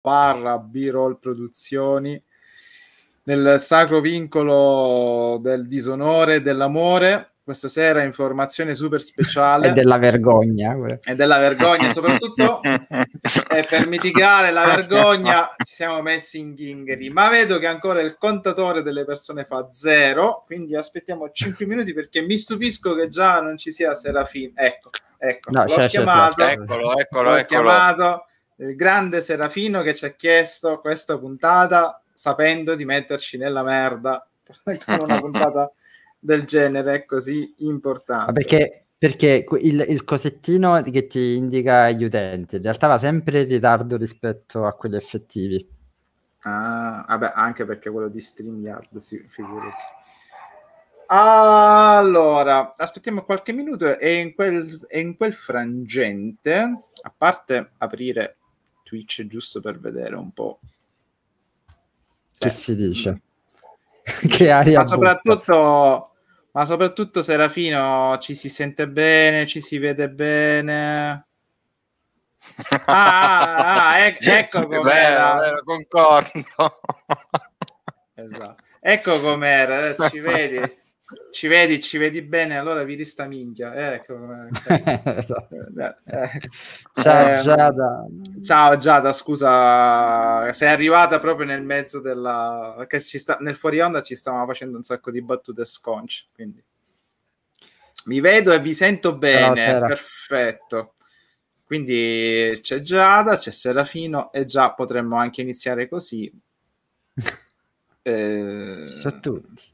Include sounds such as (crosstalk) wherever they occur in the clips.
barra B-Roll Produzioni nel sacro vincolo del disonore e dell'amore. Questa sera informazione super speciale. E della vergogna. Eh, e della vergogna soprattutto. (laughs) e per mitigare la vergogna ci siamo messi in gingheri. Ma vedo che ancora il contatore delle persone fa zero, quindi aspettiamo 5 minuti perché mi stupisco che già non ci sia Serafin. Ecco, ecco. No, l'ho c'è, chiamato. C'è, c'è. Eccolo, eccolo, l'ho eccolo. chiamato il grande Serafino che ci ha chiesto questa puntata sapendo di metterci nella merda (laughs) con una puntata del genere così importante. Perché, perché il, il, cosettino che ti indica gli utenti in realtà va sempre in ritardo rispetto a quelli effettivi. Ah, vabbè, anche perché quello di StreamYard, sì, figurati. Allora, aspettiamo qualche minuto e in quel, in quel frangente, a parte aprire Twitch giusto per vedere un po'. Che cioè, si dice? Mm. (laughs) che aria ma soprattutto, ma soprattutto Serafino ci si sente bene, ci si vede bene. (laughs) Ah, ah, ah ec- ecco com'era. Vero, concordo. Esatto. Ecco com'era, ci vedi. (laughs) ci vedi, ci vedi bene, allora vi resta minchia. Eh, ecco. Eh, cioè, (laughs) eh, ciao eh, Giada. Ciao Giada, scusa, sei arrivata proprio nel mezzo della... Perché ci sta... nel fuori onda ci stavamo facendo un sacco di battute sconce, quindi... Mi vedo e vi sento bene, no, perfetto. Quindi c'è Giada, c'è Serafino e già potremmo anche iniziare così. (laughs) eh... Ciao a tutti.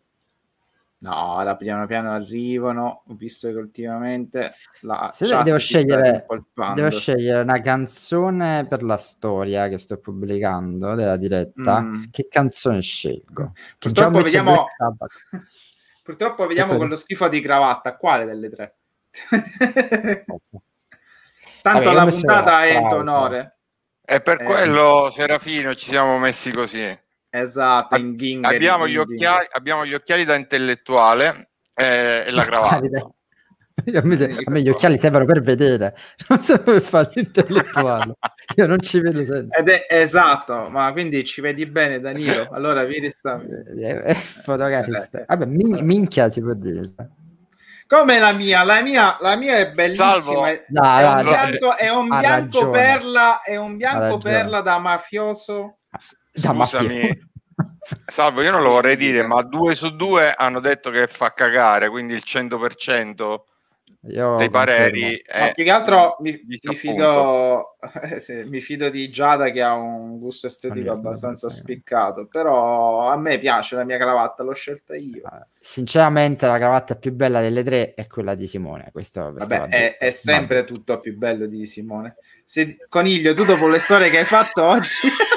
No, ora piano piano arrivano, Ho visto che ultimamente la Se devo scegliere, devo scegliere una canzone per la storia che sto pubblicando della diretta, mm. che canzone scelgo? Mm. Che (laughs) purtroppo vediamo, purtroppo vediamo poi... quello schifo di cravatta, quale delle tre? (laughs) Tanto Vabbè, la puntata è in onore. È per eh. quello, Serafino, ci siamo messi così. Esatto, in Gingheri, abbiamo, gli occhiali, abbiamo gli occhiali da intellettuale eh, e la (laughs) cravatta. A me, a me, gli occhiali servono per vedere, (laughs) non servono per fare l'intellettuale. Io non ci vedo senso. Ed è, esatto, ma quindi ci vedi bene, Danilo. (laughs) Allora vi resta. Eh, fotografista. Eh, Vabbè, min- eh. minchia si può dire. Come la mia? La mia, la mia è bellissima. no, è, no, un, bianco, è un bianco, perla, è un bianco perla da mafioso ah, da Scusami, mafioso. (laughs) Salvo, io non lo vorrei dire, ma due su due hanno detto che fa cagare, quindi il 100% io dei pareri. È... più che altro mi, mi, fido, (laughs) eh, sì, mi, fido, di Giada che ha un gusto estetico abbastanza spiccato, però a me piace la mia cravatta, l'ho scelta io. Ah, sinceramente la cravatta più bella delle tre è quella di Simone. Questo, Vabbè, è, è, sempre tutto più bello di Simone. Se, Coniglio, tu dopo le storie che hai fatto oggi... (laughs)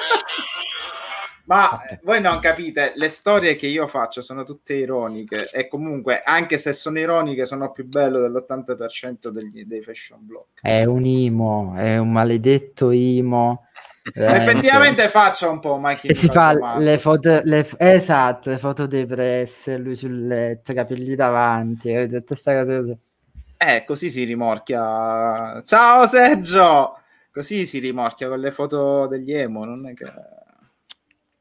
Ma eh, voi non capite, le storie che io faccio sono tutte ironiche e comunque, anche se sono ironiche, sono più bello dell'80% degli, dei fashion blog. È un imo, è un maledetto imo. (laughs) Effettivamente faccia un po' Michael. E si fa le foto, le, esatto, le foto depresse, lui sul letto, capelli davanti, ho detto questa cosa così. Eh, così si rimorchia. Ciao Sergio! Così si rimorchia con le foto degli emo, non è che...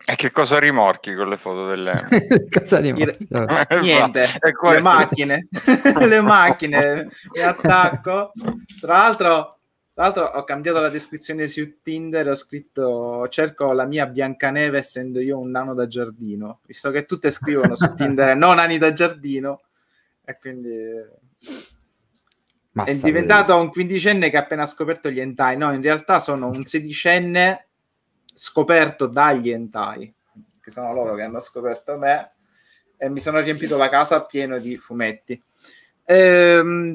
E che cosa rimorchi con le foto dell'EMU? (laughs) cosa rimorchi? Eh, esatto. Niente, (laughs) le macchine, (laughs) le macchine, mi attacco. Tra l'altro, tra l'altro ho cambiato la descrizione su Tinder, ho scritto cerco la mia Biancaneve essendo io un nano da giardino, visto che tutte scrivono su Tinder eh, non nani da giardino, e quindi... Mazza è diventato un quindicenne che ha appena scoperto gli entai. No, in realtà sono un sedicenne scoperto dagli hentai, che sono loro che hanno scoperto me, e mi sono riempito la casa pieno di fumetti. Ehm,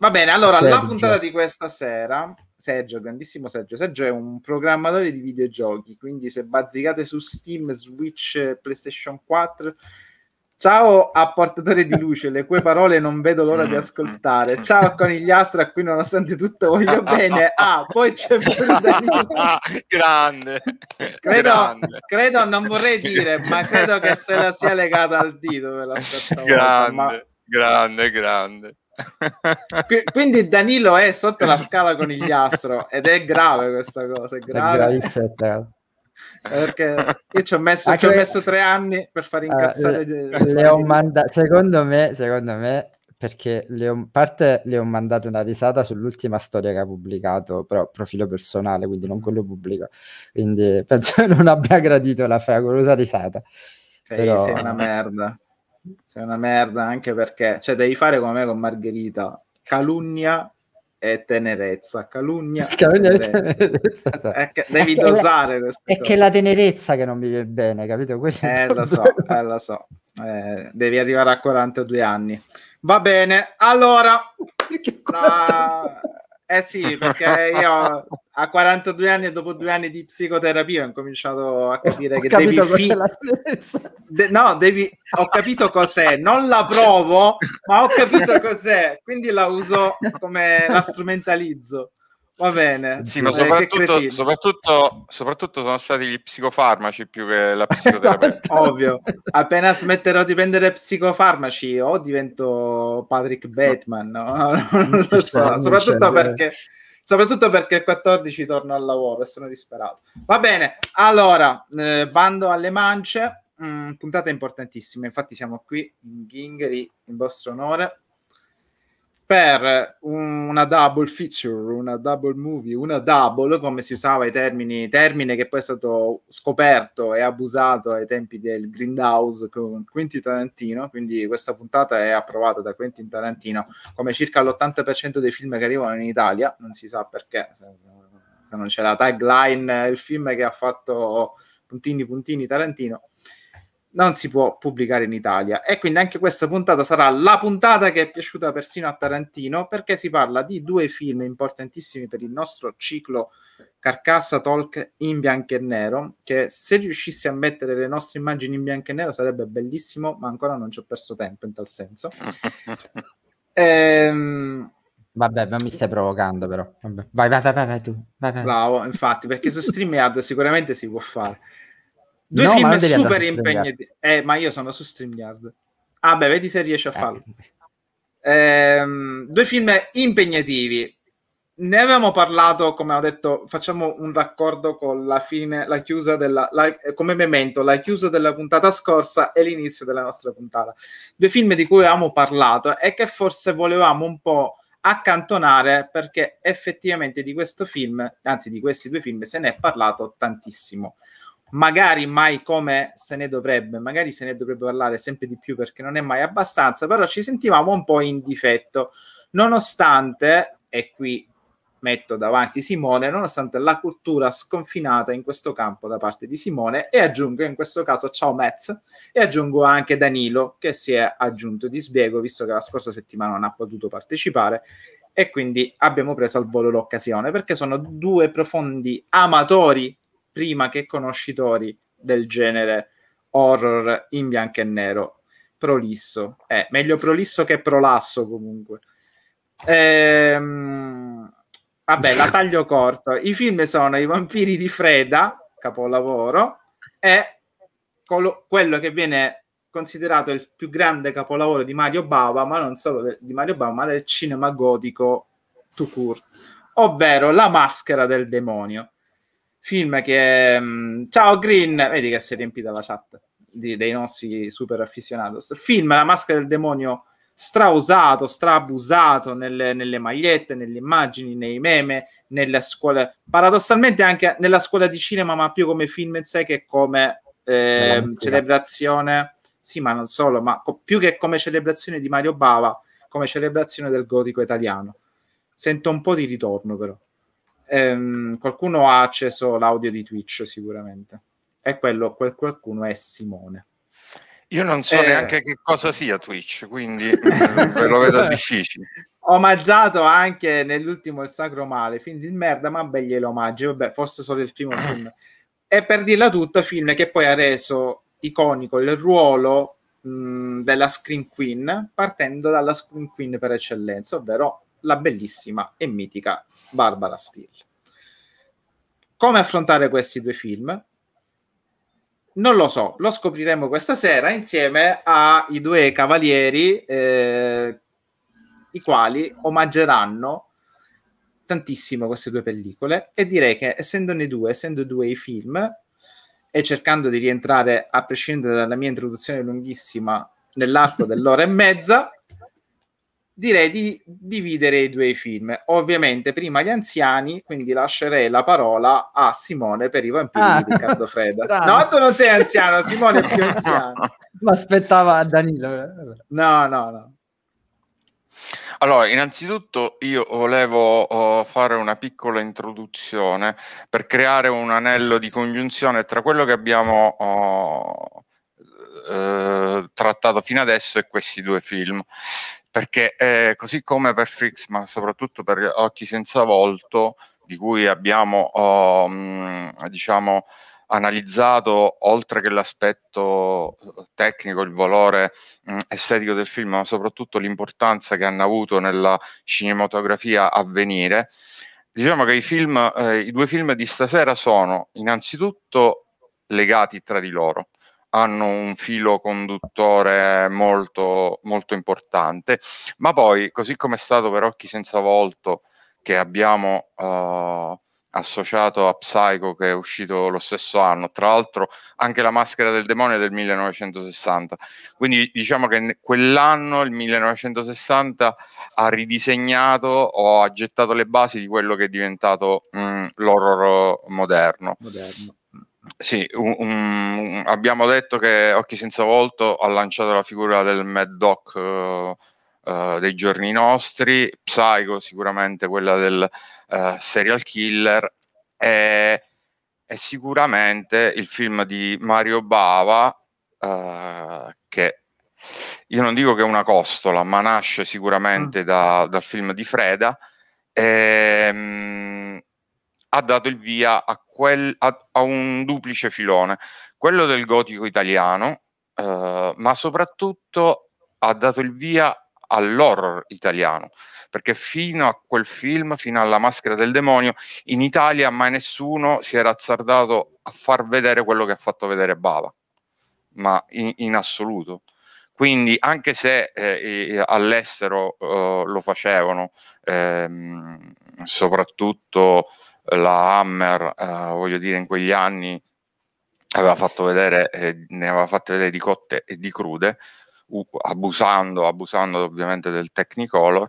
Va bene, allora Sergio. la puntata di questa sera, Sergio, grandissimo Sergio, Sergio è un programmatore di videogiochi, quindi se bazzicate su Steam, Switch, PlayStation 4 Ciao a portatore di luce, le tue parole non vedo l'ora di mm. ascoltare. Ciao a conigliastro, a cui nonostante tutto voglio (laughs) bene. Ah, poi c'è pure Danilo. (laughs) grande. Credo, grande. credo, non vorrei dire, ma credo che se la sia legata al dito per la grande, volta, ma... grande, grande. Quindi Danilo è sotto la (laughs) scala conigliastro ed è grave questa cosa, è grave. È perché io ci ho messo, ci ho messo tre anni per far ah, incazzare. Uh, le, ho manda- secondo me, secondo me, perché le ho, parte le ho mandato una risata sull'ultima storia che ha pubblicato, però profilo personale, quindi non quello pubblico. Quindi penso che non abbia gradito la fragorosa risata. Sei, però... sei una merda. Sei una merda anche perché, cioè, devi fare come me con Margherita. Calunnia e tenerezza, calunnia, (laughs) calunnia e tenerezza. E tenerezza eh, devi dosare queste È cose. che la tenerezza che non mi viene bene, capito? eh, lo so, eh, lo so. Eh, devi arrivare a 42 anni. Va bene, allora... La... (laughs) Eh sì, perché io a 42 anni e dopo due anni di psicoterapia ho cominciato a capire ho che devi... Fi- de- no, devi... ho capito cos'è, non la provo, ma ho capito cos'è, quindi la uso come la strumentalizzo. Va bene. Sì, ma eh, soprattutto, soprattutto, soprattutto, sono stati gli psicofarmaci più che la (laughs) psicoterapia. Esatto. Ovvio, appena smetterò di prendere psicofarmaci o divento Patrick Bateman, no? (laughs) non lo so, soprattutto perché, soprattutto perché il 14 torno al lavoro e sono disperato. Va bene, allora, eh, bando alle mance, mh, mm, puntata importantissima, infatti siamo qui in Gingheri in vostro onore per una double feature, una double movie, una double, come si usava i termini, termine che poi è stato scoperto e abusato ai tempi del Grindhouse con Quentin Tarantino, quindi questa puntata è approvata da Quentin Tarantino come circa l'80% dei film che arrivano in Italia, non si sa perché, se, non c'è la tagline, il film che ha fatto puntini puntini Tarantino non si può pubblicare in Italia. E quindi anche questa puntata sarà la puntata che è piaciuta persino a Tarantino, perché si parla di due film importantissimi per il nostro ciclo Carcassa Talk in bianco e nero, che se riuscissi a mettere le nostre immagini in bianco e nero sarebbe bellissimo, ma ancora non ci ho perso tempo in tal senso. (laughs) ehm... Vabbè, ma mi stai provocando però. Vabbè. Vai, vai, vai, vai, vai tu. Vai, vai. Bravo, infatti, perché su StreamYard sicuramente si può fare. Due no, film super impegnativi. Eh, ma io sono su StreamYard. Ah, beh, vedi se riesci a eh. farlo. Eh. Ehm, due film impegnativi. Ne avevamo parlato, come ho detto, facciamo un raccordo con la fine, la chiusa della, la, eh, come memento, la chiusa della puntata scorsa e l'inizio della nostra puntata. Due film di cui avevamo parlato e che forse volevamo un po' accantonare perché effettivamente di questo film, anzi di questi due film, se ne è parlato tantissimo magari mai come se ne dovrebbe, magari se ne dovrebbe parlare sempre di più perché non è mai abbastanza, però ci sentivamo un po' in difetto, nonostante, e qui metto davanti Simone, nonostante la cultura sconfinata in questo campo da parte di Simone e aggiungo in questo caso ciao Metz e aggiungo anche Danilo che si è aggiunto di sbiego visto che la scorsa settimana non ha potuto partecipare e quindi abbiamo preso al volo l'occasione perché sono due profondi amatori prima che conoscitori del genere horror in bianco e nero prolisso eh, meglio prolisso che prolasso comunque ehm, vabbè la taglio corto i film sono I vampiri di Freda capolavoro e colo- quello che viene considerato il più grande capolavoro di Mario Bava, ma non solo de- di Mario Bava, ma del cinema gotico tout court, ovvero La maschera del demonio film che... Mm, ciao Green, vedi che si è riempita la chat di, dei nostri super afficionados. Film La maschera del demonio strausato, strabusato nelle, nelle magliette, nelle immagini, nei meme, nella scuola, paradossalmente anche nella scuola di cinema, ma più come film in sé che come eh, celebrazione, sì, ma non solo, ma co- più che come celebrazione di Mario Bava, come celebrazione del gotico italiano. Sento un po' di ritorno, però. Ehm, qualcuno ha acceso l'audio di Twitch sicuramente. E quello, quel qualcuno è Simone. Io non so eh... neanche che cosa sia Twitch, quindi ve (laughs) lo vedo difficile. Omaggiato anche nell'ultimo Il Sacro Male, film di merda, ma belli glielo omaggi. Vabbè, forse solo il primo film. (coughs) E per dirla tutta, film che poi ha reso iconico il ruolo mh, mm, della Screen Queen, partendo dalla Screen Queen per eccellenza, ovvero la bellissima e mitica Barbara Steele. Come affrontare questi due film? Non lo so, lo scopriremo questa sera insieme ai due cavalieri eh, i quali omaggeranno tantissimo queste due pellicole e direi che essendone due, essendo due i film e cercando di rientrare a prescindere dalla mia introduzione lunghissima nell'arco dell'ora e mezza, direi di dividere i due film. Ovviamente prima gli anziani, quindi lascerei la parola a Simone per i vampiri ah, di Riccardo (laughs) Fredda. Strano. No, tu non sei anziano, Simone è più anziano. (laughs) Ma aspettava Danilo. Eh, no, no, no. Allora, innanzitutto io volevo oh, fare una piccola introduzione per creare un anello di congiunzione tra quello che abbiamo oh, eh, trattato fino adesso e questi due film perché eh, così come per Frix, ma soprattutto per Occhi senza volto, di cui abbiamo oh, mm, diciamo, analizzato oltre che l'aspetto eh, tecnico, il valore mh, mm, estetico del film, ma soprattutto l'importanza che hanno avuto nella cinematografia a venire. Diciamo che i, film, eh, i due film di stasera sono innanzitutto legati tra di loro hanno un filo conduttore molto, molto importante, ma poi, così come è stato per Occhi senza volto, che abbiamo uh, associato a Psycho che è uscito lo stesso anno, tra l'altro anche La maschera del Demone del 1960, quindi diciamo che quell'anno, il 1960, ha ridisegnato o ha gettato le basi di quello che è diventato mh, mm, l'horror moderno. moderno. Sì, un, un, abbiamo detto che Occhi senza volto ha lanciato la figura del Mad Doc uh, eh, uh, eh, dei giorni nostri, Psycho sicuramente quella del uh, serial killer e, e, sicuramente il film di Mario Bava che io non dico che è una costola, ma nasce sicuramente mm. da, dal film di Freda e, um, ha dato il via a quel, a, a, un duplice filone, quello del gotico italiano, eh, ma soprattutto ha dato il via all'horror italiano, perché fino a quel film, fino alla maschera del demonio, in Italia mai nessuno si era azzardato a far vedere quello che ha fatto vedere Bava, ma in, in assoluto. Quindi anche se eh, all'estero eh, lo facevano, ehm, soprattutto la Hammer, eh, voglio dire, in quegli anni aveva fatto vedere, eh, ne aveva fatte vedere di cotte e di crude, uh, abusando, abusando ovviamente del Technicolor.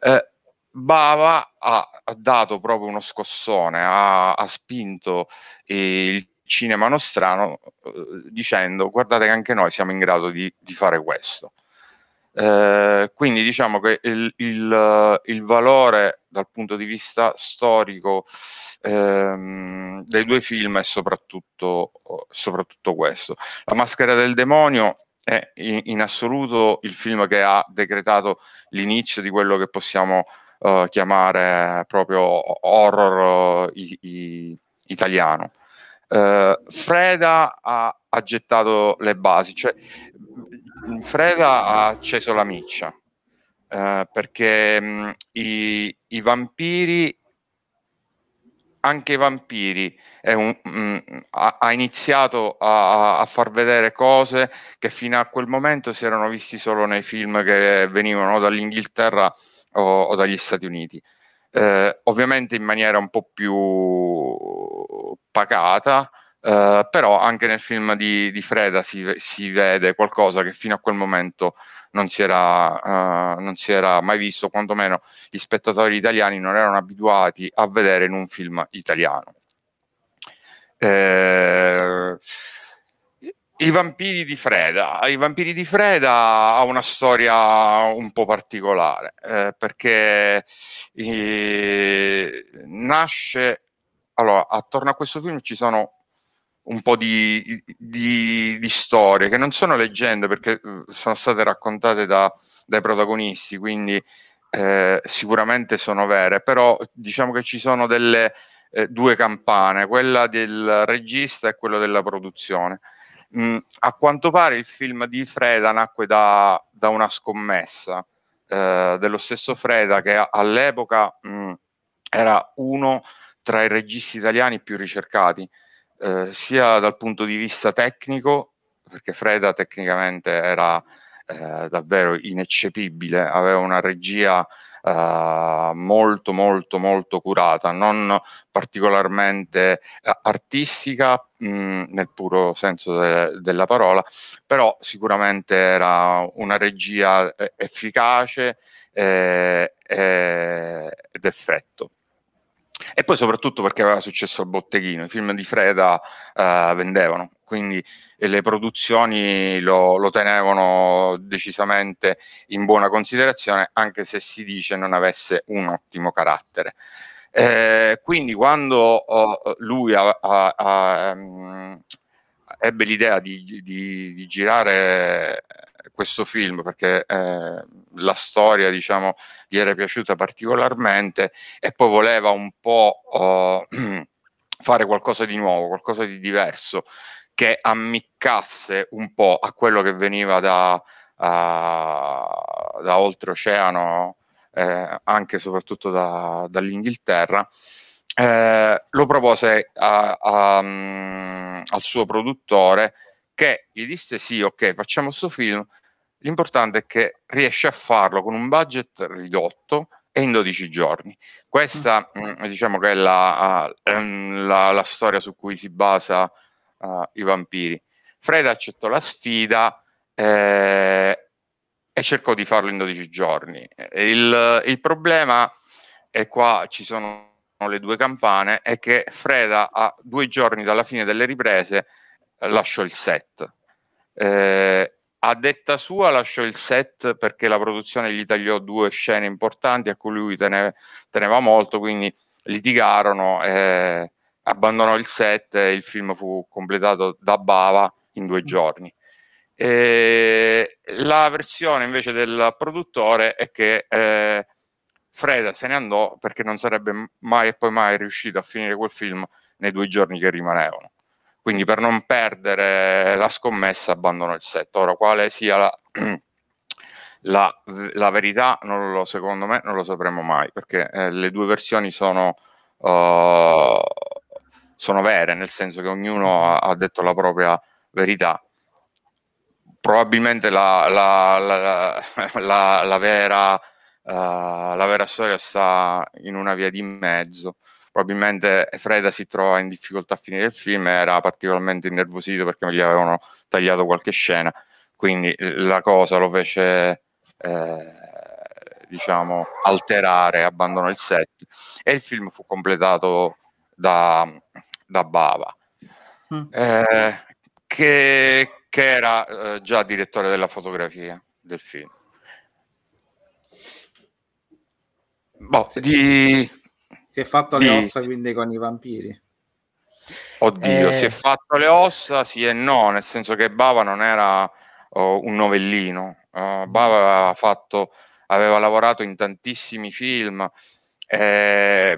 Eh, Bava ha, dato proprio uno scossone, ha, ha spinto il cinema nostrano eh, dicendo guardate che anche noi siamo in grado di, di fare questo. Eh, quindi diciamo che il, il, eh, il, valore dal punto di vista storico ehm, dei due film è soprattutto, soprattutto questo. La maschera del demonio è in, in assoluto il film che ha decretato l'inizio di quello che possiamo eh, chiamare proprio horror eh, i, i, italiano. Eh, Freda ha, ha gettato le basi, cioè Freda ha acceso la miccia eh, perché mh, mm, i, i, vampiri, anche i vampiri, un, mh, mm, ha, ha, iniziato a, a, far vedere cose che fino a quel momento si erano visti solo nei film che venivano dall'Inghilterra o, o dagli Stati Uniti. Eh, ovviamente in maniera un po' più pacata, eh, però anche nel film di, di Freda si, si, vede qualcosa che fino a quel momento non si, era, uh, non si era mai visto, quantomeno gli spettatori italiani non erano abituati a vedere in un film italiano. Eh, i vampiri di Freda. I vampiri di Freda ha una storia un po' particolare eh, perché eh, nasce. Allora, attorno a questo film ci sono un po' di, di, di, storie, che non sono leggende perché eh, sono state raccontate da, dai protagonisti, quindi eh, sicuramente sono vere, però diciamo che ci sono delle eh, due campane, quella del regista e quella della produzione. Mm, a quanto pare il film di Freda nacque da, da una scommessa eh, dello stesso Freda che all'epoca mh, mm, era uno tra i registi italiani più ricercati eh, sia dal punto di vista tecnico, perché Freda tecnicamente era eh, davvero ineccepibile, aveva una regia eh, molto molto molto curata, non particolarmente eh, artistica mh, mm, nel puro senso de- della parola, però sicuramente era una regia eh, efficace eh, ed effetto. E poi soprattutto perché aveva successo al botteghino, i film di Freda eh, vendevano, quindi le produzioni lo, lo, tenevano decisamente in buona considerazione, anche se si dice non avesse un ottimo carattere. Eh, quindi quando oh, lui a, a, a, um, mm, ebbe l'idea di, di, di girare questo film perché eh, la storia diciamo, gli era piaciuta particolarmente e poi voleva un po' oh, (clears throat) fare qualcosa di nuovo, qualcosa di diverso che ammiccasse un po' a quello che veniva da, uh, da oltreoceano, eh, anche e soprattutto da, dall'Inghilterra. Eh, lo propose a, a, um, al suo produttore che gli disse sì, ok, facciamo questo film, l'importante è che riesce a farlo con un budget ridotto e in 12 giorni. Questa mm. mm. diciamo che è la, ah, ehm, la, la, storia su cui si basa uh, i vampiri. Fred accettò la sfida eh, e cercò di farlo in 12 giorni. Il, il problema, e qua ci sono le due campane, è che Freda a due giorni dalla fine delle riprese lasciò il set. Eh, a detta sua lasciò il set perché la produzione gli tagliò due scene importanti a cui lui tene, teneva molto, quindi litigarono, eh, abbandonò il set e il film fu completato da Bava in due giorni. Eh, la versione invece del produttore è che eh, Freda se ne andò perché non sarebbe mai e poi mai riuscito a finire quel film nei due giorni che rimanevano. Quindi per non perdere la scommessa abbandono il set. Ora quale sia la, (clears throat) la, la verità, lo, secondo me non lo sapremo mai, perché eh, le due versioni sono, uh, sono, vere, nel senso che ognuno mm-hmm. ha, ha detto la propria verità probabilmente la, la, la, (laughs) vera, uh, la, vera, storia sta in una via di mezzo probabilmente Freda si trova in difficoltà a finire il film, era particolarmente innervosito perché gli avevano tagliato qualche scena, quindi la cosa lo fece eh, diciamo alterare, abbandonò il set e il film fu completato da, da Bava. Mm. Eh, che, che, era eh, già direttore della fotografia del film. Boh, sì. di, si è fatto le ossa quindi con i vampiri. Oddio, eh... si è fatto le ossa, sì e no, nel senso che Bava non era oh, un novellino. Uh, Bava aveva, fatto, aveva lavorato in tantissimi film eh,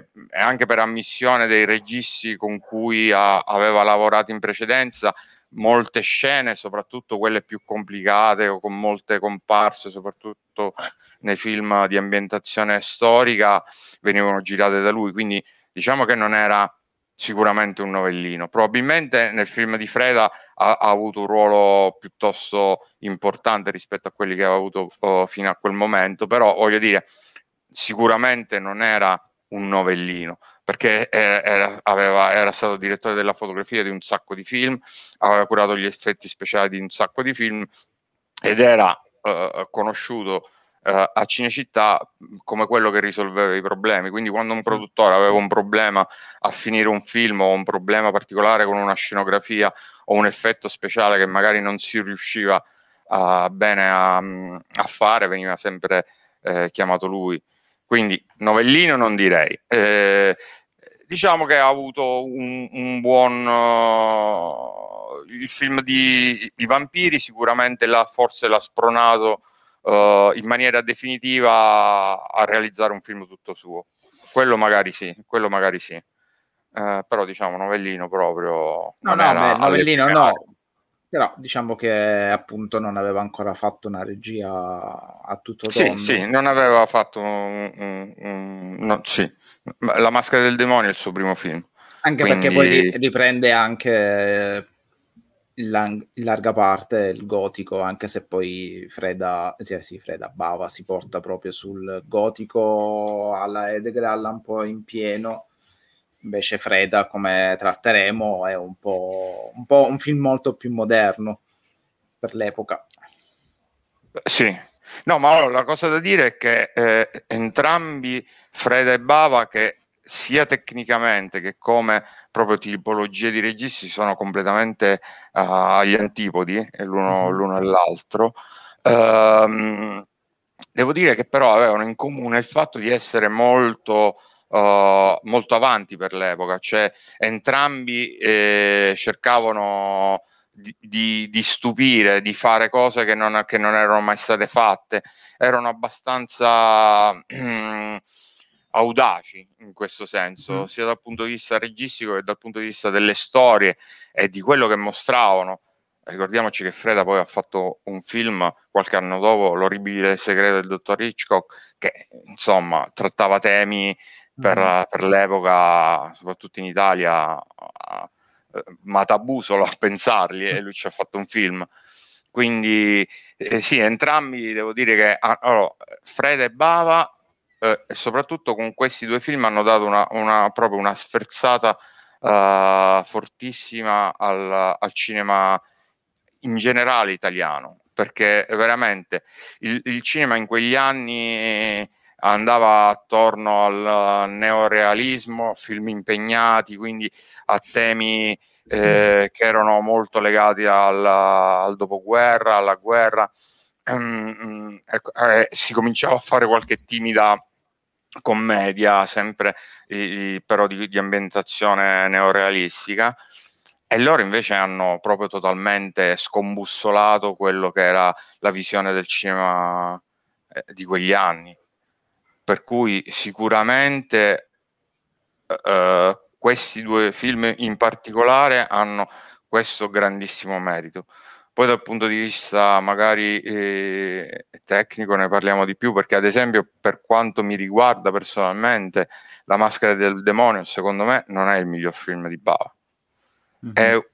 e eh, anche per ammissione dei registi con cui ha, aveva lavorato in precedenza molte scene, soprattutto quelle più complicate o con molte comparse, soprattutto nei film di ambientazione storica, venivano girate da lui. Quindi diciamo che non era sicuramente un novellino. Probabilmente nel film di Freda ha, ha avuto un ruolo piuttosto importante rispetto a quelli che aveva avuto oh, fino a quel momento, però voglio dire, sicuramente non era un novellino perché eh, era, aveva, era, stato direttore della fotografia di un sacco di film, aveva curato gli effetti speciali di un sacco di film ed era eh, conosciuto eh, a Cinecittà mm, come quello che risolveva i problemi. Quindi quando un produttore aveva un problema a finire un film o un problema particolare con una scenografia o un effetto speciale che magari non si riusciva a, eh, bene a, mm, a, fare, veniva sempre eh, chiamato lui quindi novellino non direi eh, diciamo che ha avuto un, un buon... Uh, il film di I vampiri sicuramente l'ha, forse l'ha spronato uh, in maniera definitiva a realizzare un film tutto suo. Quello magari sì, quello magari sì. Uh, però diciamo novellino proprio... No, no, beh, novellino no. Però diciamo che appunto non aveva ancora fatto una regia a tutto tondo. Sì, sì non aveva fatto un... un, un no, sì la maschera del demonio è il suo primo film. Anche Quindi... perché poi riprende anche in larga parte il gotico, anche se poi Freda, cioè sì, Freda Bava si porta proprio sul gotico alla Edgar Allan po' in pieno. Invece Freda, come tratteremo, è un po', un po' un film molto più moderno per l'epoca. Sì, no, ma allora, la cosa da dire è che eh, entrambi Freda e Bava che sia tecnicamente che come proprio tipologie di registi sono completamente uh, agli antipodi eh, l'uno, mm-hmm. l'uno e l'altro. Um, devo dire che però avevano in comune il fatto di essere molto, uh, molto avanti per l'epoca, cioè entrambi eh, cercavano di, di, di, stupire, di fare cose che non, che non erano mai state fatte, erano abbastanza... (clears throat) audaci in questo senso, mm. sia dal punto di vista registico che dal punto di vista delle storie e di quello che mostravano. Ricordiamoci che Freda poi ha fatto un film qualche anno dopo, L'orribile segreto del dottor Hitchcock, che insomma trattava temi per, mm. per l'epoca, soprattutto in Italia, eh, matabu solo a pensarli e lui ci ha fatto un film. Quindi eh, sì, entrambi devo dire che ah, allora, Freda e Bava eh, e soprattutto con questi due film hanno dato una, una proprio una sferzata eh, fortissima al, al, cinema in generale italiano, perché veramente il, il cinema in quegli anni andava attorno al neorealismo, film impegnati, quindi a temi eh, mm. che erano molto legati al, al dopoguerra, alla guerra. Eh, eh, si cominciava a fare qualche timida commedia, sempre eh, però di, di, ambientazione neorealistica. E loro invece hanno proprio totalmente scombussolato quello che era la visione del cinema eh, di quegli anni. Per cui sicuramente eh, eh questi due film in particolare hanno questo grandissimo merito. Poi dal punto di vista magari eh, tecnico ne parliamo di più perché ad esempio per quanto mi riguarda personalmente La maschera del demonio secondo me non è il miglior film di Bava. Mm-hmm. È,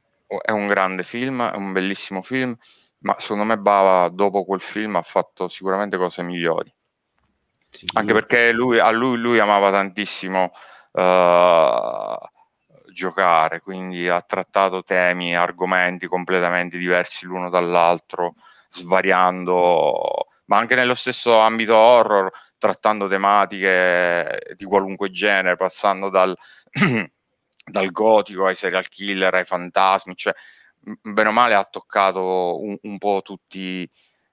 è un grande film, è un bellissimo film, ma secondo me Bava dopo quel film ha fatto sicuramente cose migliori. Sì. Anche perché lui, a lui, lui amava tantissimo... Uh, giocare, quindi ha trattato temi e argomenti completamente diversi l'uno dall'altro, svariando, ma anche nello stesso ambito horror, trattando tematiche di qualunque genere, passando dal, (clears throat) dal gotico ai serial killer, ai fantasmi, cioè bene o male ha toccato un, un po' tutti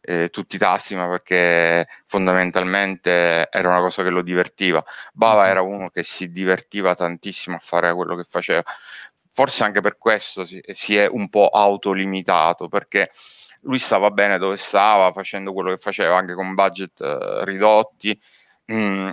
eh, tutti i tassi, ma perché fondamentalmente era una cosa che lo divertiva. Bava mm-hmm. era uno che si divertiva tantissimo a fare quello che faceva. Forse anche per questo si, si è un po' autolimitato, perché lui stava bene dove stava, facendo quello che faceva, anche con budget eh, ridotti, mh, mm,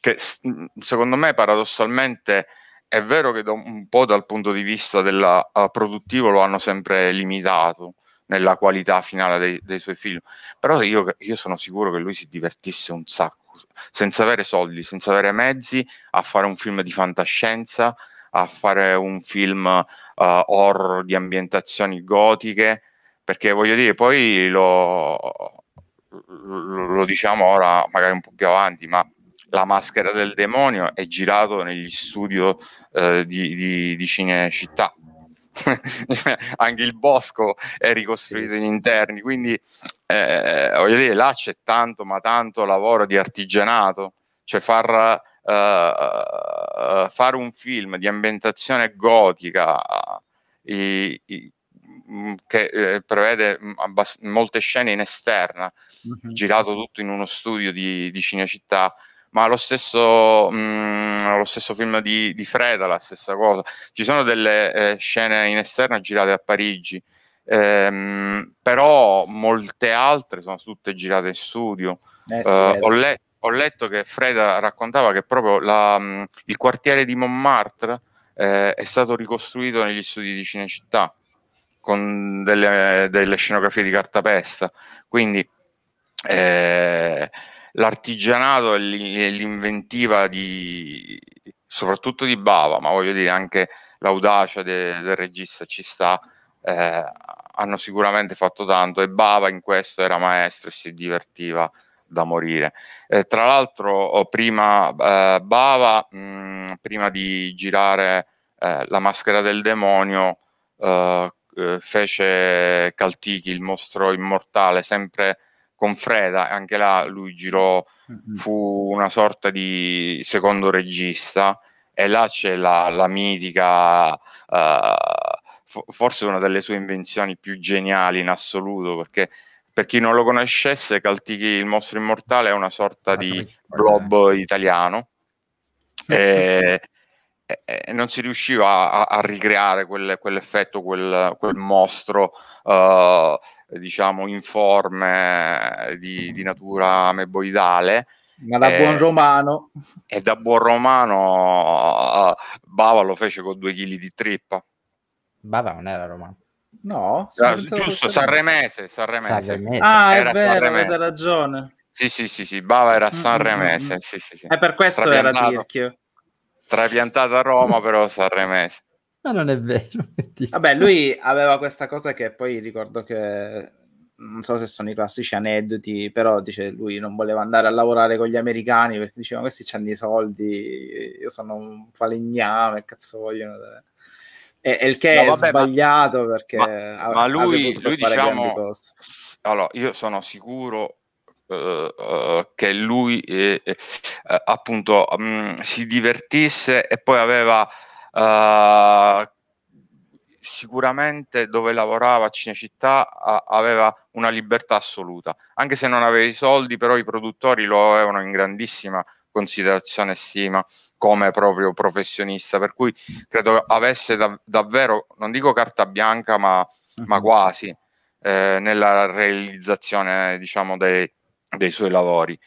che mm, secondo me paradossalmente è vero che un po' dal punto di vista della, uh, produttivo lo hanno sempre limitato, nella qualità finale dei, dei suoi film. Però io, io, sono sicuro che lui si divertisse un sacco, senza avere soldi, senza avere mezzi, a fare un film di fantascienza, a fare un film uh, horror di ambientazioni gotiche, perché voglio dire, poi lo, lo, lo diciamo ora, magari un po' più avanti, ma la maschera del demonio è girato negli studio eh, di, di, di Cinecittà, (laughs) anche il bosco è ricostruito in interni, quindi eh, voglio dire, là c'è tanto, ma tanto lavoro di artigianato, cioè far, uh, fare un film di ambientazione gotica i, i, mm, che eh, prevede mm, abbast- molte scene in esterna, mm-hmm. girato tutto in uno studio di, di Cinecittà, ma lo stesso, mh, mm, lo stesso film di, di, Freda, la stessa cosa. Ci sono delle eh, scene in esterna girate a Parigi, ehm, però molte altre sono tutte girate in studio. Eh, eh sì, uh, ho, le- ho, letto che Freda raccontava che proprio la, mh, mm, il quartiere di Montmartre eh, è stato ricostruito negli studi di Cinecittà con delle, delle scenografie di cartapesta. Quindi... Eh, l'artigianato e l'inventiva di, soprattutto di Bava, ma voglio dire anche l'audacia de, del regista ci sta, eh, hanno sicuramente fatto tanto e Bava in questo era maestro e si divertiva da morire. Eh, tra l'altro oh, prima eh, Bava, mh, mm, prima di girare eh, La maschera del demonio, eh, eh, fece Caltichi, il mostro immortale, sempre con Freda, anche là lui girò, mm-hmm. fu una sorta di secondo regista e là c'è la, la mitica, uh, forse una delle sue invenzioni più geniali in assoluto, perché per chi non lo conoscesse, Caltichi il mostro immortale è una sorta di blob eh. italiano. (laughs) e, e, non si riusciva a, a ricreare quel, quell'effetto, quel, quel mostro uh, diciamo informe di, di natura meboidale. Ma da eh, buon romano. E da buon romano uh, Bava lo fece con due chili di trippa. Bava non era romano. No, ah, era, giusto, Sanremese, Sanremese. Sanremese. Ah, era è vero, Sanremese. avete ragione. Sì, sì, sì, sì, Bava era mm, mm, Sanremese. Mm-hmm. Sì, sì, sì. E eh, per questo era tirchio. Trapiantato a Roma, però Sanremese. Ma non è vero. (laughs) Vabbè, lui aveva questa cosa che poi ricordo che non so se sono i classici aneddoti, però dice lui non voleva andare a lavorare con gli americani perché diceva questi c'hanno i soldi, io sono un falegname, cazzo vogliono. E, e il che no, vabbè, è sbagliato ma, perché... Ma, ha, ma lui, lui diciamo... Allora, io sono sicuro uh, uh, che lui eh, eh, appunto um, si divertisse e poi aveva Uh, sicuramente dove lavorava a Cinecittà a, aveva una libertà assoluta, anche se non aveva i soldi, però i produttori lo avevano in grandissima considerazione e stima come proprio professionista, per cui credo avesse da, davvero, non dico carta bianca, ma, ma mm-hmm. quasi eh, nella realizzazione diciamo, dei, dei suoi lavori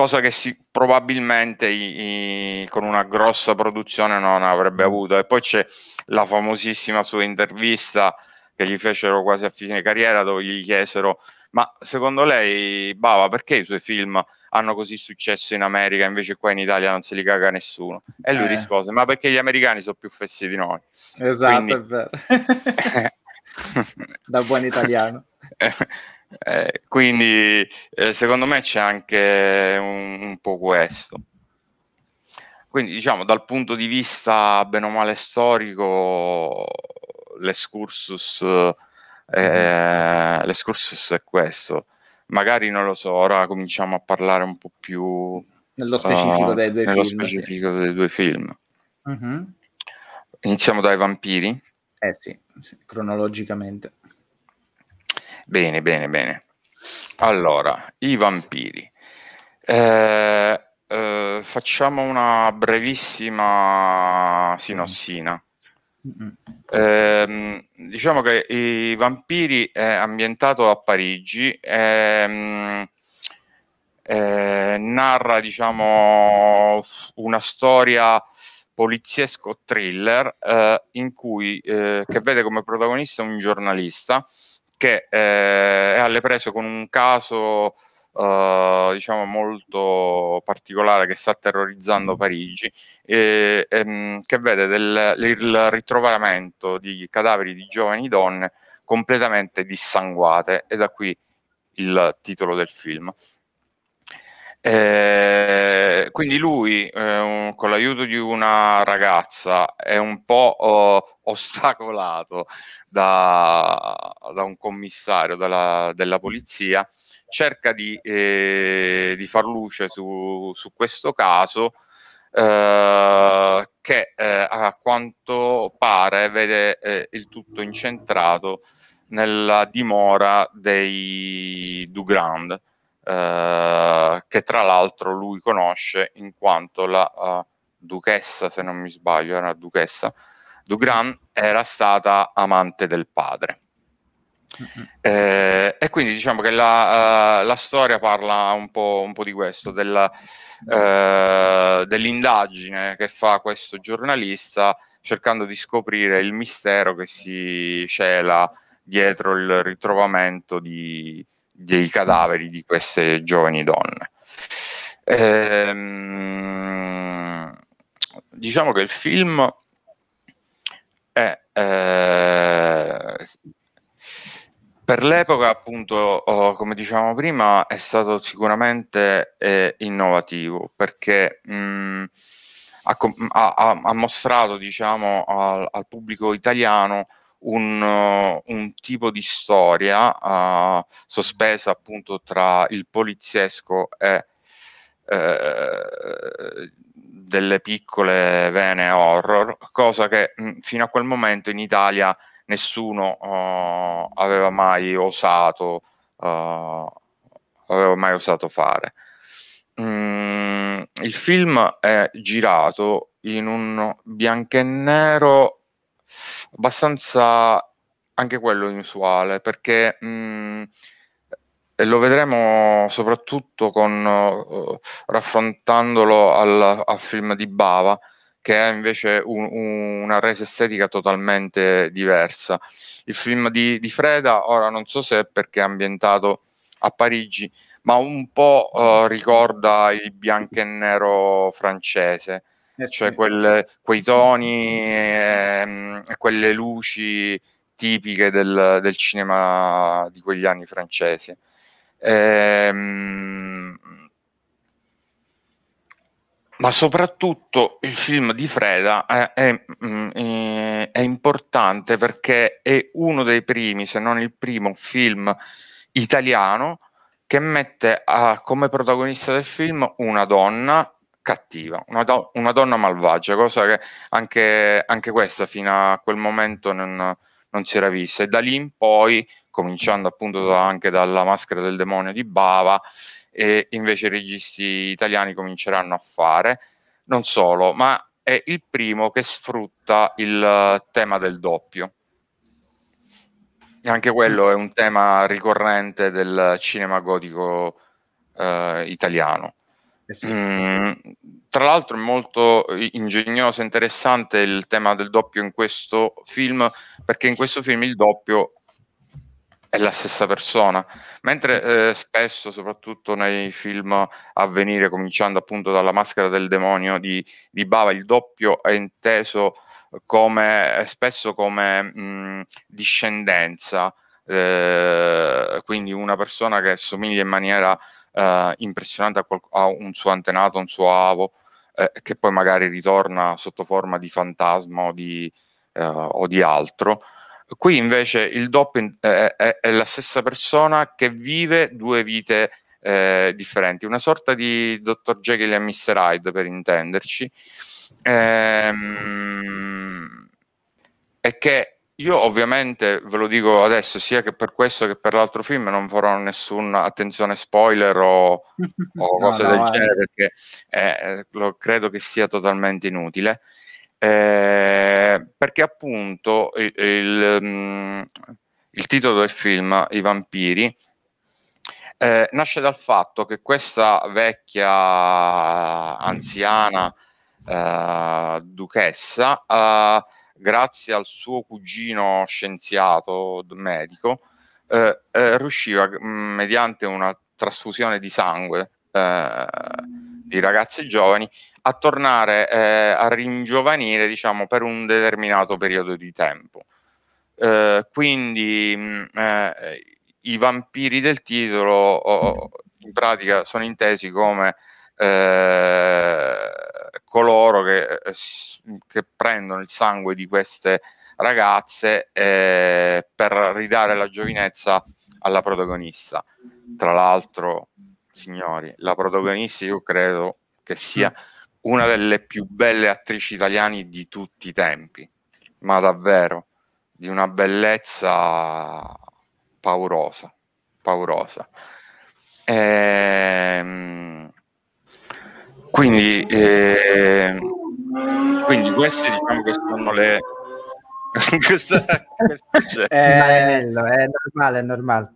cosa che si, probabilmente i, i, con una grossa produzione non avrebbe mm. avuto. E poi c'è la famosissima sua intervista che gli fecero quasi a fine carriera dove gli chiesero ma secondo lei Bava perché i suoi film hanno così successo in America invece qua in Italia non se li caga nessuno e lui eh. rispose ma perché gli americani sono più fessi di noi esatto Quindi... (laughs) da buon italiano (laughs) Eh, quindi eh, secondo me c'è anche un, un, po' questo. Quindi diciamo dal punto di vista bene o male storico, l'excursus, eh, mhm. l'escursus è questo. Magari non lo so, ora cominciamo a parlare un po' più nello specifico, uh, dei, due nello film, specifico sì. dei due film. Uh-huh. Iniziamo dai vampiri. Eh sì, sì cronologicamente. Bene, bene, bene. Allora, i vampiri. Eh, eh, facciamo una brevissima sinossina. Mm-hmm. Eh, diciamo che i vampiri è ambientato a Parigi. Ehm, eh, narra diciamo una storia poliziesco thriller eh, in cui eh, che vede come protagonista un giornalista che eh, è alle prese con un caso eh, diciamo molto particolare che sta terrorizzando mm. Parigi, eh, ehm, che vede del, il ritrovamento di cadaveri di giovani donne completamente dissanguate e da qui il titolo del film. Eh, quindi lui, eh, un, con l'aiuto di una ragazza, è un po' oh, ostacolato da, da, un commissario dalla, della polizia, cerca di, eh, di far luce su, su questo caso. Eh, che eh, a quanto pare vede eh, il tutto incentrato nella dimora dei Dugrand, eh, che tra l'altro lui conosce in quanto la uh, duchessa, se non mi sbaglio, era una duchessa, Dugran era stata amante del padre. Uh-huh. Eh, e quindi diciamo che la, uh, la storia parla un po', un po di questo, della, uh, dell'indagine che fa questo giornalista cercando di scoprire il mistero che si cela dietro il ritrovamento di, dei cadaveri di queste giovani donne. Ehm, diciamo che il film è eh, per l'epoca, appunto, oh, come dicevamo prima, è stato sicuramente eh, innovativo perché mh, mm, ha, ha, ha, mostrato diciamo, al, al pubblico italiano un, uh, un tipo di storia uh, sospesa appunto tra il poliziesco e eh, delle piccole vene horror, cosa che mh, mm, fino a quel momento in Italia nessuno uh, aveva mai osato uh, aveva mai osato fare. Mm, il film è girato in un bianco e nero abbastanza anche quello inusuale, perché mh, mm, lo vedremo soprattutto con, uh, raffrontandolo al, al, film di Bava, che è invece un, un, una resa estetica totalmente diversa. Il film di, di, Freda, ora non so se è perché è ambientato a Parigi, ma un po' uh, ricorda il bianco e nero francese eh cioè, sì. cioè quel, quei toni e, ehm, e, quelle luci tipiche del, del, cinema di quegli anni francesi. Ehm, ma soprattutto il film di Freda è, mm, è, è, importante perché è uno dei primi, se non il primo film italiano che mette a, come protagonista del film una donna cattiva, una, do- una donna malvagia, cosa che anche, anche, questa fino a quel momento non, non, si era vista. E da lì in poi, cominciando appunto da, anche dalla maschera del demonio di Bava, e invece i registi italiani cominceranno a fare, non solo, ma è il primo che sfrutta il tema del doppio. Anche quello è un tema ricorrente del cinema gotico eh, italiano. Eh mm, tra l'altro è molto eh, ingegnoso e interessante il tema del doppio in questo film, perché in questo film il doppio è la stessa persona, mentre eh, spesso, soprattutto nei film a venire, cominciando appunto dalla maschera del demonio di, di Bava, il doppio è inteso come, spesso come mh, mm, discendenza, eh, quindi una persona che somiglia in maniera eh, impressionante a, qual- a, un suo antenato, un suo avo, eh, che poi magari ritorna sotto forma di fantasma o di, eh, o di altro. Qui invece il doppio è, è, la stessa persona che vive due vite eh, differenti, una sorta di Dr. Jekyll e Mr. Hyde per intenderci, ehm, e che io ovviamente ve lo dico adesso, sia che per questo che per l'altro film non farò nessuna attenzione spoiler o, o (laughs) cose no, del no, genere, perché eh, lo, credo che sia totalmente inutile. Eh, perché appunto il, il, mm, il, titolo del film, I vampiri, eh, nasce dal fatto che questa vecchia anziana eh, duchessa grazie al suo cugino scienziato medico, eh, eh, riusciva mm, mediante una trasfusione di sangue eh, di ragazzi giovani a tornare eh, a ringiovanire diciamo, per un determinato periodo di tempo. Eh, quindi mh, mm, eh, i vampiri del titolo oh, in pratica sono intesi come eh, coloro che, eh, che prendono il sangue di queste ragazze eh, per ridare la giovinezza alla protagonista. Tra l'altro, signori, la protagonista io credo che sia mm. una delle più belle attrici italiane di tutti i tempi, ma davvero di una bellezza paurosa, paurosa. Ehm, quindi, eh, quindi queste diciamo che sono le... (laughs) questa, questa eh, è, bello, è normale, è normale.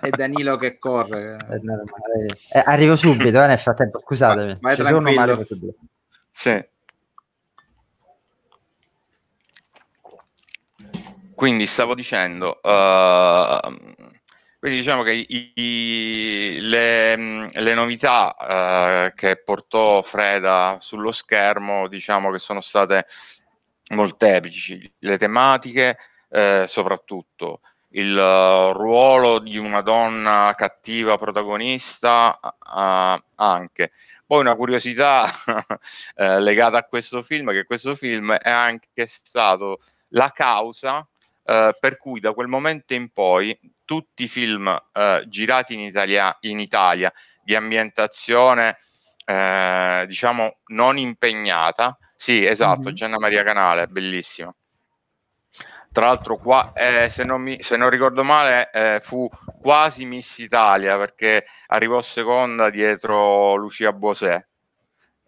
è Danilo che corre. è Eh, arrivo subito, eh, nel frattempo, scusatemi. Ma, ma è Sì. Quindi stavo dicendo, uh, quindi diciamo che i, i, le, le, novità eh, che portò Freda sullo schermo diciamo che sono state molteplici, le tematiche eh, soprattutto, il eh, ruolo di una donna cattiva protagonista eh, anche. Poi una curiosità (laughs) eh, legata a questo film che questo film è anche stato la causa eh, per cui da quel momento in poi tutti i film eh, girati in Italia, in Italia, di ambientazione eh, diciamo non impegnata, sì esatto, mm-hmm. Gianna Maria Canale, bellissimo Tra l'altro qua, eh, se non, mi, se, non ricordo male, eh, fu quasi Miss Italia perché arrivò seconda dietro Lucia Bosè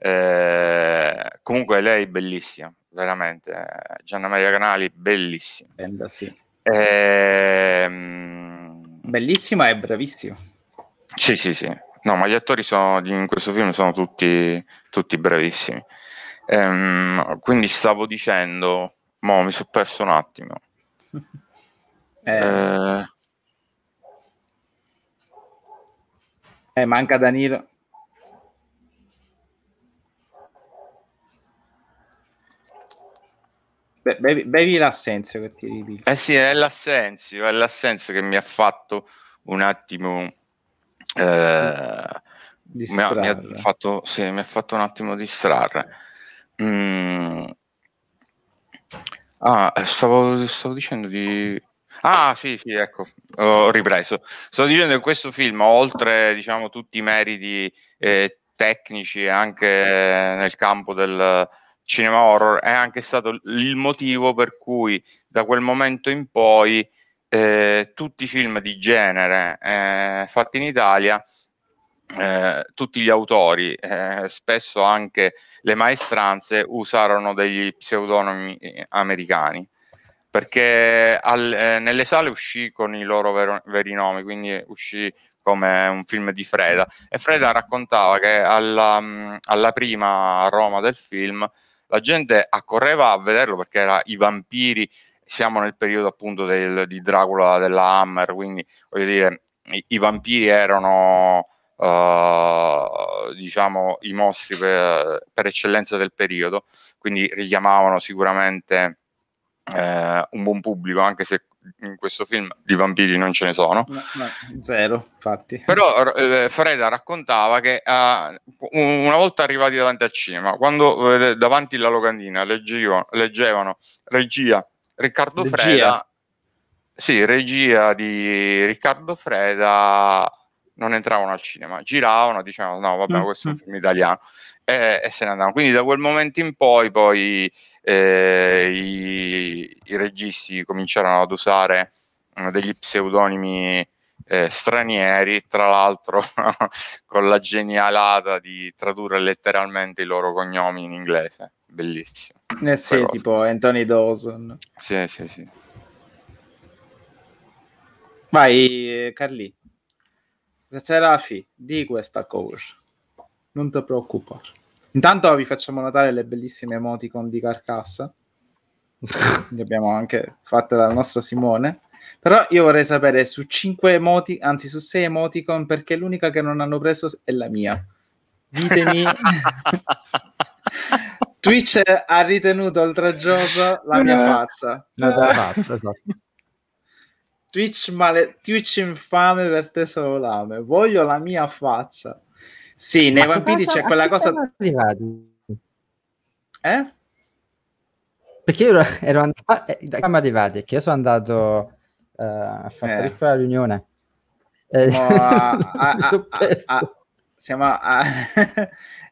eh, comunque lei è bellissima, veramente. Gianna Maria Canali, bellissima. Benda, sì. eh, bellissima e bravissima. Sì, sì, sì. No, ma gli attori sono, in questo film sono tutti, tutti bravissimi. Ehm, quindi stavo dicendo, mo mi sono perso un attimo. (laughs) Eh. eh. eh, manca Danilo. bevi, l'assenzio che ti ripigli. Eh sì, è l'assenzio, è l'assenzio che mi ha fatto un attimo... Eh, mi ha, mi, ha fatto, sì, mi ha fatto un attimo distrarre. Mm. Ah, eh, stavo, stavo dicendo di... Ah, sì, sì, ecco, ho ripreso. Stavo dicendo che questo film, oltre diciamo, tutti i meriti eh, tecnici anche nel campo del, cinema horror è anche stato il motivo per cui da quel momento in poi eh, tutti i film di genere eh, fatti in Italia, eh, tutti gli autori, eh, spesso anche le maestranze, usarono degli pseudonimi eh, americani perché al, eh, nelle sale uscì con i loro vero, veri nomi, quindi uscì come un film di Freda e Freda raccontava che alla, mm, alla prima Roma del film la gente accorreva a vederlo perché era i vampiri, siamo nel periodo appunto del, di Dracula della Hammer, quindi voglio dire, i, i vampiri erano uh, diciamo i mostri per, per, eccellenza del periodo, quindi richiamavano sicuramente eh, un buon pubblico, anche se in questo film di vampiri non ce ne sono. No, no, zero, infatti. Però eh, Freda raccontava che uh, una volta arrivati davanti al cinema, quando eh, davanti alla locandina leggevano, leggevano regia Riccardo regia. Sì, regia di Riccardo Freda non entravano al cinema, giravano, dicevano no, vabbè, mm, questo è un mm. film italiano e, e se ne andavano. Quindi da quel momento in poi, poi eh, i, i, registi cominciarono ad usare mm, degli pseudonimi eh, stranieri, tra l'altro (laughs) con la genialata di tradurre letteralmente i loro cognomi in inglese. Bellissimo. Eh sì, Però... tipo Anthony Dawson. Sì, sì, sì. Vai, eh, Carli. Serafi, di questa cosa non ti preoccupare. Intanto vi facciamo notare le bellissime emoticon di Carcassa. le abbiamo anche fatte dal nostro Simone. Però io vorrei sapere su 5 emoticon, anzi su 6 emoticon, perché l'unica che non hanno preso è la mia. Ditemi. (laughs) Twitch ha ritenuto oltraggioso la mia eh. faccia. La tua faccia, esatto. Twitch, male- Twitch infame per te solo lame. Voglio la mia faccia. Sì, nei Ma vampiri c'è quella cosa... Arrivati? Eh? Perché io (laughs) ero andato... Ah, eh, siamo arrivati, che io sono andato uh, a fare eh. strippa riunione. Siamo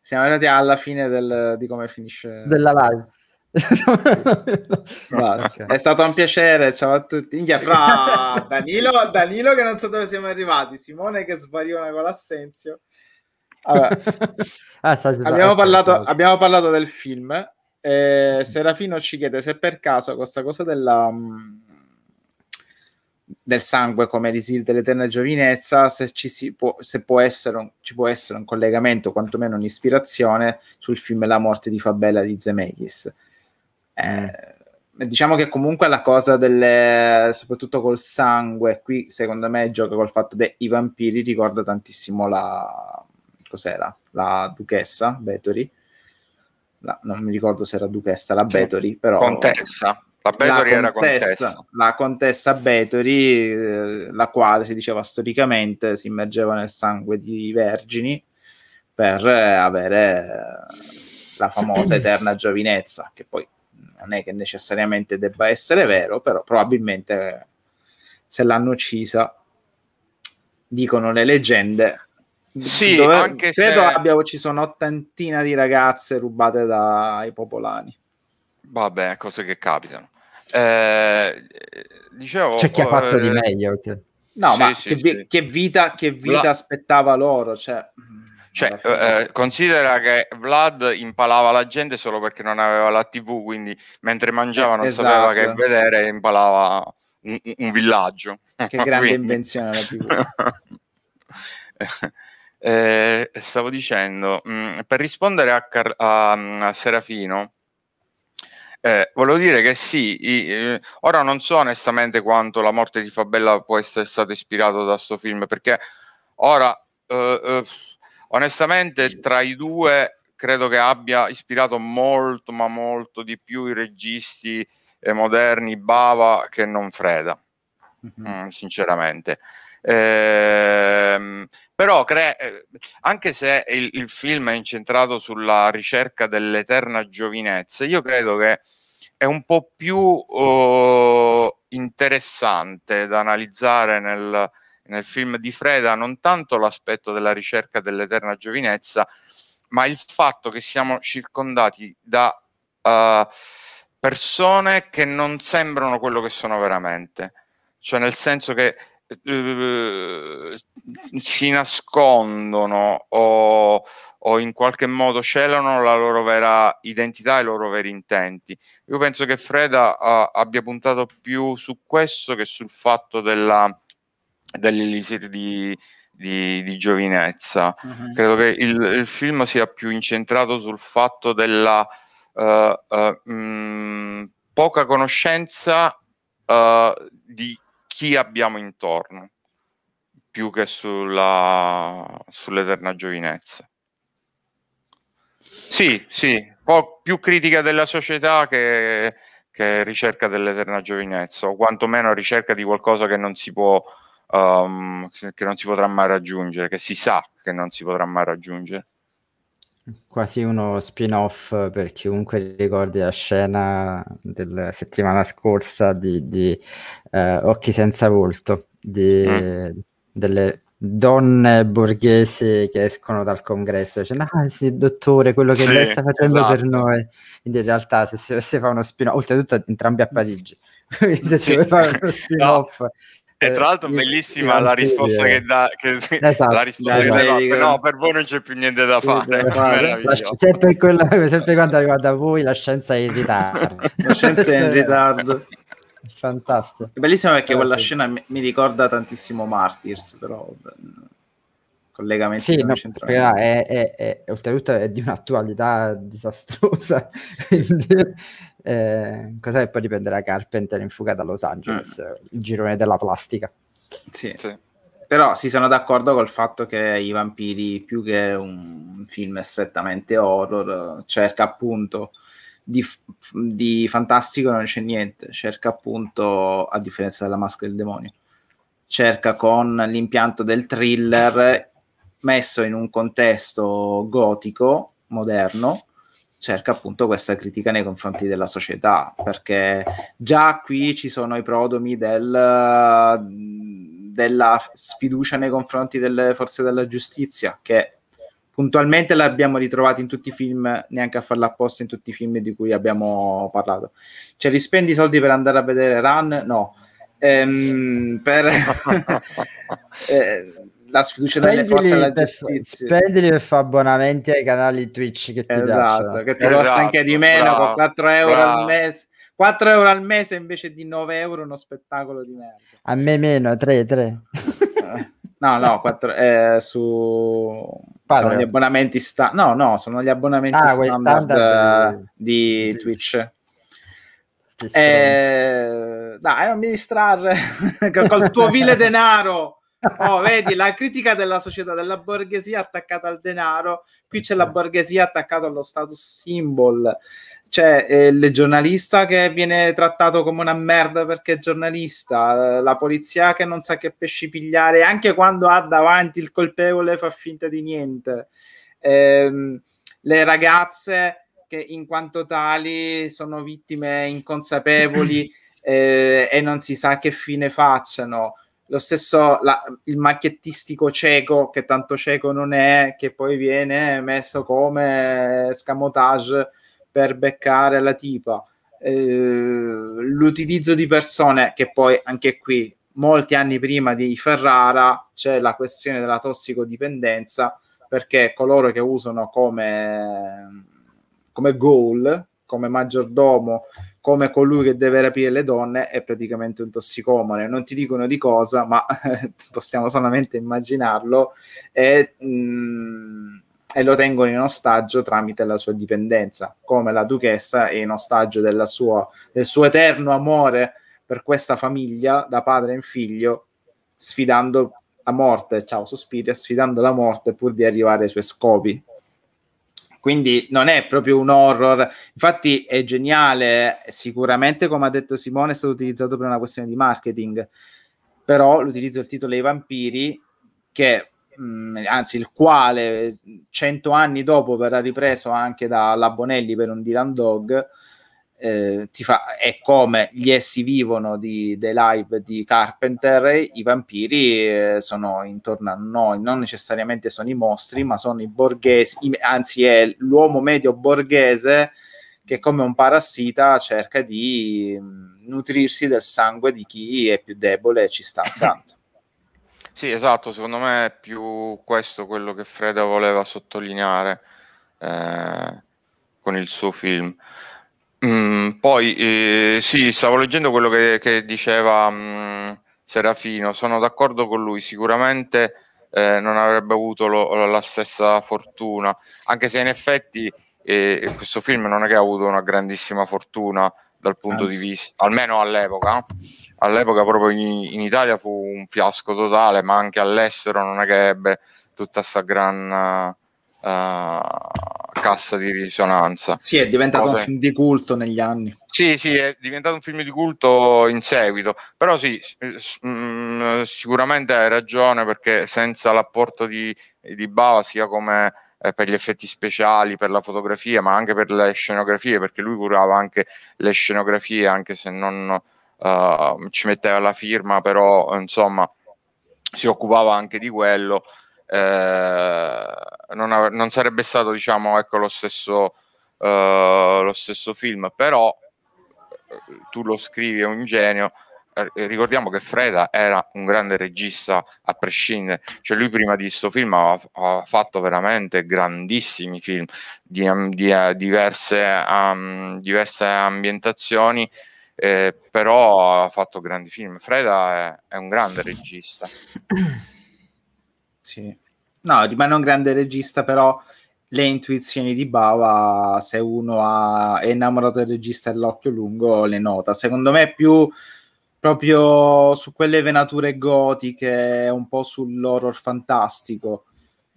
siamo, arrivati alla fine del, di come finisce della live. (laughs) Basta. È stato un piacere, ciao a tutti. Inghia, fra (laughs) Danilo, Danilo che non so dove siamo arrivati, Simone che svariona con l'assenzio. (laughs) ah, abbiamo, parlato, abbiamo, parlato, del film. Eh, Serafino ci chiede se per caso questa cosa della, mm, del sangue come desiderio dell'eterna giovinezza, se, ci può, se può, essere un, ci può essere un collegamento, quantomeno un'ispirazione, sul film La morte di Fabella di Zemeckis. Eh, diciamo che comunque la cosa delle, soprattutto col sangue, qui secondo me gioca col fatto che i vampiri ricorda tantissimo la, cos'era? La duchessa Betori. La, non mi ricordo se era duchessa, la Betori, però... Contessa. La Betori era contessa. La contessa Betori, eh, la quale si diceva storicamente si immergeva nel sangue di vergini per eh, avere la famosa (laughs) eterna giovinezza, che poi non è che necessariamente debba essere vero, però probabilmente se l'hanno uccisa, dicono le leggende, sì, dove, anche credo se... abbia ci sono ottantina di ragazze rubate dai popolani. Vabbè, cose che capitano. Eh, dicevo, C'è chi ha fatto eh... di meglio. Che... No, sì, ma sì, che, sì. che, vita, che vita La... aspettava loro? Cioè, mm, cioè eh, considera che Vlad impalava la gente solo perché non aveva la TV, quindi mentre mangiava eh, non esatto. sapeva che esatto. vedere, impalava un, un villaggio. Che grande (laughs) invenzione la TV. (laughs) (laughs) Eh, stavo dicendo, mh, mm, per rispondere a, Car- a, mm, a Serafino, eh, volevo dire che sì, eh, ora non so onestamente quanto La morte di Fabella può essere stato ispirato da sto film, perché ora eh, eh onestamente tra i due credo che abbia ispirato molto, ma molto di più i registi eh, moderni Bava che non Freda, mm-hmm. Mm, mh, sinceramente. Ehm, eh, però crea, anche se il, il, film è incentrato sulla ricerca dell'eterna giovinezza, io credo che è un po' più oh, interessante da analizzare nel, nel film di Freda non tanto l'aspetto della ricerca dell'eterna giovinezza, ma il fatto che siamo circondati da uh, persone che non sembrano quello che sono veramente. Cioè, nel senso che eh, eh, si nascondono o, o, in qualche modo celano la loro vera identità e i loro veri intenti. Io penso che Freda ah, abbia puntato più su questo che sul fatto della, dell'elisir di, di, di, giovinezza. Uh-huh. Credo che il, il, film sia più incentrato sul fatto della uh, eh, uh, mh, mm, poca conoscenza uh, di chi abbiamo intorno, più che sulla, sull'eterna giovinezza. Sì, sì, un po' più critica della società che, che ricerca dell'eterna giovinezza, o quantomeno ricerca di qualcosa che non si può... Um, che non si potrà mai raggiungere, che si sa che non si potrà mai raggiungere quasi uno spin-off eh, per chiunque ricordi la scena della settimana scorsa di, di uh, Occhi senza volto, di, mm. delle donne borghesi che escono dal congresso dicendo ah sì dottore quello che sì, lei sta facendo esatto. per noi quindi in realtà se si, fa uno spin-off oltretutto entrambi a Parigi (laughs) se si sì. fare uno (laughs) spin-off no. E eh, tra l'altro bellissima la risposta che dà, che, esatto, (laughs) la risposta esatto, che dà, dico... no, per voi non c'è più niente da fare. (laughs) La, sempre, quella, (laughs) sempre quando riguarda voi la scienza è in ritardo. la scienza è in ritardo. Fantastico. È bellissima perché eh, quella scena mi ricorda tantissimo Martyrs, però eh, collegamenti sì, no, però è, è, è, oltretutto è di un'attualità disastrosa sì eh, cosa che poi dipende da Carpenter in fuga da Los Angeles, mm. il girone della plastica. Sì. sì. Però si sono d'accordo col fatto che I Vampiri, più che un film strettamente horror, cerca appunto di, di fantastico non c'è niente, cerca appunto, a differenza della maschera del demonio, cerca con l'impianto del thriller messo in un contesto gotico, moderno, cerca appunto questa critica nei confronti della società, perché già qui ci sono i prodomi del, della sfiducia nei confronti delle forze della giustizia, che puntualmente l'abbiamo ritrovata in tutti i film, neanche a farla apposta in tutti i film di cui abbiamo parlato. Cioè, rispendi i soldi per andare a vedere Run? No. Ehm, per... (laughs) (laughs) eh, la sfiducia spendili delle forze della giustizia. Spendili per fare abbonamenti ai canali Twitch che ti esatto, lascia. che ti esatto, costa anche di meno bravo, con 4 euro bravo. al mese. 4 euro al mese invece di 9 euro uno spettacolo di merda. A me meno, 3, 3. Eh, no, no, 4 eh, su Padre. sono gli abbonamenti sta- No, no, sono gli abbonamenti ah, standard, standard di, di Twitch. Twitch. Eh, dai, non mi distrarre (laughs) col tuo vile denaro Oh, vedi la critica della società, della borghesia attaccata al denaro. Qui c'è la borghesia attaccata allo status symbol. C'è cioè, eh, il giornalista che viene trattato come una merda perché è giornalista, eh, la polizia che non sa che pesci pigliare, anche quando ha davanti il colpevole fa finta di niente. Eh, le ragazze che in quanto tali sono vittime inconsapevoli (clears throat) eh, e non si sa che fine facciano lo stesso la, il macchiettistico cieco, che tanto cieco non è, che poi viene messo come scamotage per beccare la tipa. Eh, l'utilizzo di persone che poi anche qui molti anni prima di Ferrara c'è la questione della tossicodipendenza perché coloro che usano come, come goal come maggiordomo come colui che deve rapire le donne è praticamente un tossicomane. Non ti dicono di cosa, ma (laughs) possiamo solamente immaginarlo e, mh, mm, e, lo tengono in ostaggio tramite la sua dipendenza, come la duchessa è in ostaggio sua, del suo eterno amore per questa famiglia da padre in figlio, sfidando la morte, ciao sospiri, sfidando la morte pur di arrivare ai suoi scopi quindi non è proprio un horror. Infatti è geniale, sicuramente come ha detto Simone è stato utilizzato per una questione di marketing, però l'utilizzo del titolo dei vampiri che mh, mm, anzi il quale eh, cento anni dopo verrà ripreso anche da Labonelli per un Dylan Dog eh, fa, è come gli essi vivono di, dei live di Carpenter, i vampiri eh, sono intorno a noi, non necessariamente sono i mostri, ma sono i borghesi, i, anzi è l'uomo medio borghese che come un parassita cerca di mm, nutrirsi del sangue di chi è più debole e ci sta accanto. (coughs) Sì, esatto, secondo me è più questo quello che Freda voleva sottolineare eh, con il suo film. Mm, poi eh, sì, stavo leggendo quello che, che diceva mh, mm, Serafino, sono d'accordo con lui, sicuramente eh, non avrebbe avuto lo, la stessa fortuna, anche se in effetti eh, questo film non è che ha avuto una grandissima fortuna dal punto Anzi. di vista, almeno all'epoca, no? all'epoca proprio in, in, Italia fu un fiasco totale, ma anche all'estero non è che ebbe tutta questa gran eh, cassa di risonanza. Sì, è diventato Cosa... un film di culto negli anni. Sì, sì, è diventato un film di culto in seguito, però sì, mm, sicuramente hai ragione perché senza l'apporto di, di Bava sia come eh, per gli effetti speciali, per la fotografia, ma anche per le scenografie, perché lui curava anche le scenografie, anche se non uh, ci metteva la firma, però insomma si occupava anche di quello. Eh, non, av- non, sarebbe stato diciamo, ecco, lo, stesso, eh, lo stesso film, però eh, tu lo scrivi, è un genio. Eh, ricordiamo che Freda era un grande regista a prescindere, cioè lui prima di questo film ha, fatto veramente grandissimi film di, di eh, diverse, um, diverse, ambientazioni, eh, però ha fatto grandi film. Freda è, è un grande regista. (clears throat) sì. No, rimane un grande regista, però le intuizioni di Bava, se uno ha, è innamorato del regista e l'occhio lungo, le nota. Secondo me è più proprio su quelle venature gotiche, un po' sull'horror fantastico.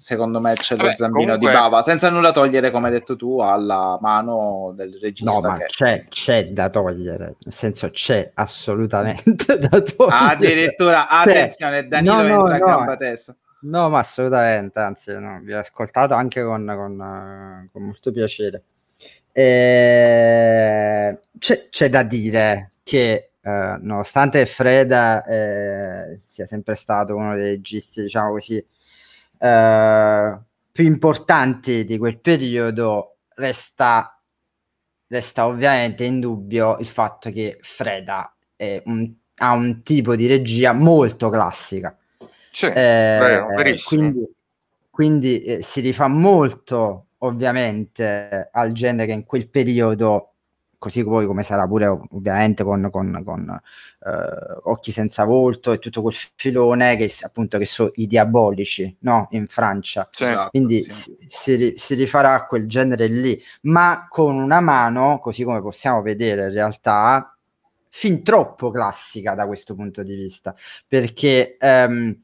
Secondo me c'è Vabbè, lo zambino comunque... di Bava, senza nulla togliere, come hai detto tu, alla mano del regista. No, che... c'è, c'è, da togliere, nel senso c'è assolutamente (laughs) da togliere. Addirittura, cioè, attenzione, Danilo no, no, entra no. a gamba testa. No, ma assolutamente, anzi, no, vi ho ascoltato anche con, con, con molto piacere. E... Eh, c'è, c'è, da dire che, eh, nonostante Freda eh, sia sempre stato uno dei registi, diciamo così, eh, più importanti di quel periodo, resta, resta ovviamente in dubbio il fatto che Freda un, ha un tipo di regia molto classica sì, eh, vero, quindi, quindi eh, si rifà molto ovviamente al genere in quel periodo così poi come sarà pure ovviamente con, con, con eh, Occhi senza volto e tutto quel filone che appunto che sono i diabolici no? in Francia certo, quindi sì. si, si, rifarà a quel genere lì ma con una mano così come possiamo vedere in realtà fin troppo classica da questo punto di vista perché ehm,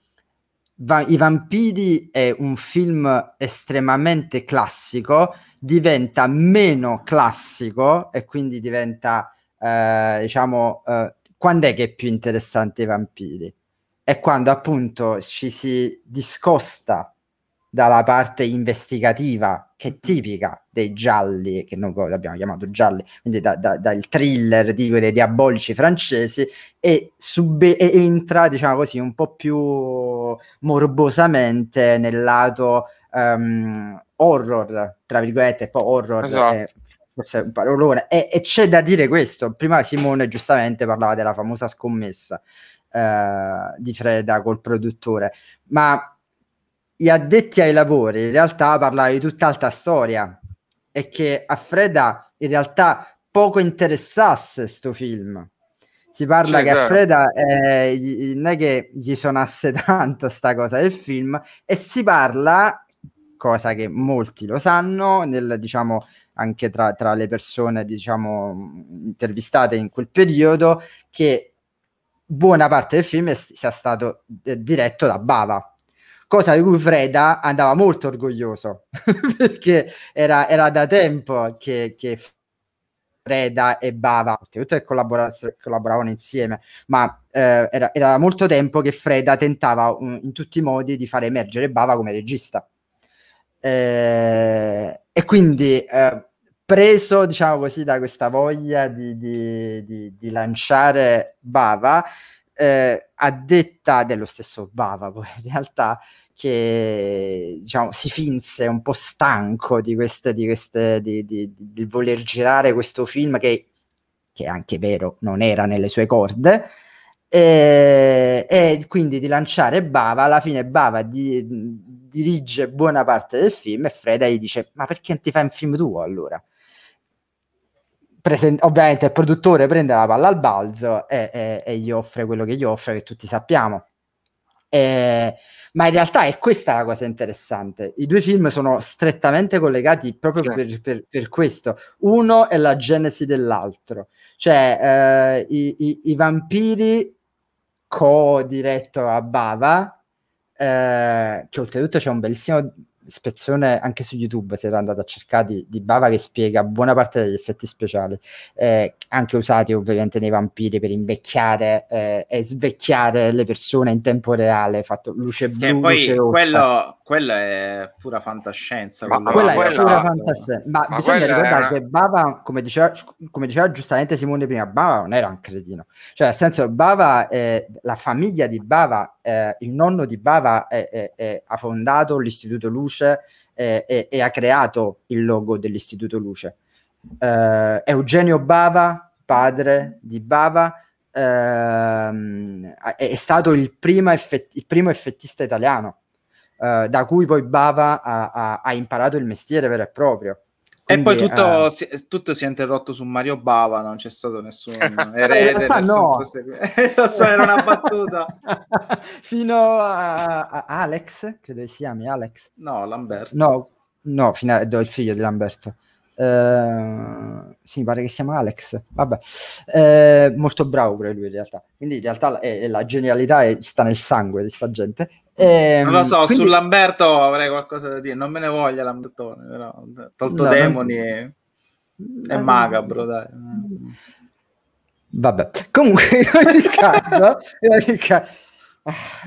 Va- I vampiri è un film estremamente classico, diventa meno classico e quindi diventa, eh, diciamo, eh, quando è che è più interessante i vampiri? È quando appunto ci si discosta dalla parte investigativa che è tipica dei gialli, che noi abbiamo chiamato gialli, quindi da, da, dal thriller di quei diabolici francesi, e, sube- e, entra, diciamo così, un po' più morbosamente nel lato um, horror, tra virgolette, poi horror esatto. è forse un parolone, e, e c'è da dire questo, prima Simone giustamente parlava della famosa scommessa eh, di Freda col produttore, ma gli addetti ai lavori in realtà parlavano di tutt'altra storia e che a Freda in realtà poco interessasse sto film. Si parla cioè, che a Freda eh, gli, non è che gli suonasse (laughs) tanto sta cosa del film e si parla, cosa che molti lo sanno, nel, diciamo, anche tra, tra le persone diciamo, intervistate in quel periodo, che buona parte del film sia stato eh, diretto da Bava cosa di cui Freda andava molto orgoglioso, (laughs) perché era, era, da tempo che, che Freda e Bava, oltretutto che collaboravano insieme, ma eh, era, da molto tempo che Freda tentava um, in tutti i modi di far emergere Bava come regista. Eh, e quindi... Eh, preso, diciamo così, da questa voglia di, di, di, di lanciare Bava, eh, a detta dello stesso Bavavo in realtà che diciamo, si finse un po' stanco di queste, di queste di, di, di voler girare questo film che, che è anche vero non era nelle sue corde e, e, quindi di lanciare Bava. Alla fine Bava di, dirige buona parte del film e Freda gli dice: Ma perché non ti fai un film tuo allora? Present- ovviamente il produttore prende la palla al balzo e, e, e, gli offre quello che gli offre, che tutti sappiamo. E, ma in realtà è questa la cosa interessante. I due film sono strettamente collegati proprio cioè. per, per, per, questo. Uno è la genesi dell'altro, cioè eh, i, i, i, vampiri co-diretto a Bava, eh, che oltretutto c'è un bellissimo spezzone anche su YouTube, se lo andate a cercare, di, di Bava che spiega buona parte degli effetti speciali, eh, anche usati ovviamente nei vampiri per invecchiare eh, e svecchiare le persone in tempo reale, fatto luce blu, e poi luce rossa. Quello quella è pura fantascienza. Ma, ma quella, quella, pura fantascienza. Ma, ma bisogna ricordare era... che Bava, come diceva, come diceva, giustamente Simone prima, Bava non era un cretino. Cioè, nel senso, Bava, eh, la famiglia di Bava, eh, il nonno di Bava eh, ha fondato l'Istituto Luce e ha creato il logo dell'Istituto Luce. Eh, Eugenio Bava, padre di Bava, ehm, è stato il, effetti, il primo effettista italiano eh, da cui poi Bava ha, ha, ha, imparato il mestiere vero e proprio. Quindi, e poi tutto, eh... si, tutto, si, è interrotto su Mario Bava, non c'è stato nessun (laughs) erede, ah, nessun no. (laughs) Eh, lo so, era una battuta. (laughs) fino a, a, Alex, credo si chiami Alex. No, Lamberto. No, no fino a, do, il figlio di Lamberto eh, sì, pare che si chiama Alex, vabbè, eh, molto bravo pure lui in realtà, quindi in realtà è, è la genialità è, sta nel sangue di sta gente. E, ehm, non lo so, quindi... su Lamberto avrei qualcosa da dire, non me ne voglia Lamberto, però tolto no, demoni non... e, è ah, macabro, dai. Vabbè, comunque in ogni (laughs) caso... In ogni caso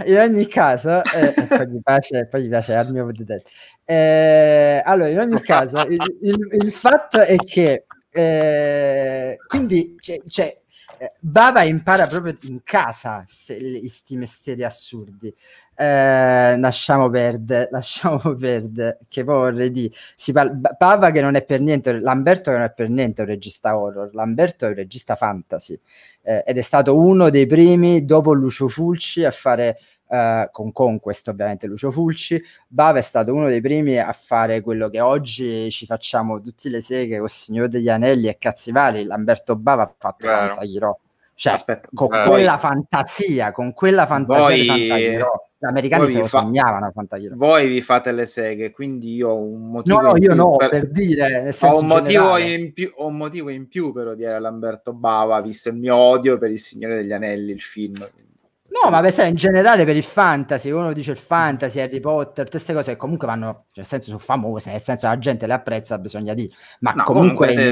eh, in ogni caso, eh, poi, gli piace, poi gli piace al mio vedete. Eh, allora, in ogni caso, il, il, il fatto è che eh, quindi c'è, cioè, c'è cioè, eh, Bava impara proprio in casa questi mestieri assurdi. Eh, lasciamo perdere, (laughs) lasciamo perdere, che poi vorrei dire, si parla, Bava che non è per niente, Lamberto che non è per niente un regista horror, Lamberto è un regista fantasy eh, ed è stato uno dei primi dopo Lucio Fulci a fare eh, con Conquest ovviamente Lucio Fulci. Bava è stato uno dei primi a fare quello che oggi ci facciamo tutte le seghe con Signore degli Anelli e Cazzi Vari. Lamberto Bava ha fatto claro. Fantagirò. Cioè, Aspetta, con eh, voi, quella fantasia, con quella fantasia voi, di Fantagirò. Gli americani se lo fa- sognavano Fantagirò. Voi vi fate le seghe, quindi io ho un motivo No, no io no, per, per dire, ho un, motivo in più, ho un motivo in più per odiare Lamberto Bava, visto il mio odio per Il Signore degli Anelli, il film. Quindi. No, ma sai, in generale per il fantasy, uno dice il fantasy, Harry Potter, queste cose che comunque vanno, cioè, nel senso, sono famose, nel senso la gente le apprezza, bisogna dire. Ma no, comunque, comunque se,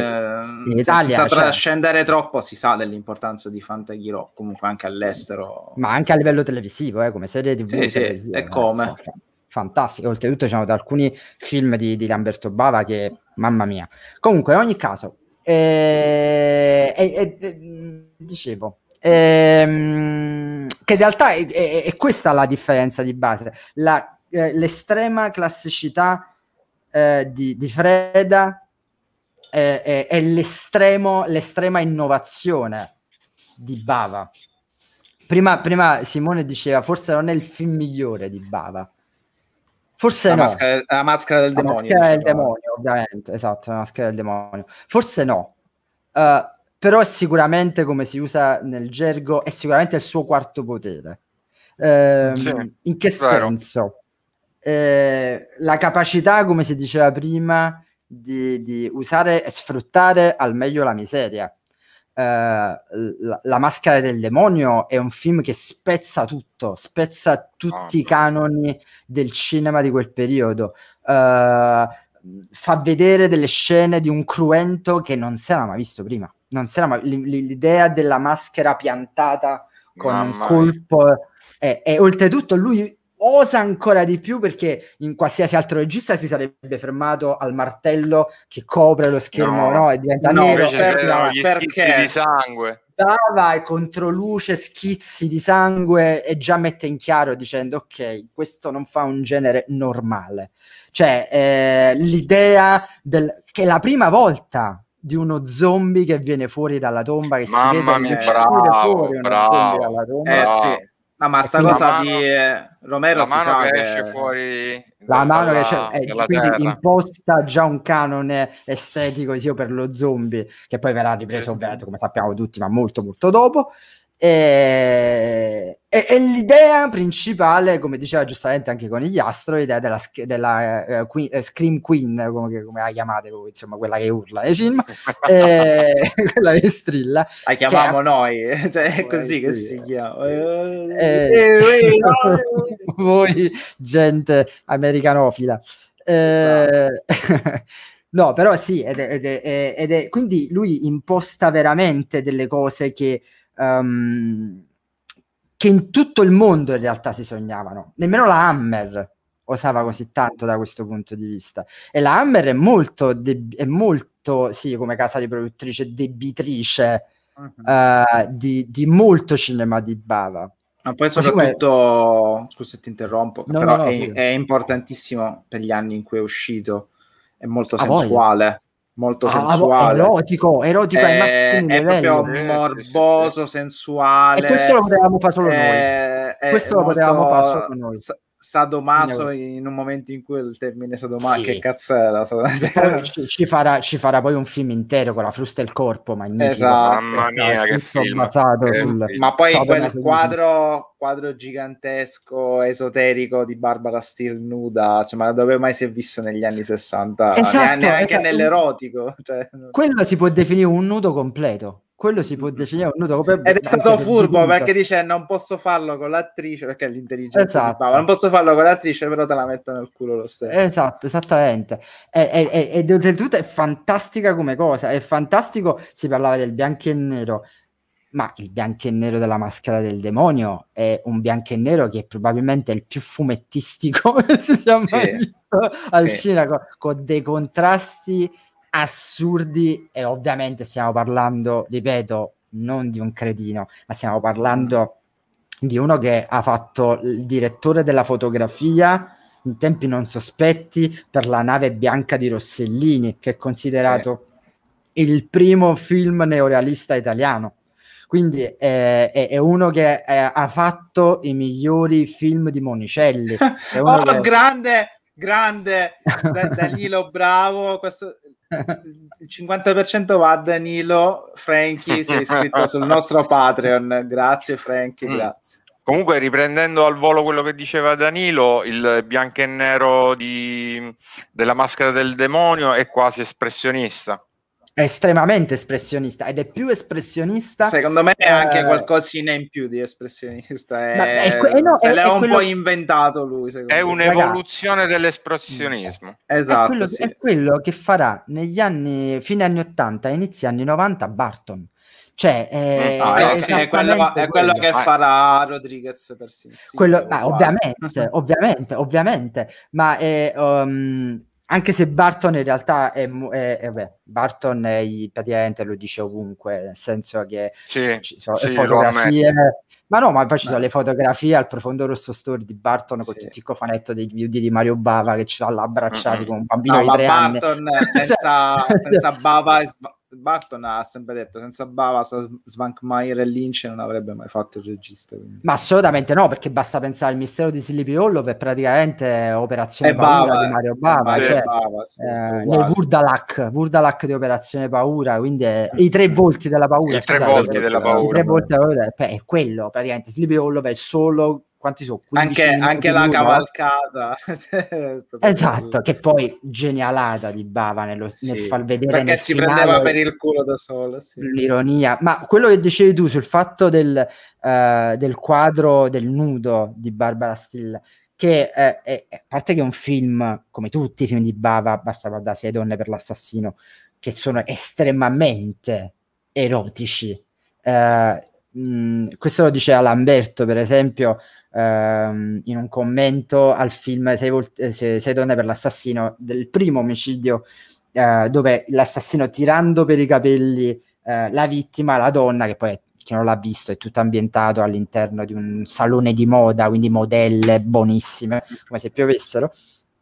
in, in Italia, senza cioè, trascendere troppo si sa dell'importanza di Fantaghiro, comunque anche all'estero. Ma anche a livello televisivo, eh, come serie di... Sì, sì, è come. No? Eh, fantastico. Oltretutto c'è da alcuni film di, di, Lamberto Bava che, mamma mia. Comunque, in ogni caso, eh, eh, eh, dicevo, Ehm, che in realtà è, è, è, questa la differenza di base, la, eh, l'estrema classicità eh, di, di, Freda eh, è, l'estrema innovazione di Bava. Prima, prima, Simone diceva forse non è il film migliore di Bava. Forse la no. Maschera, la maschera del la demonio. Maschera del diciamo. demonio, ovviamente, esatto, la maschera del demonio. Forse no. Uh, però è sicuramente come si usa nel gergo, è sicuramente il suo quarto potere. Eh, sì, in che vero. senso? Eh, la capacità, come si diceva prima, di, di, usare e sfruttare al meglio la miseria. Eh, la, la, maschera del demonio è un film che spezza tutto, spezza tutti oh, i canoni del cinema di quel periodo eh, fa vedere delle scene di un cruento che non si era mai visto prima non sarà mai, l'idea della maschera piantata con un colpo e, e oltretutto lui osa ancora di più perché in qualsiasi altro regista si sarebbe fermato al martello che copre lo schermo no, no e diventa no, nero per, no, gli perché di sangue dava e controluce schizzi di sangue e già mette in chiaro dicendo ok questo non fa un genere normale cioè eh, l'idea del, che è la prima volta di uno zombie che viene fuori dalla tomba che Mamma si vede mia, bravo, fuori bravo. Eh sì. No, ma sta cosa mano, di eh, Romero si sa che esce fuori la mano che esce, eh, quindi terra. imposta già un canone estetico sia per lo zombie che poi verrà ripreso sì. ovviamente come sappiamo tutti ma molto molto dopo e, eh, e, e, l'idea principale, come diceva giustamente anche con gli Astro, l'idea della, della eh, que, eh, Scream Queen, come, come, la chiamate voi, insomma, quella che urla nei film, (laughs) eh, (laughs) quella che strilla. La chiamiamo che, noi, (laughs) cioè, è così che si chiama. Eh, eh, voi, gente americanofila. no, però sì, ed è, ed è, ed è, quindi lui imposta veramente delle cose che um, che in tutto il mondo in realtà si sognavano. Nemmeno la Hammer osava così tanto da questo punto di vista. E la Hammer è molto, deb- è molto sì, come casa di produttrice, debitrice uh-huh. uh, di, di, molto cinema di Bava. Ma poi soprattutto, come... scusa se ti interrompo, no, però no, no, è, è, importantissimo per gli anni in cui è uscito, è molto sensuale molto ah, sensuale. Erotico, erotico è, eh, maschile, è proprio bello. Eh, morboso, sensuale. E questo lo potevamo fare solo eh, noi. Questo lo potevamo fare solo noi sadomaso in un momento in cui il termine sadomaso sì. che cazzo era (laughs) ci, ci, farà, ci, farà, poi un film intero con la frusta e il corpo magnifico esatto. mamma mia che esatto, film che sul, film. ma poi quel quadro, quadro, gigantesco esoterico di Barbara Steele nuda cioè, ma dove mai si è visto negli anni 60 esatto, neanche esatto. nell'erotico (laughs) cioè... quello si può definire un nudo completo quello si può definire un nudo Ed è stato furbo perché dice non posso farlo con l'attrice perché è l'intelligenza esatto. Bava, non posso farlo con l'attrice però te la metto nel culo lo stesso esatto esattamente e oltretutto è fantastica come cosa è fantastico si parlava del bianco e nero ma il bianco e nero della maschera del demonio è un bianco e nero che è probabilmente il più fumettistico (laughs) che si sia mai sì. visto al sì. cinema con, con dei contrasti assurdi e ovviamente stiamo parlando, ripeto, non di un cretino, ma stiamo parlando di uno che ha fatto il direttore della fotografia in tempi non sospetti per la nave bianca di Rossellini, che è considerato sì. il primo film neorealista italiano. Quindi eh, è, è, uno che eh, ha fatto i migliori film di Monicelli. (laughs) È uno oh, che... grande! grande da, (laughs) Danilo bravo questo, il 50% va a Danilo Franchi si è iscritto sul nostro Patreon grazie Franchi mm. grazie comunque riprendendo al volo quello che diceva Danilo il bianco e nero di, della maschera del demonio è quasi espressionista è estremamente espressionista ed è più espressionista. Secondo me è eh, anche eh, qualcosina in più di espressionista. È, è eh, que- eh, no, se è, l'è un quello... po' inventato lui. È un'evoluzione Ragazzi. dell'espressionismo. Mm. Esatto. È quello, sì. è quello, che farà negli anni, fine anni 80 inizi anni 90 Barton. Cioè, è, mm. ah, no, è, quello, quello. quello, che ah. farà Rodriguez per Sin ovviamente, ovviamente, ovviamente, ma è, um, anche se Barton in realtà è, è, è beh, Barton è, praticamente lo dice ovunque, nel senso che sì, ci sono sì, fotografie, ma no, ma poi ci sono le fotografie al profondo rosso store di Barton sì. con il ticco fanetto dei video di Mario Bava che ci sono abbracciati mm-hmm. con un bambino no, di tre Barton anni. Senza, cioè, (laughs) senza Bava è, sv- Barton ha sempre detto senza Bava Svankmaier e Lynch non avrebbe mai fatto il regista. Quindi. Ma assolutamente no, perché basta pensare al mistero di Sleepy Hollow è praticamente operazione è paura Bava, di Mario eh, Bava, cioè, Bava sì, eh, nel Vurdalak, Vurdalak di operazione paura, quindi è, i tre volti della paura. tre volti della paura. I tre volti della paura, è quello praticamente, Sleepy Hollow è solo quanti sono? Anche, anche la cavalcata. (laughs) esatto, che poi genialata di Bava nello, sì, nel far vedere... Perché si finale, prendeva per il culo da solo. Sì. L'ironia. Ma quello che dicevi tu sul fatto del, uh, del quadro del nudo di Barbara Still, che eh, è, è, a parte che è un film, come tutti i film di Bava, basta guardare sei donne per l'assassino, che sono estremamente erotici. Uh, mh, questo lo diceva Lamberto, per esempio, ehm, in un commento al film Sei, volt- eh, Sei, Sei donne per l'assassino, del primo omicidio, eh, dove l'assassino tirando per i capelli eh, la vittima, la donna, che poi chi non l'ha visto è tutto ambientato all'interno di un salone di moda, quindi modelle buonissime, come se piovessero,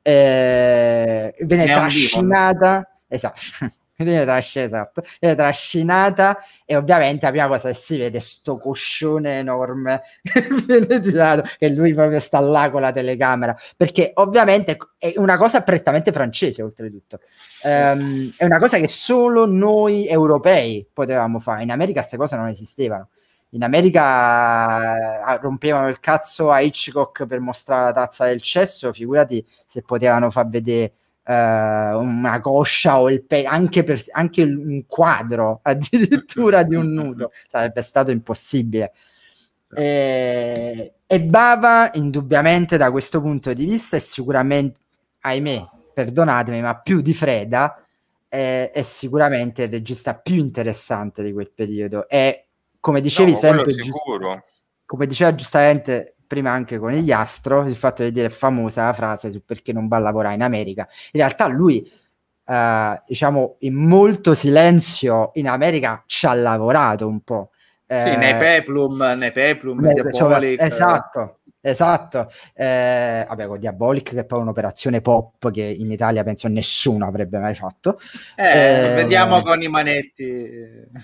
eh, viene trascinata, esatto, viene trascinata, esatto, viene trascinata e ovviamente la prima cosa che si vede è sto coscione enorme (laughs) che viene tirato, che lui proprio sta là con la telecamera, perché ovviamente è una cosa prettamente francese oltretutto, sì. um, è una cosa che solo noi europei potevamo fare, in America queste cose non esistevano. In America ah, rompevano il cazzo a Hitchcock per mostrare la tazza del cesso, figurati se potevano far vedere eh, una coscia o il pe- anche, per, anche un quadro (laughs) addirittura di un nudo sarebbe stato impossibile e, certo. eh, e Bava indubbiamente da questo punto di vista è sicuramente ahimè perdonatemi ma più di Freda è, è sicuramente il regista più interessante di quel periodo e come dicevi no, sempre giust- come diceva giustamente prima anche con gli Astro, il fatto di dire famosa la frase su perché non va a lavorare in America. In realtà lui, eh, diciamo, in molto silenzio in America ci ha lavorato un po'. Eh, sì, nei peplum, nei peplum, beh, cioè, esatto, Esatto, eh, vabbè con Diabolic che è poi un'operazione pop che in Italia penso nessuno avrebbe mai fatto. Eh, eh, vediamo con i manetti.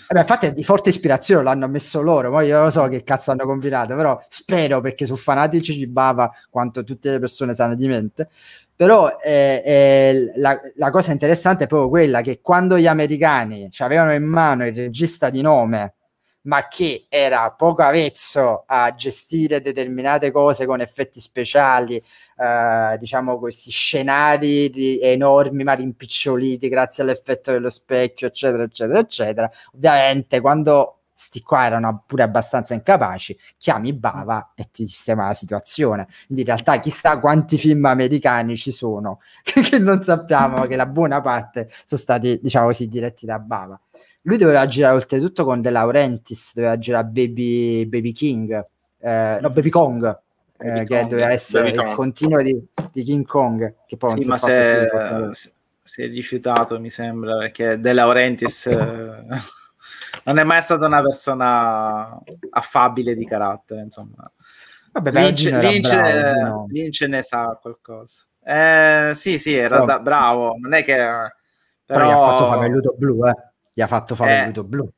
Vabbè, infatti è di forte ispirazione, l'hanno messo loro, poi io lo so che cazzo hanno combinato, però spero perché su Fanatici ci bava quanto tutte le persone sanno di mente. Però eh, eh, la, la, cosa interessante è proprio quella che quando gli americani avevano in mano il regista di nome ma che era poco avezzo a gestire determinate cose con effetti speciali, eh, diciamo questi scenari di enormi ma rimpiccioliti grazie all'effetto dello specchio, eccetera, eccetera, eccetera. Ovviamente quando sti qua erano pure abbastanza incapaci, chiami mm. Bava e ti sistema la situazione. Quindi in realtà chissà quanti film americani ci sono (laughs) che non sappiamo, che la buona parte sono stati, diciamo così, diretti da Bava. Lui doveva girare oltretutto con De Laurentiis, doveva girare Baby, Baby King, eh, no, Baby Kong, eh, che doveva essere Baby il Kong. continuo di, di, King Kong. Che poi sì, ma se, se, si è rifiutato, mi sembra, perché De Laurentiis... Eh, non è mai stata una persona affabile di carattere, insomma. Vabbè, Lynch, no? ne sa qualcosa. Eh, sì, sì, era però, da, bravo, non è che... Però... però gli ha fatto favelluto blu, eh. Gli ha fatto favelluto eh. blu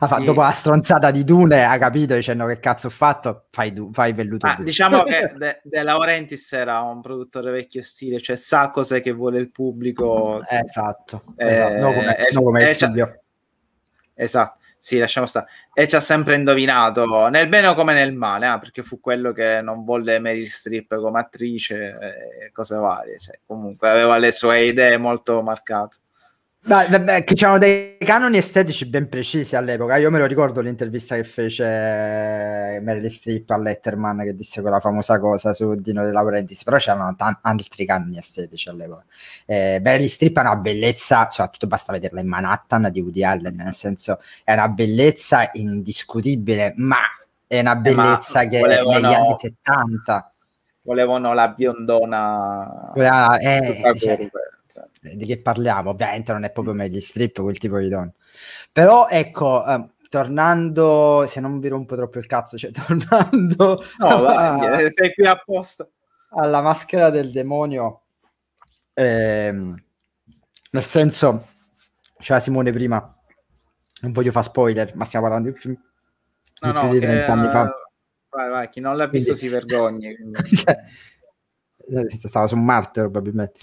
ha fatto dopo la stronzata di Dune, ha capito dicendo che cazzo ho fatto, fai, du- fai velluto. Ah, diciamo che (laughs) De, De Laurentiis era un produttore vecchio stile, cioè sa cos'è che vuole il pubblico. Esatto, eh, esatto. No, come, eh, no come eh, il cioè, figlio. Esatto, sì, lasciamo stare. E ci ha sempre indovinato, nel bene come nel male, eh, perché fu quello che non volle Meryl Streep come attrice eh, e cose varie. Cioè, comunque aveva le sue idee molto marcate. Beh, vabbè, che c'erano dei canoni estetici ben precisi all'epoca. Io me lo ricordo l'intervista che fece Meryl Streep a Letterman che disse quella famosa cosa su Dino De Laurentiis, però c'erano t- altri canoni estetici all'epoca. Eh, Meryl Streep è una bellezza, soprattutto cioè, basta vederla in Manhattan di Woody Allen, nel senso è una bellezza indiscutibile, ma è una eh, bellezza eh, che volevano... negli anni 70 volevano la biondona ah, eh, cioè, cioè. Eh, di che parliamo ovviamente non è proprio meglio Strip quel tipo di donna però ecco eh, tornando se non vi rompo troppo il cazzo cioè (laughs) tornando no, alla, vai, eh, sei qui apposta alla maschera del demonio ehm, nel senso c'era Simone prima non voglio fare spoiler ma stiamo parlando di un film no, no, di 30 anni fa eh, Vai, vai, chi non l'ha visto quindi... si vergogna. (laughs) Quindi... Cioè, eh, stava su Marte probabilmente.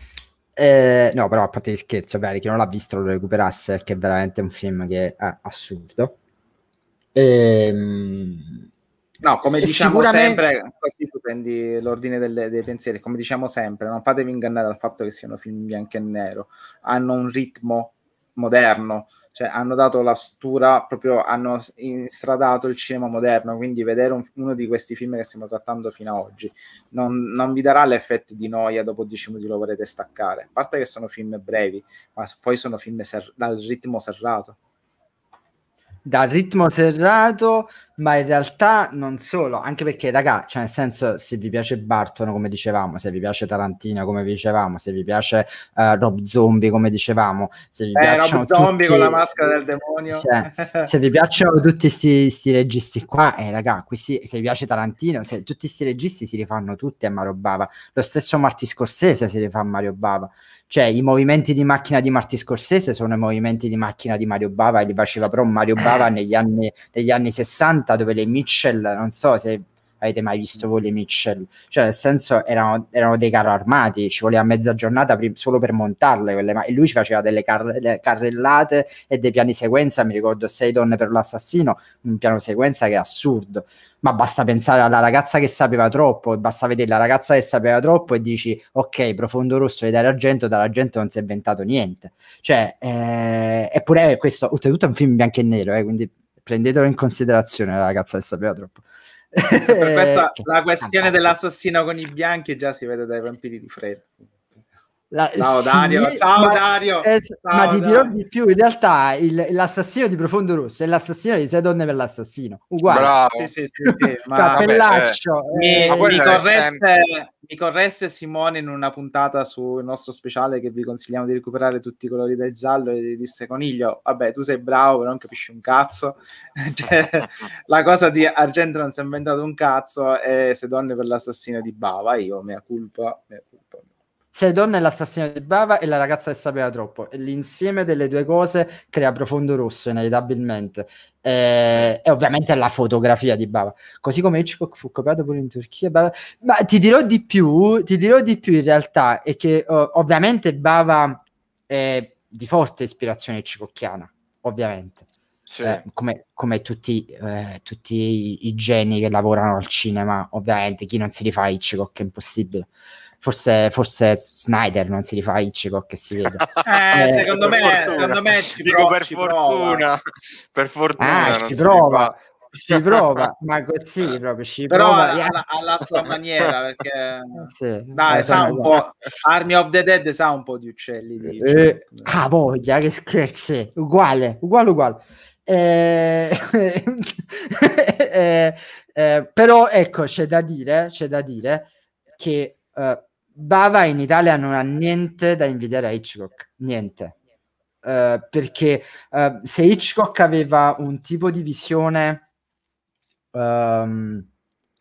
Eh, no, però a parte gli scherzi, bene, chi non l'ha visto lo recuperasse perché è veramente un film che è assurdo. Ehm... No, come diciamo sicuramente... sempre, così tu prendi l'ordine delle, dei pensieri, come diciamo sempre, non fatevi ingannare dal fatto che siano film bianco e nero, hanno un ritmo moderno, cioè hanno dato la stura, proprio hanno instradato il cinema moderno, quindi vedere un, uno di questi film che stiamo trattando fino ad oggi non, non, vi darà l'effetto di noia, dopo 10 minuti lo vorrete staccare, a parte che sono film brevi, ma poi sono film ser- dal ritmo serrato dal ritmo serrato, ma in realtà non solo, anche perché, raga, cioè nel senso, se vi piace Barton, come dicevamo, se vi piace Tarantino, come dicevamo, se vi piace uh, Rob Zombie, come dicevamo, se vi eh, Rob Zombie con la maschera del demonio, cioè, se vi piacciono tutti questi registi qua, eh, raga, questi, se vi piace Tarantino, se, tutti questi registi si rifanno tutti a Mario Bava, lo stesso Marti Scorsese si rifà a Mario Bava, cioè, i movimenti di macchina di Marti Scorsese sono i movimenti di macchina di Mario Bava e li faceva però Mario Bava negli anni, negli anni 60, dove le Mitchell, non so se avete mai visto voi le Mitchell, cioè nel senso erano, erano dei carri armati, ci voleva mezza giornata prim- solo per montarle, quelle, ma- e lui ci faceva delle car- carrellate e dei piani sequenza, mi ricordo sei donne per l'assassino, un piano sequenza che è assurdo, ma basta pensare alla ragazza che sapeva troppo, basta vedere la ragazza che sapeva troppo e dici ok, profondo rosso e dare argento, dall'argento non si è inventato niente. Cioè, eh, eppure questo, oltretutto è un film bianco e nero, eh, quindi prendetelo in considerazione la ragazza che sapeva troppo. per questa, (laughs) la questione dell'assassino con i bianchi già si vede dai vampiri di freddo. La, ciao sì, Dario, ciao ma, Dario. Eh, ciao, ma ti Dario. dirò di più, in realtà il, l'assassino di Profondo Rosso è l'assassino di Sei donne per l'assassino. Uguale. Bravo. Sì, sì, sì, sì (laughs) ma... Cappellaccio. Vabbè, eh. eh mi, mi, corresse, mi, corresse, Simone in una puntata sul nostro speciale che vi consigliamo di recuperare tutti i colori del giallo e disse Coniglio, vabbè tu sei bravo però non capisci un cazzo. (laughs) cioè, la cosa di Argento non si è inventato un cazzo e se donne per l'assassino di Bava, io, mea culpa, mea culpa. Sei donna e l'assassino di Bava e la ragazza che sapeva troppo. l'insieme delle due cose crea profondo rosso, inevitabilmente. E, e ovviamente la fotografia di Bava. Così come Hitchcock fu copiato pure in Turchia. Bava. Ma ti dirò di più, ti dirò di più in realtà, è che oh, ovviamente Bava è di forte ispirazione hitchcockiana, ovviamente. Sì. Eh, come, come, tutti, eh, tutti i, i geni che lavorano al cinema, ovviamente chi non si rifà Hitchcock è impossibile. Forse, forse, Snyder non si rifà Hitchcock che si vede. (laughs) Eh, eh, secondo, me, secondo, me, ci Dico per ci fortuna, per fortuna. Ah, ci prova, ci prova, ma così eh. proprio ci Però prova. Alla, yeah. alla sua maniera, perché (laughs) sì, dai, eh, sa un po', Army of the Dead sa un po' di uccelli. Eh, di eh, ah, voglia, che scherzi, uguale, uguale, uguale. (laughs) Eh, però ecco, c'è da dire, c'è da dire che... Uh, Bava in Italia non ha niente da invidiare a Hitchcock, niente. Uh, perché uh, se Hitchcock aveva un tipo di visione um,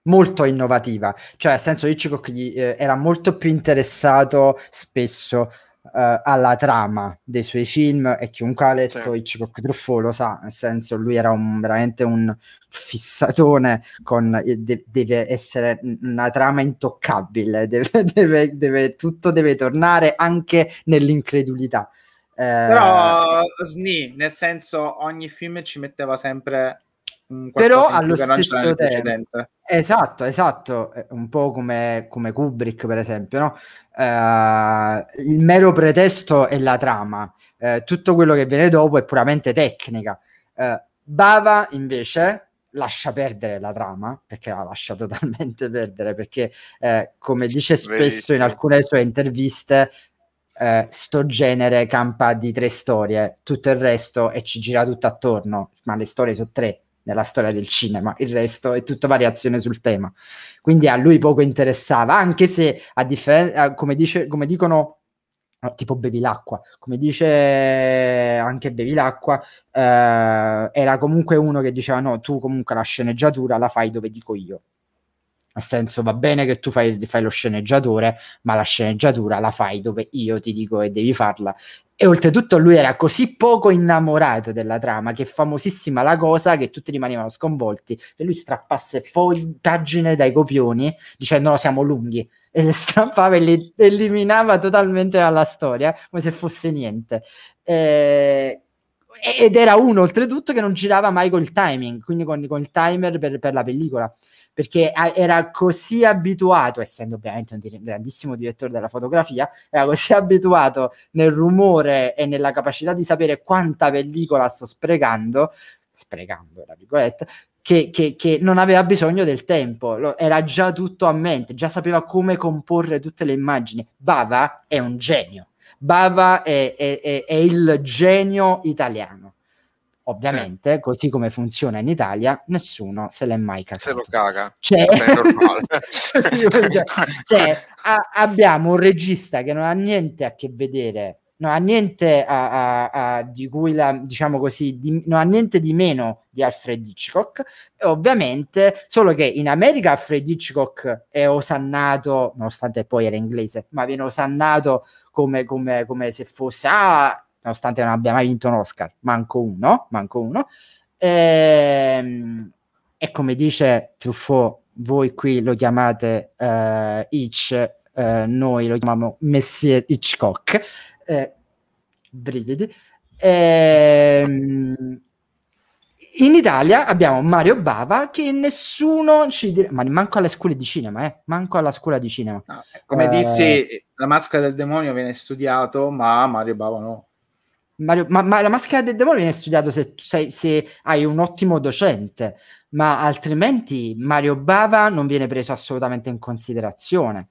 molto innovativa, cioè nel senso Hitchcock gli, eh, era molto più interessato spesso uh, alla trama dei suoi film e chiunque ha letto sì. Hitchcock Truffaut lo sa, nel senso lui era un, veramente un fissatone con de- deve essere una trama intoccabile, (laughs) deve, deve, deve, tutto deve tornare anche nell'incredulità. Eh, Però Sni, nel senso ogni film ci metteva sempre però allo stesso tempo esatto esatto eh, un po' come, come Kubrick per esempio no? uh, il mero pretesto è la trama uh, tutto quello che viene dopo è puramente tecnica uh, Bava invece lascia perdere la trama perché la lascia totalmente (laughs) perdere perché come dice spesso in alcune sue interviste eh, sto genere campa di tre storie tutto il resto e ci gira tutto attorno ma le storie sono tre nella storia del cinema, il resto è tutta variazione sul tema. Quindi a lui poco interessava, anche se a differenza, come, dice, come dicono eh, tipo bevi l'acqua, come dice anche bevi l'acqua, eh, era comunque uno che diceva no, tu comunque la sceneggiatura la fai dove dico io, nel senso, va bene che tu fai, fai, lo sceneggiatore, ma la sceneggiatura la fai dove io ti dico che devi farla. E oltretutto lui era così poco innamorato della trama che è famosissima la cosa che tutti rimanevano sconvolti e lui strappasse fogli, pagine dai copioni dicendo no, siamo lunghi e le strappava e le eliminava totalmente dalla storia come se fosse niente. Eh, ed era uno oltretutto che non girava mai col timing, quindi con, con il timer per, per la pellicola perché era così abituato, essendo ovviamente un di- grandissimo direttore della fotografia, era così (laughs) abituato nel rumore e nella capacità di sapere quanta pellicola sto sprecando, sprecando, tra virgolette, che, che, che, non aveva bisogno del tempo, lo, era già tutto a mente, già sapeva come comporre tutte le immagini. Bava è un genio, Bava è, è, è, è il genio italiano ovviamente, sì. così come funziona in Italia, nessuno se l'è mai cagato. Se lo caga. Cioè, (laughs) cioè a- abbiamo un regista che non ha niente a che vedere, non ha niente a, a, di cui la, diciamo così, di, non ha niente di meno di Alfred Hitchcock, e ovviamente, solo che in America Alfred Hitchcock è osannato, nonostante poi era inglese, ma viene osannato come, come, come se fosse, ah, nonostante non abbia mai vinto un Oscar, manco uno, manco uno. E, ehm, e come dice Truffaut, voi qui lo chiamate eh, Hitch, eh, noi lo chiamiamo Messier Hitchcock, eh, brividi. Ehm, in Italia abbiamo Mario Bava che nessuno ci dirà, ma manco alle scuole di cinema, eh? manco alla scuola di cinema. No, eh, come eh, dissi, la maschera del demonio viene studiato, ma Mario Bava no. Mario, ma, ma, la maschera del demonio viene studiata se, se, se, hai un ottimo docente, ma altrimenti Mario Bava non viene preso assolutamente in considerazione.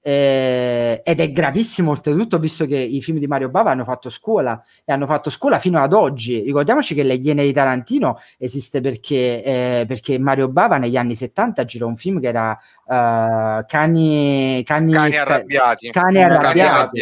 Eh, ed è gravissimo, oltretutto, visto che i film di Mario Bava hanno fatto scuola e hanno fatto scuola fino ad oggi. Ricordiamoci che Le Iene di Tarantino esiste perché, eh, perché Mario Bava negli anni 70 girò un film che era uh, Cani, cani, cani, sca- arrabbiati. cani arrabbiati. Cani arrabbiati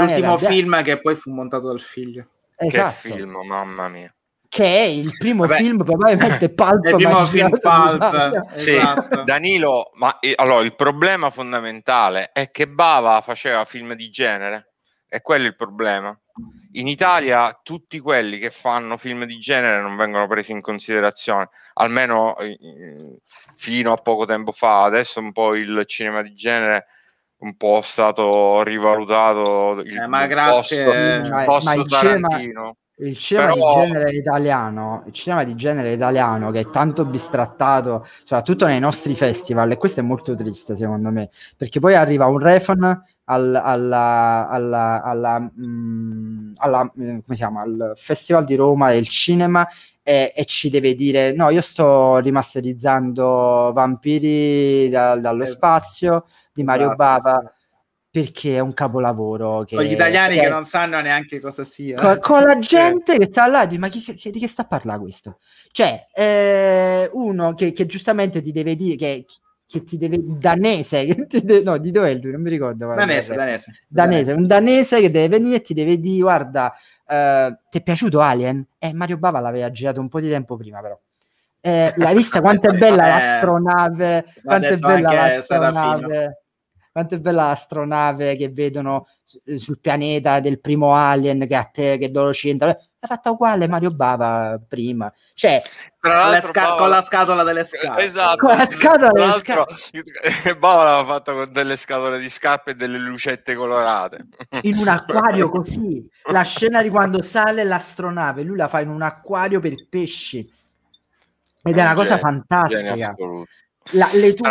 L'ultimo Canada. film che poi fu montato dal figlio. Esatto. Che film, mamma mia. Che è il primo Vabbè, film probabilmente (laughs) Pulp. Il primo film Pulp. Sì. Esatto. Danilo, ma allora il problema fondamentale è che Bava faceva film di genere. È quello il problema. In Italia tutti quelli che fanno film di genere non vengono presi in considerazione, almeno eh, eh fino a poco tempo fa. Adesso un po' il cinema di genere un po' stato rivalutato il, eh, ma grazie posto, ma, posto ma il, cinema, il cinema Però... di genere italiano il cinema di genere italiano che è tanto bistrattato soprattutto nei nostri festival e questo è molto triste secondo me perché poi arriva un refan al, alla, alla, alla, mh, mm, alla, mm, come si chiama, al Festival di Roma del cinema e, e, ci deve dire no io sto rimasterizzando Vampiri da, dallo esatto. spazio di Mario esatto, Bava sì. Perché è un capolavoro. Che, con gli italiani che, è... non sanno neanche cosa sia. Con, con la gente che sta là, di, ma chi, chi, di che sta a parlare questo? Cioè, eh, uno che, che, giustamente ti deve dire che, che ti deve danese che ti deve, no di dove è lui non mi ricordo danese, danese, danese un danese che deve venire e ti deve dire guarda eh, ti è piaciuto Alien? Eh, Mario Bava l'aveva girato un po' di tempo prima però eh, l'hai vista quanto è (laughs) eh, bella l'astronave quanto è bella l'astronave quanto è bella l'astronave che vedono eh, sul pianeta del primo Alien che a te, che Dolo c'entra eh, è fatta uguale Mario Bava prima, cioè la sca- Bava... con la scatola delle eh, scarpe. Esatto. Con la scatola delle scarpe. (laughs) Bava l'aveva fatta con delle scatole di scarpe e delle lucette colorate. In un acquario (laughs) così. La scena di quando sale l'astronave, lui la fa in un acquario per pesci. Ed è, una cosa fantastica. Genio la, le, tute,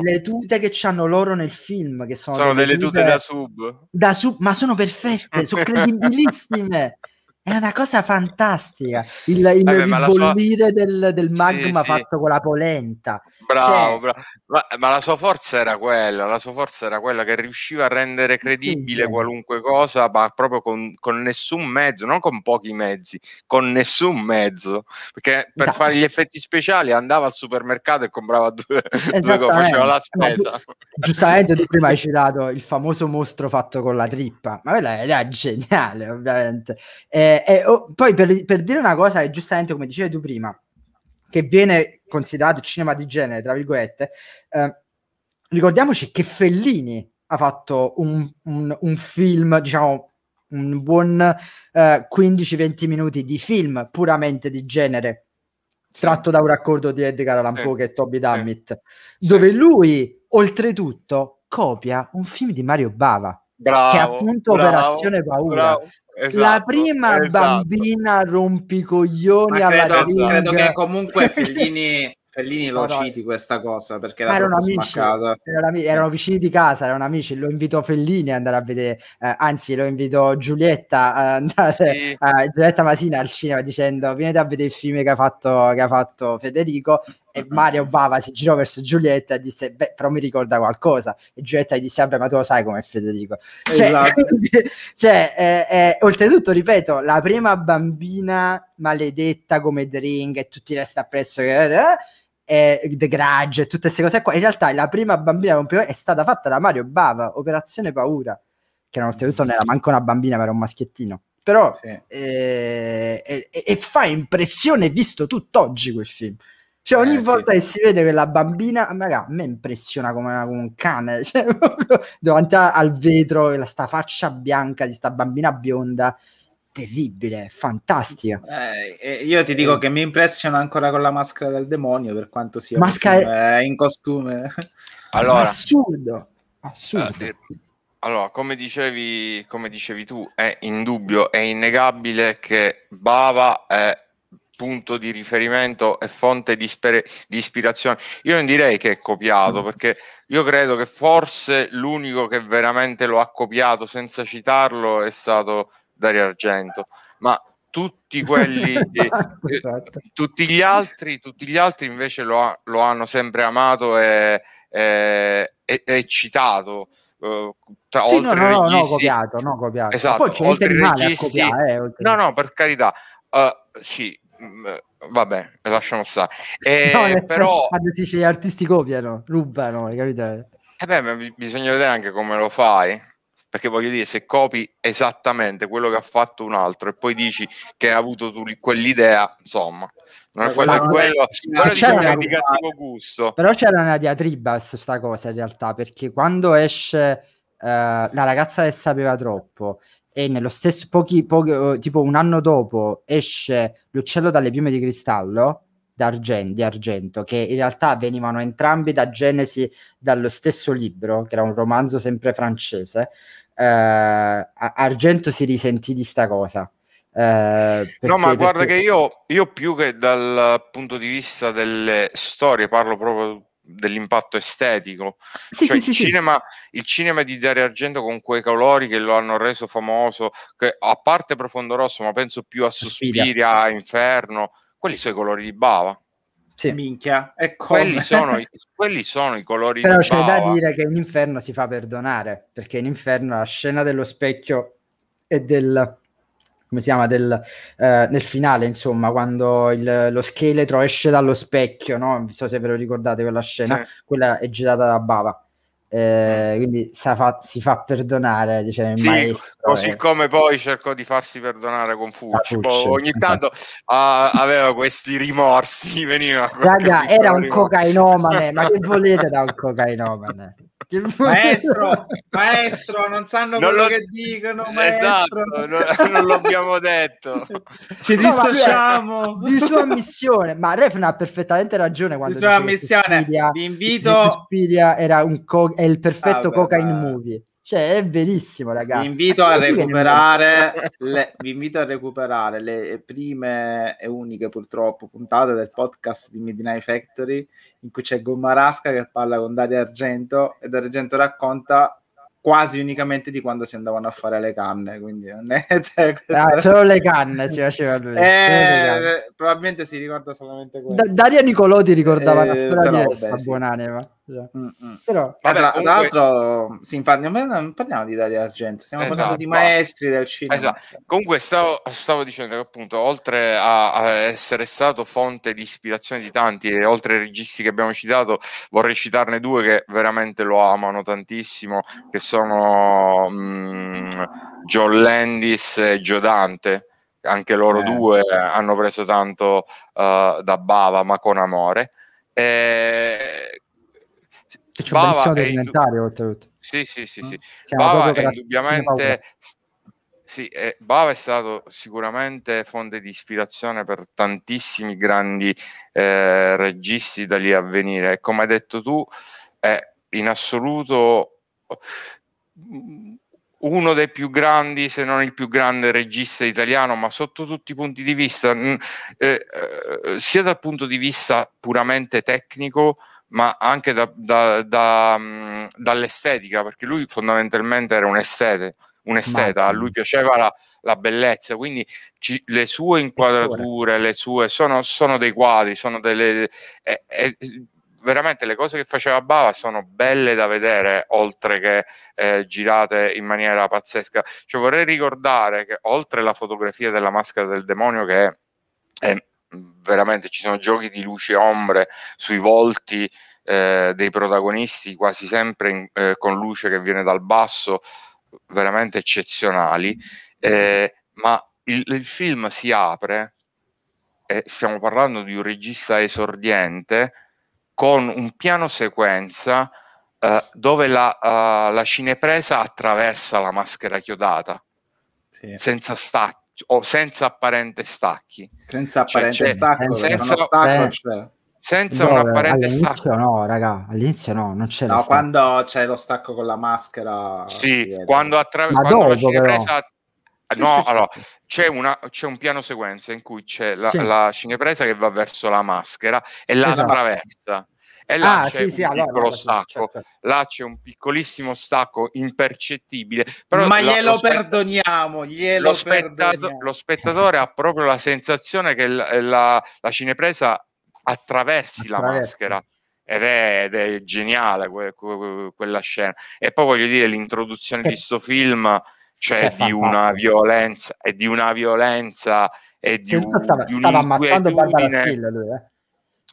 le tute che hanno loro nel film, che sono, sono delle, delle tute, tute, da sub. Da sub, ma sono perfette, sono (laughs) credibilissime. È una cosa fantastica il, il Vabbè, ribollire sua... del, del, magma sì, fatto con la polenta. Bravo, cioè... bravo. Ma, ma, la sua forza era quella, la sua forza era quella che riusciva a rendere credibile sì, qualunque cosa, ma proprio con, con, nessun mezzo, non con pochi mezzi, con nessun mezzo. Perché per esatto. fare gli effetti speciali andava al supermercato e comprava due, due faceva la spesa. tu, giustamente tu prima hai citato il famoso mostro fatto con la trippa, ma quella era geniale, ovviamente. Eh, eh, eh, oh, poi per, per, dire una cosa, è giustamente come dicevi tu prima, che viene considerato cinema di genere, tra virgolette, eh, ricordiamoci che Fellini ha fatto un, un, un film, diciamo, un buon 15-20 eh, minuti di film puramente di genere, tratto da un raccordo di Edgar Allan Poe e Toby Dammit, dove lui, oltretutto, copia un film di Mario Bava. Bravo, che è appunto bravo, Operazione Paura. Bravo. Esatto, la prima esatto. bambina rompicoglioni Ma credo, alla credo, credo che comunque (laughs) Fellini Fellini lo citi questa cosa perché era erano amici, erano, erano, vicini di casa, erano amici, lo invito Fellini ad andare a vedere, eh, anzi lo invito Giulietta a andare sì. eh, Giulietta Masina al cinema dicendo Vieni a vedere il film che ha fatto, che ha fatto Federico e Mario Bava si girò verso Giulietta e disse beh però mi ricorda qualcosa e Giulietta gli disse vabbè ma tu lo sai com'è Federico cioè, esatto. (laughs) cioè eh, eh, oltretutto ripeto la prima bambina maledetta come Dring e tutti resta appresso eh, eh, eh, The Grudge e tutte queste cose qua in realtà la prima bambina rompione è stata fatta da Mario Bava Operazione Paura che non, oltretutto non era manco una bambina ma era un maschiettino però sì. eh, e, e, fa impressione visto tutt'oggi quel film cioè, ogni eh, volta sì. che si vede quella bambina, raga, a me impressiona come, come un cane, (laughs) cioè, proprio, davanti al vetro, e la sta faccia bianca di sta bambina bionda, terribile, fantastica. Eh, io ti dico eh. che mi impressiona ancora con la maschera del demonio, per quanto sia Masca... Eh, in costume. Allora, assurdo, assurdo. Eh, eh, allora, come dicevi, come dicevi tu, è indubbio, è innegabile che Bava è punto di riferimento e fonte di, spere- di, ispirazione. Io non direi che è copiato, mm. perché io credo che forse l'unico che veramente lo ha copiato senza citarlo è stato Dario Argento, ma tutti quelli, (laughs) certo. eh, tutti, gli altri, tutti gli altri invece lo, ha, lo hanno sempre amato e, e, e, e citato. Uh, tra, sì, no, no, no, no, copiato, no, copiato. Esatto, poi c'è oltre registi, male a copiare, eh, no, no, per carità, Uh, sì, Mm, eh, vabbè, lasciamo stare. (laughs) Eh, no, però... dice gli artisti copiano, rubano, hai capito? Eh beh, bisogna vedere anche come lo fai. Perché voglio dire, se copi esattamente quello che ha fatto un altro e poi dici che hai avuto tu quell'idea, insomma, non è quello, no, è quello, no, quello c'era diciamo una, di cattivo gusto. Però c'era una diatriba su questa cosa in realtà, perché quando esce eh, la ragazza che sapeva troppo e nello stesso pochi, pochi, eh, tipo un anno dopo esce l'uccello dalle piume di cristallo d'argento, di argento che in realtà venivano entrambi da Genesi dallo stesso libro che era un romanzo sempre francese eh, Argento si risentì di sta cosa eh, no, ma guarda perché... che io, io, più che dal punto di vista delle storie parlo proprio dell'impatto estetico. Sì, cioè, sì, il, sì, cinema, il, cinema, di Dario Argento con quei colori che lo hanno reso famoso, che, a parte Profondo Rosso, ma penso più a Sospiri, a Inferno, quelli sono i colori di Bava. Sì. Minchia, ecco. Quelli, (laughs) quelli, sono i, colori Però di Bava. Però c'è da dire che in Inferno si fa perdonare, perché in Inferno la scena dello specchio e del come si chiama, del, eh, nel finale, insomma, quando il, lo scheletro esce dallo specchio, no? Non so se ve lo ricordate quella scena, sì. quella è girata da Bava. Eh, mm. quindi fa, si fa, perdonare dice, sì, maestro, così eh. come poi cercò di farsi perdonare con Fucci, ah, Fucci boh, ogni esatto. tanto esatto. Ah, a, aveva questi rimorsi (laughs) veniva Raga, era un rimorsi. cocainomane ma che volete da un cocainomane il maestro, maestro, non sanno non quello lo... che dicono. Esatto, maestro. Esatto, non, (laughs) non l'abbiamo detto. Ci dissociamo. No, vabbè, di sua missione, ma Refna ha perfettamente ragione. Quando di sua missione, Suspiria, vi invito. Suspiria era un co- è il perfetto ah, cocaine movie. Cioè, è verissimo, ragazzi. Vi invito a, cioè, recuperare, le, vi invito a recuperare le prime e uniche, purtroppo, puntate del podcast di Midnight Factory, in cui c'è Gommarasca che parla con Dario Argento e Dario Argento racconta quasi unicamente di quando si andavano a fare le canne. Quindi non è, (laughs) cioè, ah, questa... ah, solo le canne si faceva lui. Eh, canne. probabilmente si ricorda solamente quello. Da- Daria Nicolò ti ricordava eh, la storia di questa buon'anima. Mm, mm. Però, Vabbè, tra, l'altro, sì, infatti, non parliamo di Dario Argento, stiamo esatto. parlando di maestri del cinema. Esatto. Comunque, stavo, stavo, dicendo che, appunto, oltre a, a, essere stato fonte di ispirazione di tanti, e oltre ai registi che abbiamo citato, vorrei citarne due che veramente lo amano tantissimo, che sono mh, mm, John Landis e Joe Dante. Anche loro eh. due hanno preso tanto uh, da Bava, ma con amore. E c'è un Bava è indubbiamente, oltretutto. Sì, sì, sì, sì. Mm? Bava è indubbiamente sì, eh, Bava è stato sicuramente fonte di ispirazione per tantissimi grandi eh, registi da lì a venire. E come hai detto tu, è in assoluto mm, uno dei più grandi, se non il più grande regista italiano, ma sotto tutti i punti di vista, mh, mm, eh, eh, sia dal punto di vista puramente tecnico, ma anche da, da, da, mm, dall'estetica, perché lui fondamentalmente era un estete, un esteta, a lui piaceva la, la bellezza, quindi ci, le sue inquadrature, le sue, sono, sono dei quadri, sono delle... Eh, eh, veramente le cose che faceva Bava sono belle da vedere, oltre che eh, girate in maniera pazzesca. Cioè, vorrei ricordare che oltre alla fotografia della maschera del demonio, che è, è veramente ci sono giochi di luce e ombre sui volti eh, dei protagonisti, quasi sempre in, eh, con luce che viene dal basso, veramente eccezionali. Eh, ma il, il, film si apre, e stiamo parlando di un regista esordiente, con un piano sequenza eh, dove la, uh, la cinepresa attraversa la maschera chiodata, sì. senza stacchi o senza apparente stacchi. Senza cioè, apparente cioè, stacco, senza, stacco cioè. senza no, un apparente all'inizio stacco. No, raga, all'inizio no, non c'è No, quando c'è lo stacco con la maschera. Sì, quando attraverso la cinepresa... sì, no, sì, allora, sì. C'è, una, c'è, un piano sequenza in cui c'è la, la cinepresa che va verso la maschera e la esatto. attraversa e là ah, c'è sì, un sì, piccolo allora, stacco, certo, certo. là c'è un piccolissimo stacco impercettibile. Però Ma glielo lo perdoniamo, glielo lo, spettato- perdoniamo. lo spettatore ha proprio la sensazione che la, eh, la, la cinepresa attraversi, attraversi la maschera. Ed è, ed è, geniale que, que, quella scena. E poi voglio dire, l'introduzione di questo film cioè di una violenza e di una violenza e di, un, stava, di stava ammazzando Barbara Steele lui, eh?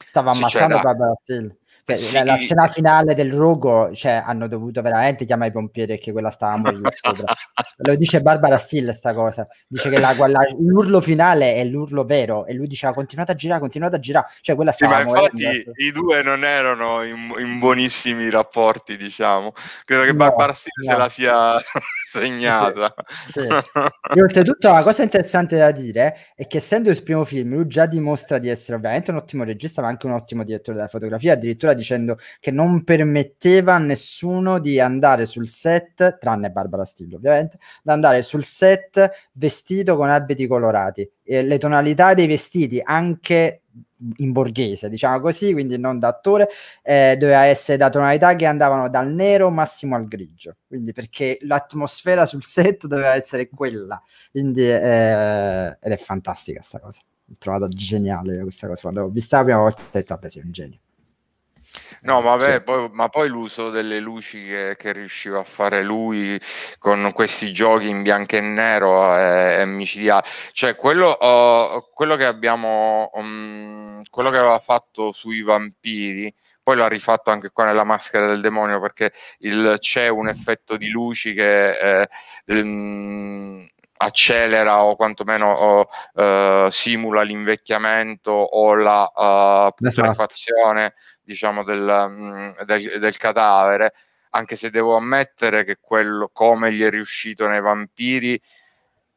stava cioè ammazzando sì, Barbara Steele cioè, sì. La, scena finale del rogo, cioè, hanno dovuto veramente chiamare i pompieri che quella stava (laughs) morendo sopra. Lo dice Barbara Still sta cosa. Dice che la, la, l'urlo finale è l'urlo vero e lui diceva continuate a girare, continuate a girare. Cioè, quella stava sì, ma infatti i due non erano in, in, buonissimi rapporti, diciamo. Credo che no, Barbara Still no. se la sia (laughs) segnata. Sì, sì. (laughs) e oltretutto la cosa interessante da dire è che essendo il primo film lui già dimostra di essere ovviamente un ottimo regista ma anche un ottimo direttore della fotografia, addirittura addirittura dicendo che non permetteva a nessuno di andare sul set, tranne Barbara Stillo ovviamente, di andare sul set vestito con abiti colorati. E le tonalità dei vestiti, anche in borghese, diciamo così, quindi non da attore, eh, doveva essere da tonalità che andavano dal nero massimo al grigio, quindi perché l'atmosfera sul set doveva essere quella, quindi eh, ed è fantastica questa cosa, Ho trovato geniale questa cosa, quando l'ho vista la prima volta ho detto vabbè ah, sei un genio. Eh, no, vabbè, poi, ma poi l'uso delle luci che, che, riusciva a fare lui con questi giochi in bianco e nero è, eh, è micidiale. Cioè, quello, uh, quello che abbiamo, um, quello che aveva fatto sui vampiri, poi l'ha rifatto anche qua nella maschera del demonio perché il, c'è un effetto di luci che eh, um, accelera o quantomeno o, uh, simula l'invecchiamento o la uh, eh, putrefazione esatto. diciamo, del, mm, del, del, cadavere, anche se devo ammettere che quello come gli è riuscito nei vampiri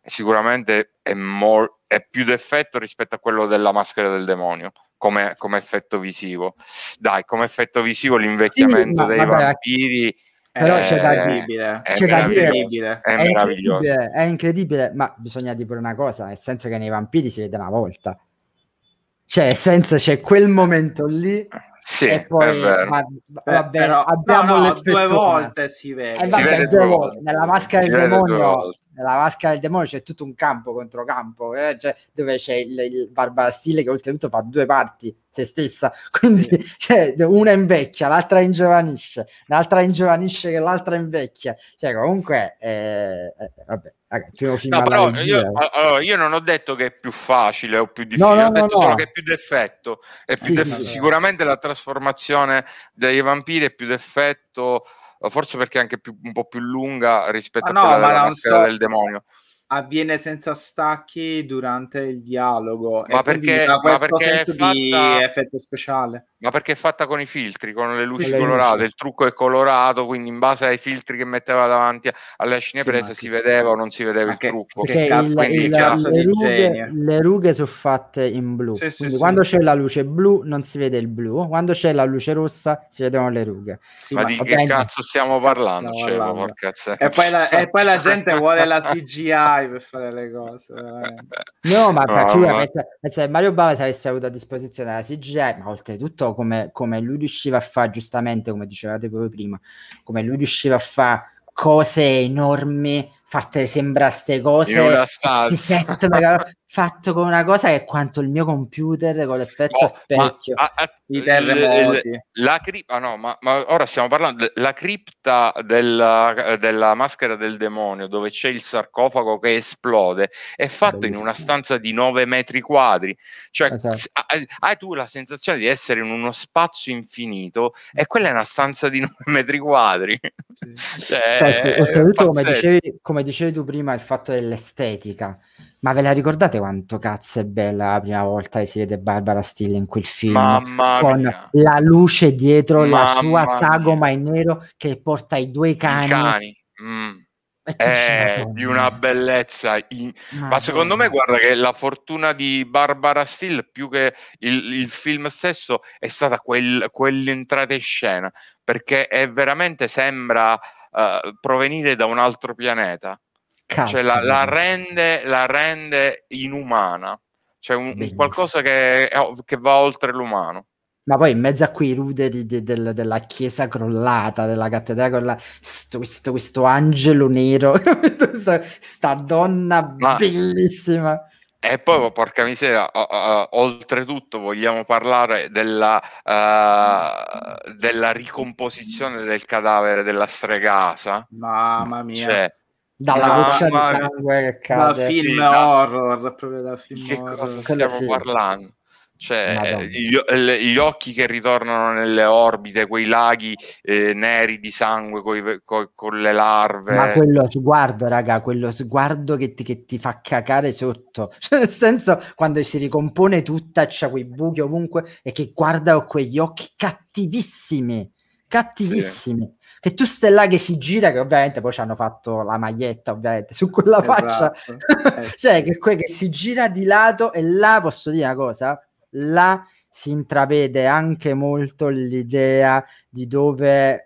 sicuramente è, mol- è più d'effetto rispetto a quello della maschera del demonio. Come, come effetto visivo, dai, come effetto visivo l'invecchiamento sì, dei vabbè, vampiri però eh, c'è da dire, è, c'è da dire. È, incredibile, è incredibile, ma bisogna dire una cosa, nel senso che nei vampiri si vede una volta. Cioè, nel senso, c'è quel momento lì sì, e poi ma, vabbè, eh, eh abbiamo no, no, due volte si vede, eh, vabbè, si vede due volte. volte. Nella, maschera demonio, nella maschera del demonio c'è tutto un campo contro campo eh? cioè, dove c'è il, il Barbara Stile che oltretutto fa due parti se stessa (laughs) quindi sì. cioè, una invecchia l'altra ingiovanisce l'altra ingiovanisce che l'altra invecchia cioè comunque eh, eh, vabbè Ragazzi, no, però io, allora, io, non ho detto che è più facile o più difficile, no, no, ho detto solo che è più d'effetto. È più sì, d'effetto. Sì, sicuramente la trasformazione dei vampiri è più d'effetto, forse perché è anche più, un po' più lunga rispetto ah, alla, alla maschera so. del demonio avviene senza stacchi durante il dialogo. Ma perché, da questo ma perché senso fatta... di effetto speciale? Ma perché è fatta con i filtri, con le luci con colorate, luci. il trucco è colorato, quindi in base ai filtri che metteva davanti alla cinepresa sì, si vedeva o non si vedeva il trucco. Che cazzo, il, il, cazzo le, rughe, le, rughe, sono fatte in blu, sì, sì, quando c'è la luce blu non si vede il blu, quando c'è la luce rossa si vedono le rughe. ma, ma di che cazzo stiamo parlando? Cazzo stiamo parlando. e, poi la, e, poi la, (laughs) gente vuole la CGI per fare le cose. Veramente. No, ma no, ma... Pensa, pensa, Mario Bava se avesse avuto a disposizione la CGI, ma oltretutto come, come lui riusciva a fare, giustamente come dicevate proprio prima, come lui riusciva a fare cose enormi, fartele sembrare queste cose, set, magari, fatto con una cosa che è quanto il mio computer con l'effetto no, specchio ma, a, a, i terremoti la cripta ah, no ma, ma, ora stiamo parlando della cripta della, della, maschera del demonio dove c'è il sarcofago che esplode è fatto in una stanza di 9 metri quadri cioè esatto. hai tu la sensazione di essere in uno spazio infinito e quella è una stanza di 9 (laughs) metri quadri sì. cioè, cioè, come, dicevi, come dicevi tu prima il fatto dell'estetica ma ve la ricordate quanto cazzo è bella la prima volta che si vede Barbara Steele in quel film? Mamma con mia. la luce dietro, Mamma la sua sagoma mia. in nero che porta i due cani. I cani. Mm. È eh, di una bellezza. In... Ma, secondo me, guarda che la fortuna di Barbara Steele, più che il, il film stesso, è stata quel, quell'entrata in scena, perché è veramente sembra uh, provenire da un altro pianeta. Cazzo. Cioè la, la, rende, la, rende, inumana, cioè un, un qualcosa che, che, va oltre l'umano. Ma poi in mezzo a quei ruderi de, de, de, della chiesa crollata, della cattedrale crollata, questo, questo, angelo nero, (laughs) sta, sta donna Ma... bellissima. E poi, oh, porca miseria, uh, uh, oltretutto vogliamo parlare della, uh, della, ricomposizione del cadavere della stregasa. Mamma mia. Cioè, dalla goccia di sangue che cade. Da film sì, horror, da, proprio da film che horror. cosa stiamo sì. parlando? Cioè, eh, gli, gli, occhi che ritornano nelle orbite, quei laghi eh, neri di sangue coi, coi, con le larve. Ma quello sguardo, raga, quello sguardo che ti, che ti fa cacare sotto. (laughs) Cioè, nel senso, quando si ricompone tutta, c'ha quei buchi ovunque e che guarda con quegli occhi cattivissimi cattivissimi. Sì. Che tu stai là che si gira, che ovviamente poi ci hanno fatto la maglietta, ovviamente, su quella esatto. faccia. Eh, (laughs) cioè, che, que- che si gira di lato e là, posso dire una cosa, là si intravede anche molto l'idea di dove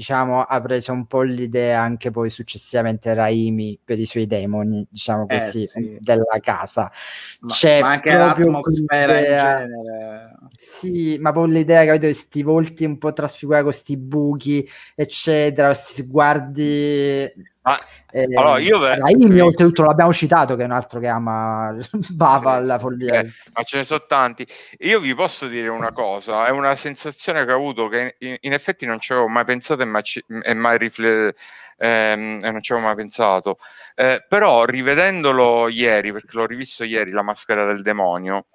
diciamo, ha preso un po' l'idea anche poi successivamente Raimi per i suoi demoni, diciamo eh, così, eh, sì. della casa. Ma, C'è ma anche l'atmosfera in genere. Sì, ma poi l'idea, capito, di questi volti un po' trasfigurati con questi buchi, eccetera, questi sguardi ma, eh, allora, io ve... Raimi, oltretutto, l'abbiamo citato, che è un altro che ama (laughs) Bava alla follia. Eh, ma ce ne sono tanti. Io vi posso dire una cosa, è una sensazione che ho avuto che in, in effetti non ci avevo mai pensato e mai, e mai rifle... ehm, non ci avevo mai pensato. Eh, però rivedendolo ieri, perché l'ho rivisto ieri, La maschera del demonio,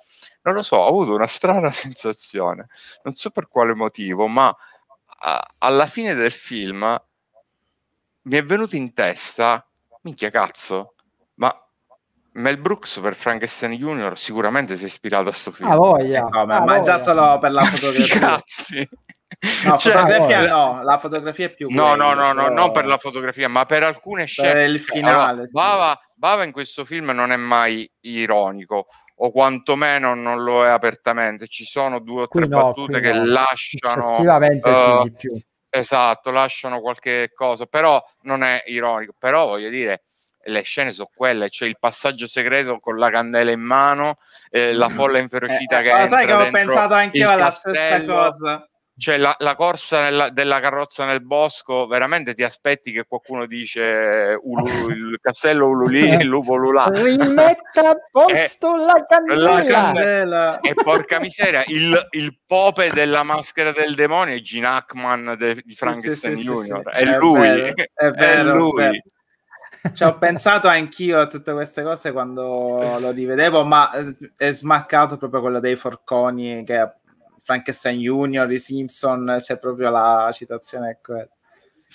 non lo so, ho avuto una strana (laughs) sensazione, non so per quale motivo, ma a, alla fine del film mi è venuto in testa, minchia cazzo, ma Mel Brooks per Frankenstein Junior sicuramente si è ispirato a sto film. Ah, voglia. No, eh, ma, ah, ma già solo per la (laughs) fotografia. Cazzi. No, cioè, fotografia no, la fotografia è più No, no, no, no, non per la fotografia, ma per alcune scene. Per il cioè, finale. Bava, Bava in questo film non è mai ironico, o quantomeno non lo è apertamente. Ci sono due o tre battute che lasciano. Effettivamente sì, eh, di più Esatto, lasciano qualche cosa, però non è ironico, però voglio dire, le scene sono quelle, c'è cioè il passaggio segreto con la candela in mano, eh, la folla inferocita eh, che... Ma sai che ho pensato anche io alla stessa cosa? cioè la, la corsa nella, della carrozza nel bosco, veramente ti aspetti che qualcuno dice eh, ulu, (laughs) il castello ululì, il eh. lupo lulà. Rimetta (laughs) a posto e, eh, la, candela. la E porca miseria, il, il, pope della maschera del demonio è Gene Hackman de, di Frankenstein sì, sì, Junior. Sì, è, è, lui. Vero, (laughs) è, vero, è lui. Vero. Cioè, ho pensato anch'io a tutte queste cose quando lo rivedevo, ma è smaccato proprio quello dei forconi che Frankenstein Junior, i Simpson, c'è proprio la citazione è ecco. quella.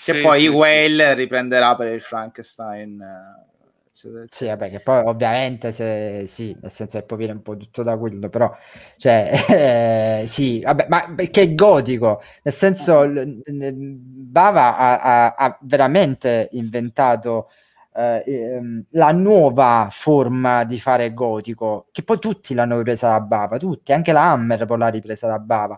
Che sì, poi sì, Whale sì. riprenderà per il Frankenstein. Eccetera, eccetera. Sì, vabbè, che poi ovviamente se, sì, nel senso che poi viene un po' tutto da quello, però cioè, eh, (laughs) sì, vabbè, ma che è gotico, nel senso Bava ha, ha, ha veramente inventato eh, ehm, la nuova forma di fare gotico, che poi tutti l'hanno ripresa da Bava, tutti, anche la Hammer poi l'ha ripresa da Bava.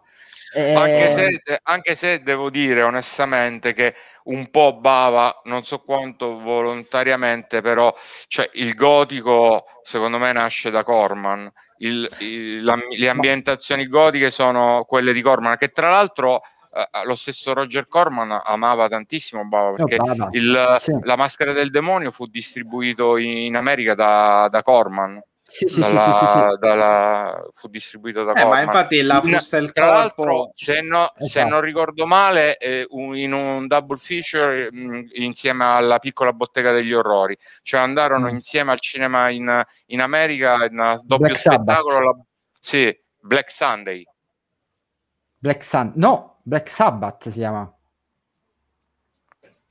E... Anche, se, ehm anche, se, devo dire onestamente che un po' Bava, non so quanto volontariamente, però cioè, il gotico secondo me nasce da Corman. Il, il, la, le ambientazioni gotiche sono quelle di Corman, che tra l'altro eh, lo stesso Roger Corman amava tantissimo Baba perché oh, il, sì. la maschera del demonio fu distribuito in America da, da Corman. Sì, sì, dalla, sì, sì, sì dalla, fu distribuito da eh, Corman. ma infatti la frusta il tra l'altro se, no, esatto. se, non ricordo male eh, un, in un double feature mh, mm, insieme alla piccola bottega degli orrori cioè andarono mm. insieme al cinema in, in America in doppio Black spettacolo la, sì, Black Sunday Black Sun, no, Black Sabbath si chiama.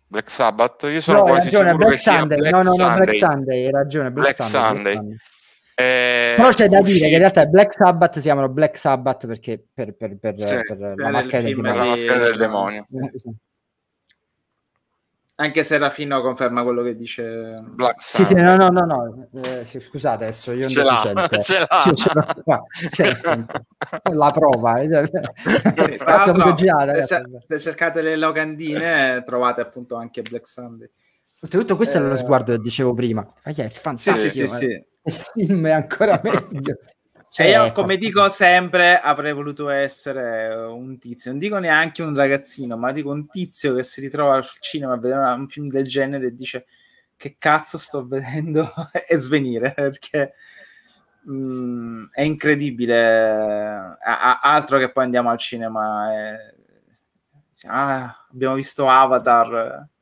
Black Sabbath, io sono no, quasi ragione, sicuro Black Sunday. Black no, no, no, Black Sunday, hai ragione, Black, Black Sunday. Sunday. Eh, Però c'è da uscì. dire che in realtà Black Sabbath si chiamano Black Sabbath perché per, per, per, sì, per la, maschera del, la maschera del demonio. Sì, sì anche se Rafino conferma quello che dice Black Sì, sì, no, no, no, no. Eh, scusate adesso, io ce non l'ha, ce l'ha. ce l'ho qua, ce cioè, l'ho la prova. Eh, cioè, sì, bugiata, se, se, cercate le locandine trovate appunto anche Black Sunday. Oltretutto questo eh... è lo eh. sguardo che dicevo prima. Ah, yeah, è fantastico. Sì, sì, sì, sì. Eh. Il film è ancora (laughs) meglio. Cioè, io eh, come dico sempre, avrei voluto essere eh, un tizio, non dico neanche un ragazzino, ma dico un tizio che si ritrova al cinema a vedere un film del genere e dice che cazzo sto (laughs) vedendo e svenire perché mh, mm, è incredibile. A- altro che poi andiamo al cinema e eh. ah, abbiamo visto Avatar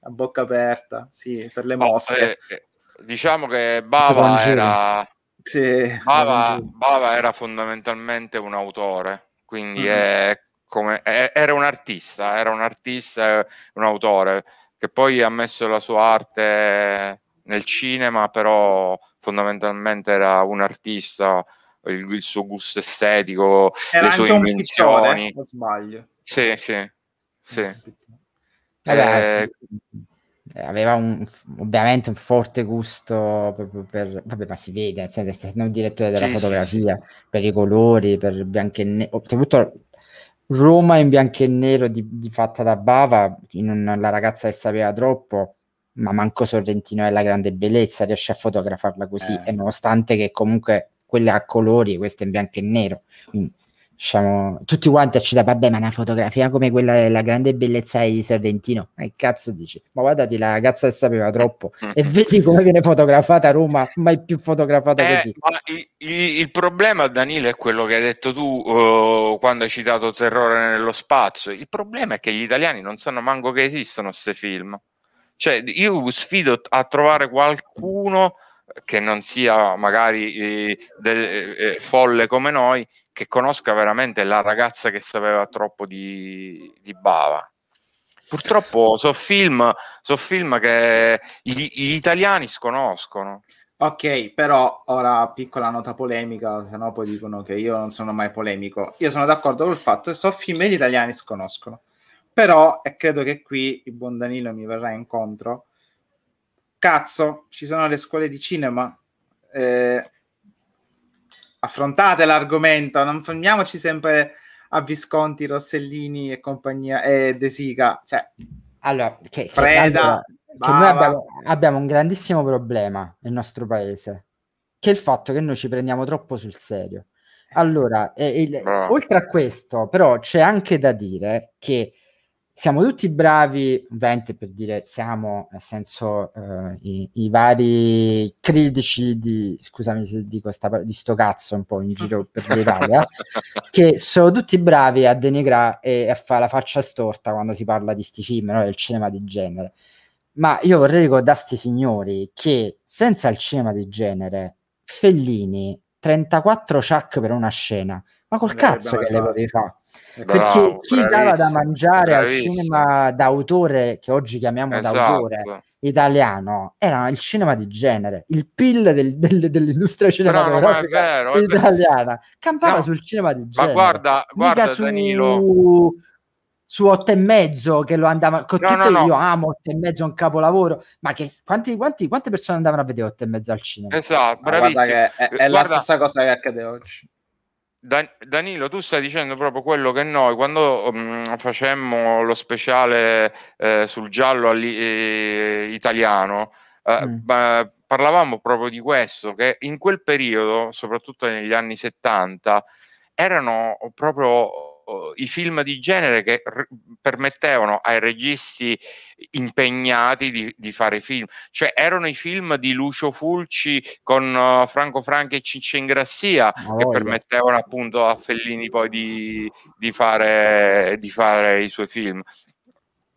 a bocca aperta, sì, per le mosche. Oh, eh, diciamo che Bava Buongiorno. era sì, Bava, Bava, era fondamentalmente un autore, quindi mm-hmm. è come, è, era un artista, era un artista, eh, un autore che poi ha messo la sua arte nel cinema, però fondamentalmente era un artista, il, il suo gusto estetico, era le sue invenzioni. Pittore, sbaglio. Sì, sì, sì. Eh, eh, eh, aveva un, ovviamente un forte gusto proprio per, vabbè, ma si vede, essendo un direttore della sì, fotografia, sì, per i colori, per bianco e nero, soprattutto Roma in bianco e nero di, di fatta da Bava, in un, la ragazza che sapeva troppo, ma manco Sorrentino è la grande bellezza, riesce a fotografarla così, eh. e nonostante che comunque quella a colori questa in bianco e nero, quindi diciamo, tutti quanti a citare, vabbè, ma una fotografia come quella della grande bellezza di Sardentino, ma che cazzo dici? Ma guardati, la ragazza che sapeva troppo e (laughs) vedi come viene fotografata Roma, mai più fotografata eh, così. Il, il, problema, Danilo, è quello che hai detto tu uh, quando hai citato Terrore nello spazio. Il problema è che gli italiani non sanno manco che esistono questi film. Cioè, io sfido a trovare qualcuno che non sia magari eh, del, eh, eh folle come noi, che conosca veramente la ragazza che sapeva troppo di, di Bava. Purtroppo sono film, so film, che gli, gli, italiani sconoscono. Ok, però ora piccola nota polemica, se no poi dicono che io non sono mai polemico. Io sono d'accordo col fatto che so film e gli italiani sconoscono. Però, e credo che qui il buon Danilo mi verrà incontro, cazzo, ci sono le scuole di cinema. Eh, affrontate l'argomento, non fermiamoci sempre a Visconti, Rossellini e compagnia e De Sica, cioè allora, che, che Freda, che noi abbiamo, abbiamo, un grandissimo problema nel nostro paese, che è il fatto che noi ci prendiamo troppo sul serio. Allora, eh, il, oltre a questo, però, c'è anche da dire che siamo tutti bravi, ovviamente per dire siamo, nel senso eh, i, i, vari critici di, scusami se dico sta, di sto cazzo un po' in giro (laughs) per l'Italia, che sono tutti bravi a denigrare e a fare la faccia storta quando si parla di sti film, no? del cinema di genere. Ma io vorrei ricordare sti signori che senza il cinema di genere, Fellini, 34 ciak per una scena, ma col cazzo che le potevi fare eh, perché bravo, chi dava da mangiare bravissimo. al cinema d'autore che oggi chiamiamo esatto. d'autore italiano era il cinema di genere il PIL del, del, dell'industria cinematografica vero, italiana campava no, sul cinema di genere ma guarda, guarda su, Danilo su otto e mezzo che lo andava con no, no, no. io amo otto e mezzo è un capolavoro ma che, quanti, quanti, quante persone andavano a vedere otto e mezzo al cinema esatto bravissimo che è, è la stessa cosa che accade oggi Dan- Danilo, tu stai dicendo proprio quello che noi quando um, facemmo lo speciale eh, sul giallo eh, italiano, eh, mm. parlavamo proprio di questo, che in quel periodo, soprattutto negli anni 70, erano proprio i film di genere che r- permettevano ai registi impegnati di, di, fare film, cioè erano i film di Lucio Fulci con uh, Franco Franchi e Ciccia Ingrassia che permettevano appunto a Fellini poi di, di, fare, di fare i suoi film.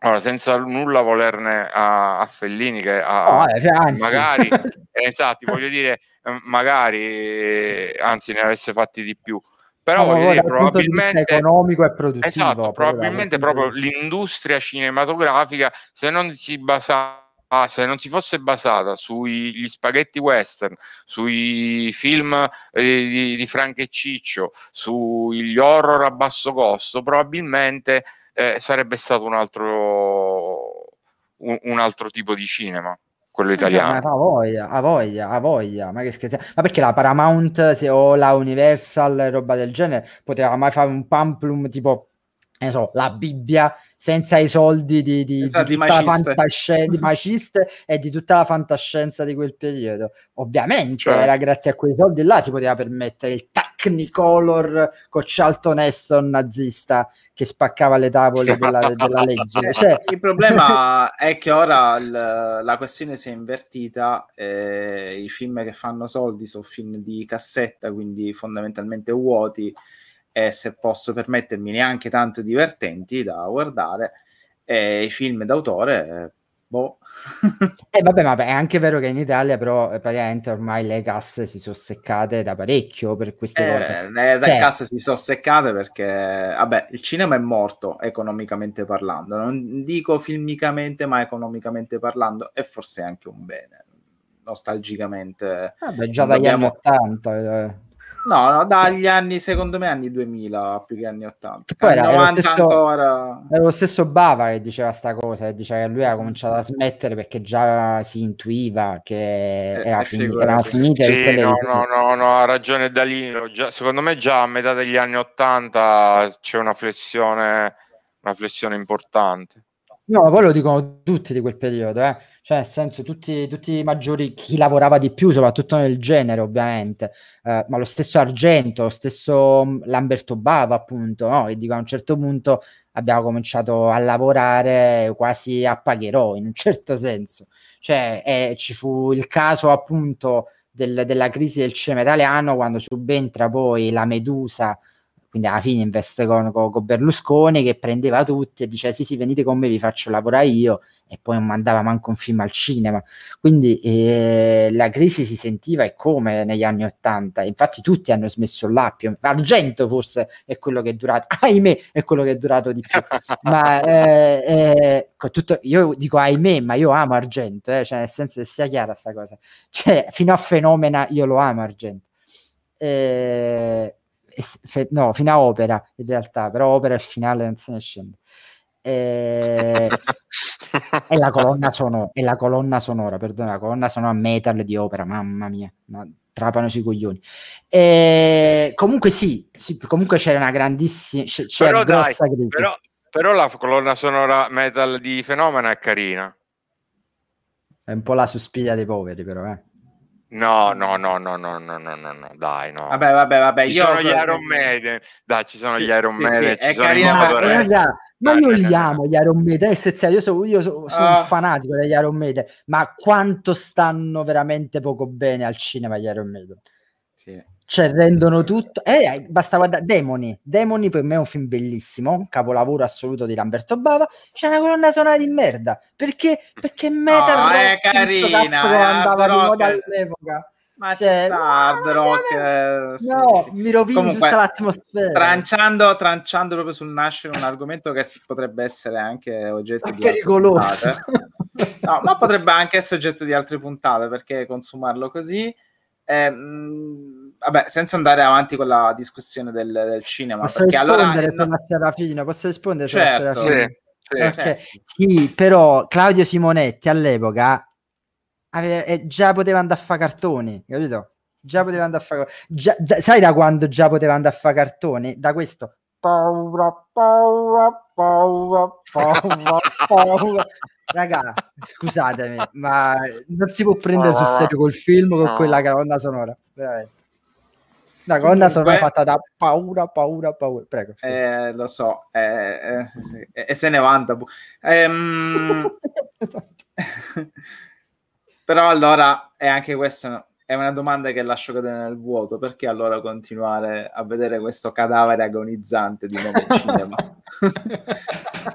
Allora, senza nulla volerne a, a Fellini, che a, oh, cioè, magari, (laughs) esatto, voglio dire, ehm, magari, anzi, ne avesse fatti di più però no, dire, probabilmente economico e produttivo esatto, probabilmente proprio l'industria cinematografica se non si basava ah, se non si fosse basata sugli spaghetti western, sui film eh, di, di Frank e Ciccio, sugli horror a basso costo, probabilmente eh, sarebbe stato un altro, un, un altro tipo di cinema quello eh, italiano. Ma ha voglia, ha voglia, ha voglia, ma che scherziamo. Ma perché la Paramount se, o la Universal, roba del genere, poteva mai fare un pamplum tipo so, la Bibbia senza i soldi di, di, esatto, di, tutta maciste. di maciste e di tutta la fantascienza di quel periodo. Ovviamente cioè. era grazie a quei soldi là si poteva permettere il Technicolor con Charlton Heston nazista che spaccava le tavole della, (laughs) della legge. Eh, cioè... Il problema (laughs) è che ora l, la questione si è invertita, eh, i film che fanno soldi sono film di cassetta, quindi fondamentalmente vuoti e se posso permettermi neanche tanto divertenti da guardare e i film d'autore boh eh, vabbè ma è anche vero che in Italia però eh, praticamente ormai le casse si sono seccate da parecchio per queste eh, cose le, le cioè casse si sono seccate perché vabbè il cinema è morto economicamente parlando non dico filmicamente ma economicamente parlando è forse anche un bene nostalgicamente vabbè già dagli dobbiamo... anni 80 eh No, no, dagli anni, secondo me, anni 2000 più che anni 80. Che poi anni era, lo stesso, ancora... era lo stesso Bava che diceva questa cosa, che diceva che lui aveva cominciato a smettere perché già si intuiva che eh, era, eh, fini- erano finite sì, le no, no, no, no, ha ragione Dalino. Già, secondo me già a metà degli anni 80 c'è una flessione, una flessione importante. No, poi lo dicono tutti di quel periodo, eh. cioè nel senso tutti, tutti, i maggiori, chi lavorava di più, soprattutto nel genere ovviamente, eh, ma lo stesso Argento, lo stesso mm, Lamberto Bava appunto, no? che dico a un certo punto abbiamo cominciato a lavorare quasi a pagherò in un (laughs) certo senso, cioè eh, ci fu il caso appunto del, della crisi del cinema italiano quando subentra poi la Medusa quindi alla fine investe con, con, Berlusconi che prendeva tutti e diceva eh, sì sì venite con me vi faccio lavorare io e poi non mandava manco un film al cinema quindi eh, la crisi si sentiva e come negli anni 80 infatti tutti hanno smesso l'appio Argento forse è quello che è durato (laughs) ahimè è quello che è durato di più ma eh, eh, con tutto, io dico ahimè ma io amo argento eh, cioè nel senso che sia chiara sta cosa cioè fino a fenomena io lo amo argento eh, fe, no, fino a Opera in realtà, però Opera il finale non se ne scende. E, eh, e, la colonna sonora, e la colonna sonora, perdona, la colonna sonora metal di Opera, mamma mia, no, trapano sui coglioni. E, eh, comunque sì, sì, comunque c'era una grandissima, c'era però grossa dai, Però, però la colonna sonora metal di Fenomena è carina. È un po' la sospiglia dei poveri, però, eh. No, no, no, no, no, no, no, no, no, dai, no. Vabbè, vabbè, vabbè. Ci io sono gli Iron Maiden, dai, ci sono gli Iron sì, Maiden, sì, ci sono carina, Ma, ma io li amo gli Iron Maiden, essenziale, eh, io sono, io sono uh. un ah. fanatico degli Iron Maiden, ma quanto stanno veramente poco bene al cinema gli Iron Maiden. Sì cioè rendono tutto eh, eh basta guardare Demoni Demoni per me è un film bellissimo capolavoro assoluto di Lamberto Bava c'è una colonna sonora di merda perché perché metal no, è carina è eh, andava di moda all'epoca ma cioè, ci hard rock no, eh, no sì. mi rovini Comunque, tutta l'atmosfera tranciando, tranciando proprio sul nascere un argomento che potrebbe essere anche oggetto ma di pericoloso no, ma potrebbe anche essere oggetto di altre puntate perché consumarlo così eh, vabbè, senza andare avanti con la discussione del, del cinema. Posso perché rispondere allora... per Posso rispondere certo. per Serafina? Sì. Sì, okay. certo. sì, però Claudio Simonetti all'epoca aveva, eh, già poteva andare a fare cartoni, capito? Già poteva andare a fare da, Sai da quando già poteva andare a fare cartoni? Da questo. Paura, paura, paura, paura, paura. Raga, scusatemi, ma non si può prendere sul serio col film con quella colonna sonora, veramente. La colonna Comunque, fatta da paura, paura, paura. Prego. Eh, lo so, eh, eh, sì, sì. E, se ne vanta. Bu- ehm... (laughs) Esatto. (laughs) Però allora è anche questo è una domanda che lascio cadere nel vuoto, perché allora continuare a vedere questo cadavere agonizzante di nuovo in (laughs) cinema? (laughs)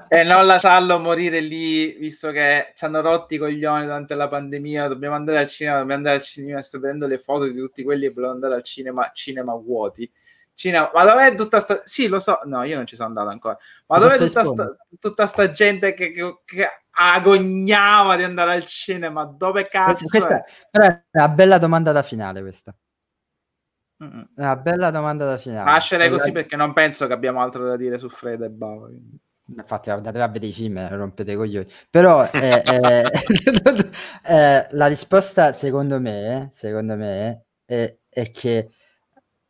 e non lasciarlo morire lì, visto che ci hanno rotti i coglioni durante la pandemia, dobbiamo andare al cinema, dobbiamo andare al cinema, sto vedendo le foto di tutti quelli che vogliono andare al cinema, cinema vuoti. Cina, Ma dov'è tutta sta... Sì, lo so. No, io non ci sono andato ancora. Ma dov'è tutta sta, tutta sta, gente che, che, che, agognava di andare al cinema? Dove cazzo? Questa, questa è una bella domanda da finale, questa. Mm-hmm. Una bella domanda da finale. Lascerei così perché non penso che abbiamo altro da dire su Fred e Bauer. Infatti andate a vedere i film, eh, rompete i coglioni. Però eh, eh, (laughs) eh, la risposta, secondo me, secondo me è, è che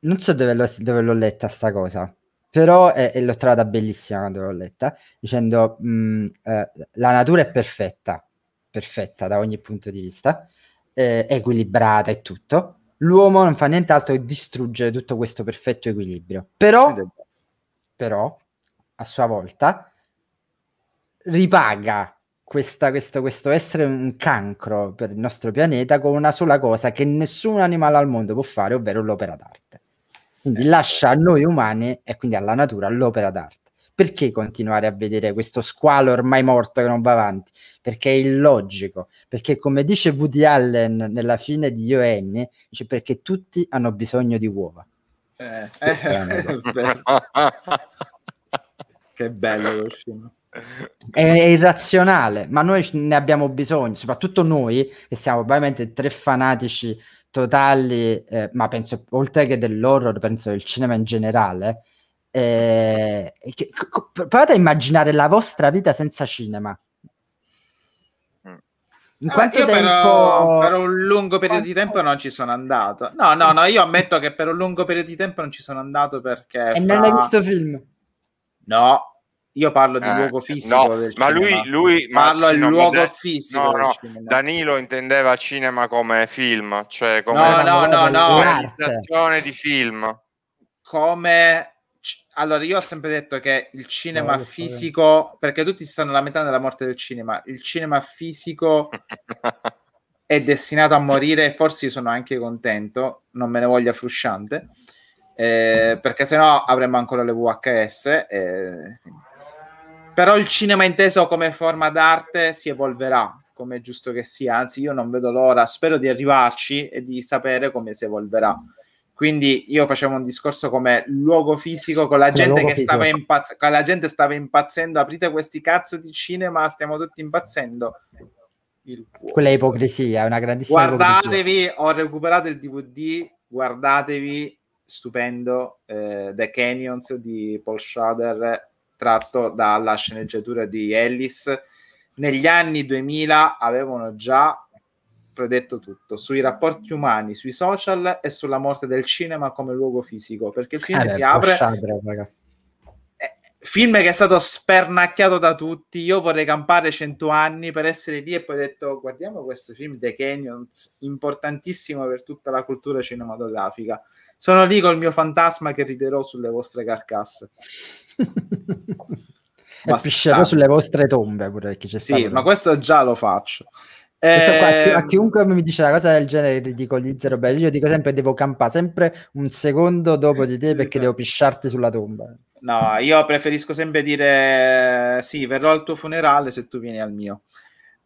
non so dove, lo, dove l'ho letta sta cosa, però eh, e l'ho trovata bellissima quando l'ho letta, dicendo mh, mhmm, eh, la natura è perfetta, perfetta da ogni punto di vista, eh, equilibrata e tutto. L'uomo non fa nient'altro che distruggere tutto questo perfetto equilibrio. Però, però a sua volta, ripaga questa, questo, questo, essere un cancro per il nostro pianeta con una sola cosa che nessun animale al mondo può fare, ovvero l'opera d'arte. Quindi eh. lascia a noi umani e quindi alla natura l'opera d'arte. Perché continuare a vedere questo squalo ormai morto che non va avanti? Perché è illogico, perché come dice Woody Allen nella fine di Io dice perché tutti hanno bisogno di uova. Eh, (laughs) eh, che bello lo scemo. È, è, irrazionale, ma noi ne abbiamo bisogno, soprattutto noi che siamo ovviamente tre fanatici totali, eh, ma penso oltre che dell'horror, penso del cinema in generale. Eh, che, provate a immaginare la vostra vita senza cinema. Mm. In eh, quanto eh, tempo... però, per un lungo periodo di tempo non ci sono andato. No, no, no, io ammetto che per un lungo periodo di tempo non ci sono andato perché... E fra... non hai visto film? No, io parlo di eh, luogo fisico. No, del ma lui, lui parlo ma luogo de- fisico. No, no, Danilo intendeva cinema come film, cioè come no, no, no, no, realizzazione di film. Come allora, io ho sempre detto che il cinema no, fisico, perché tutti si stanno lamentando della morte del cinema, il cinema fisico (laughs) è destinato a morire forse sono anche contento, non me ne voglia frusciante, eh, perché sennò avremmo ancora le VHS. Eh, però il cinema inteso come forma d'arte si evolverà, come è giusto che sia, anzi io non vedo l'ora, spero di arrivarci e di sapere come si evolverà. Quindi io facevo un discorso come luogo fisico con la gente che fisico. stava, impazz- la gente stava impazzendo, aprite questi cazzo di cinema, stiamo tutti impazzendo. Quella è ipocrisia, è una grandissima Guardatevi, ipocrisia. ho recuperato il DVD, guardatevi, stupendo, eh, The Canyons di Paul Schroeder, tratto dalla sceneggiatura di Ellis. Negli anni 2000 avevano già predetto tutto sui rapporti umani, sui social e sulla morte del cinema come luogo fisico, perché il film eh, si apre... Sciadre, eh, film che è stato spernacchiato da tutti. Io vorrei campare cento anni per essere lì e poi ho detto guardiamo questo film The Canyons, importantissimo per tutta la cultura cinematografica. Sono lì col mio fantasma che riderò sulle vostre carcasse e piscerò sulle vostre tombe pure perché c'è Sì, ma questo già lo faccio. Eh... Qua, a, ehm, a, chiunque mi dice una cosa del genere dico gli zero belli, io dico sempre devo campare sempre un secondo dopo di te perché devo pisciarti sulla tomba. No, io preferisco sempre dire sì, verrò al tuo funerale se tu vieni al mio.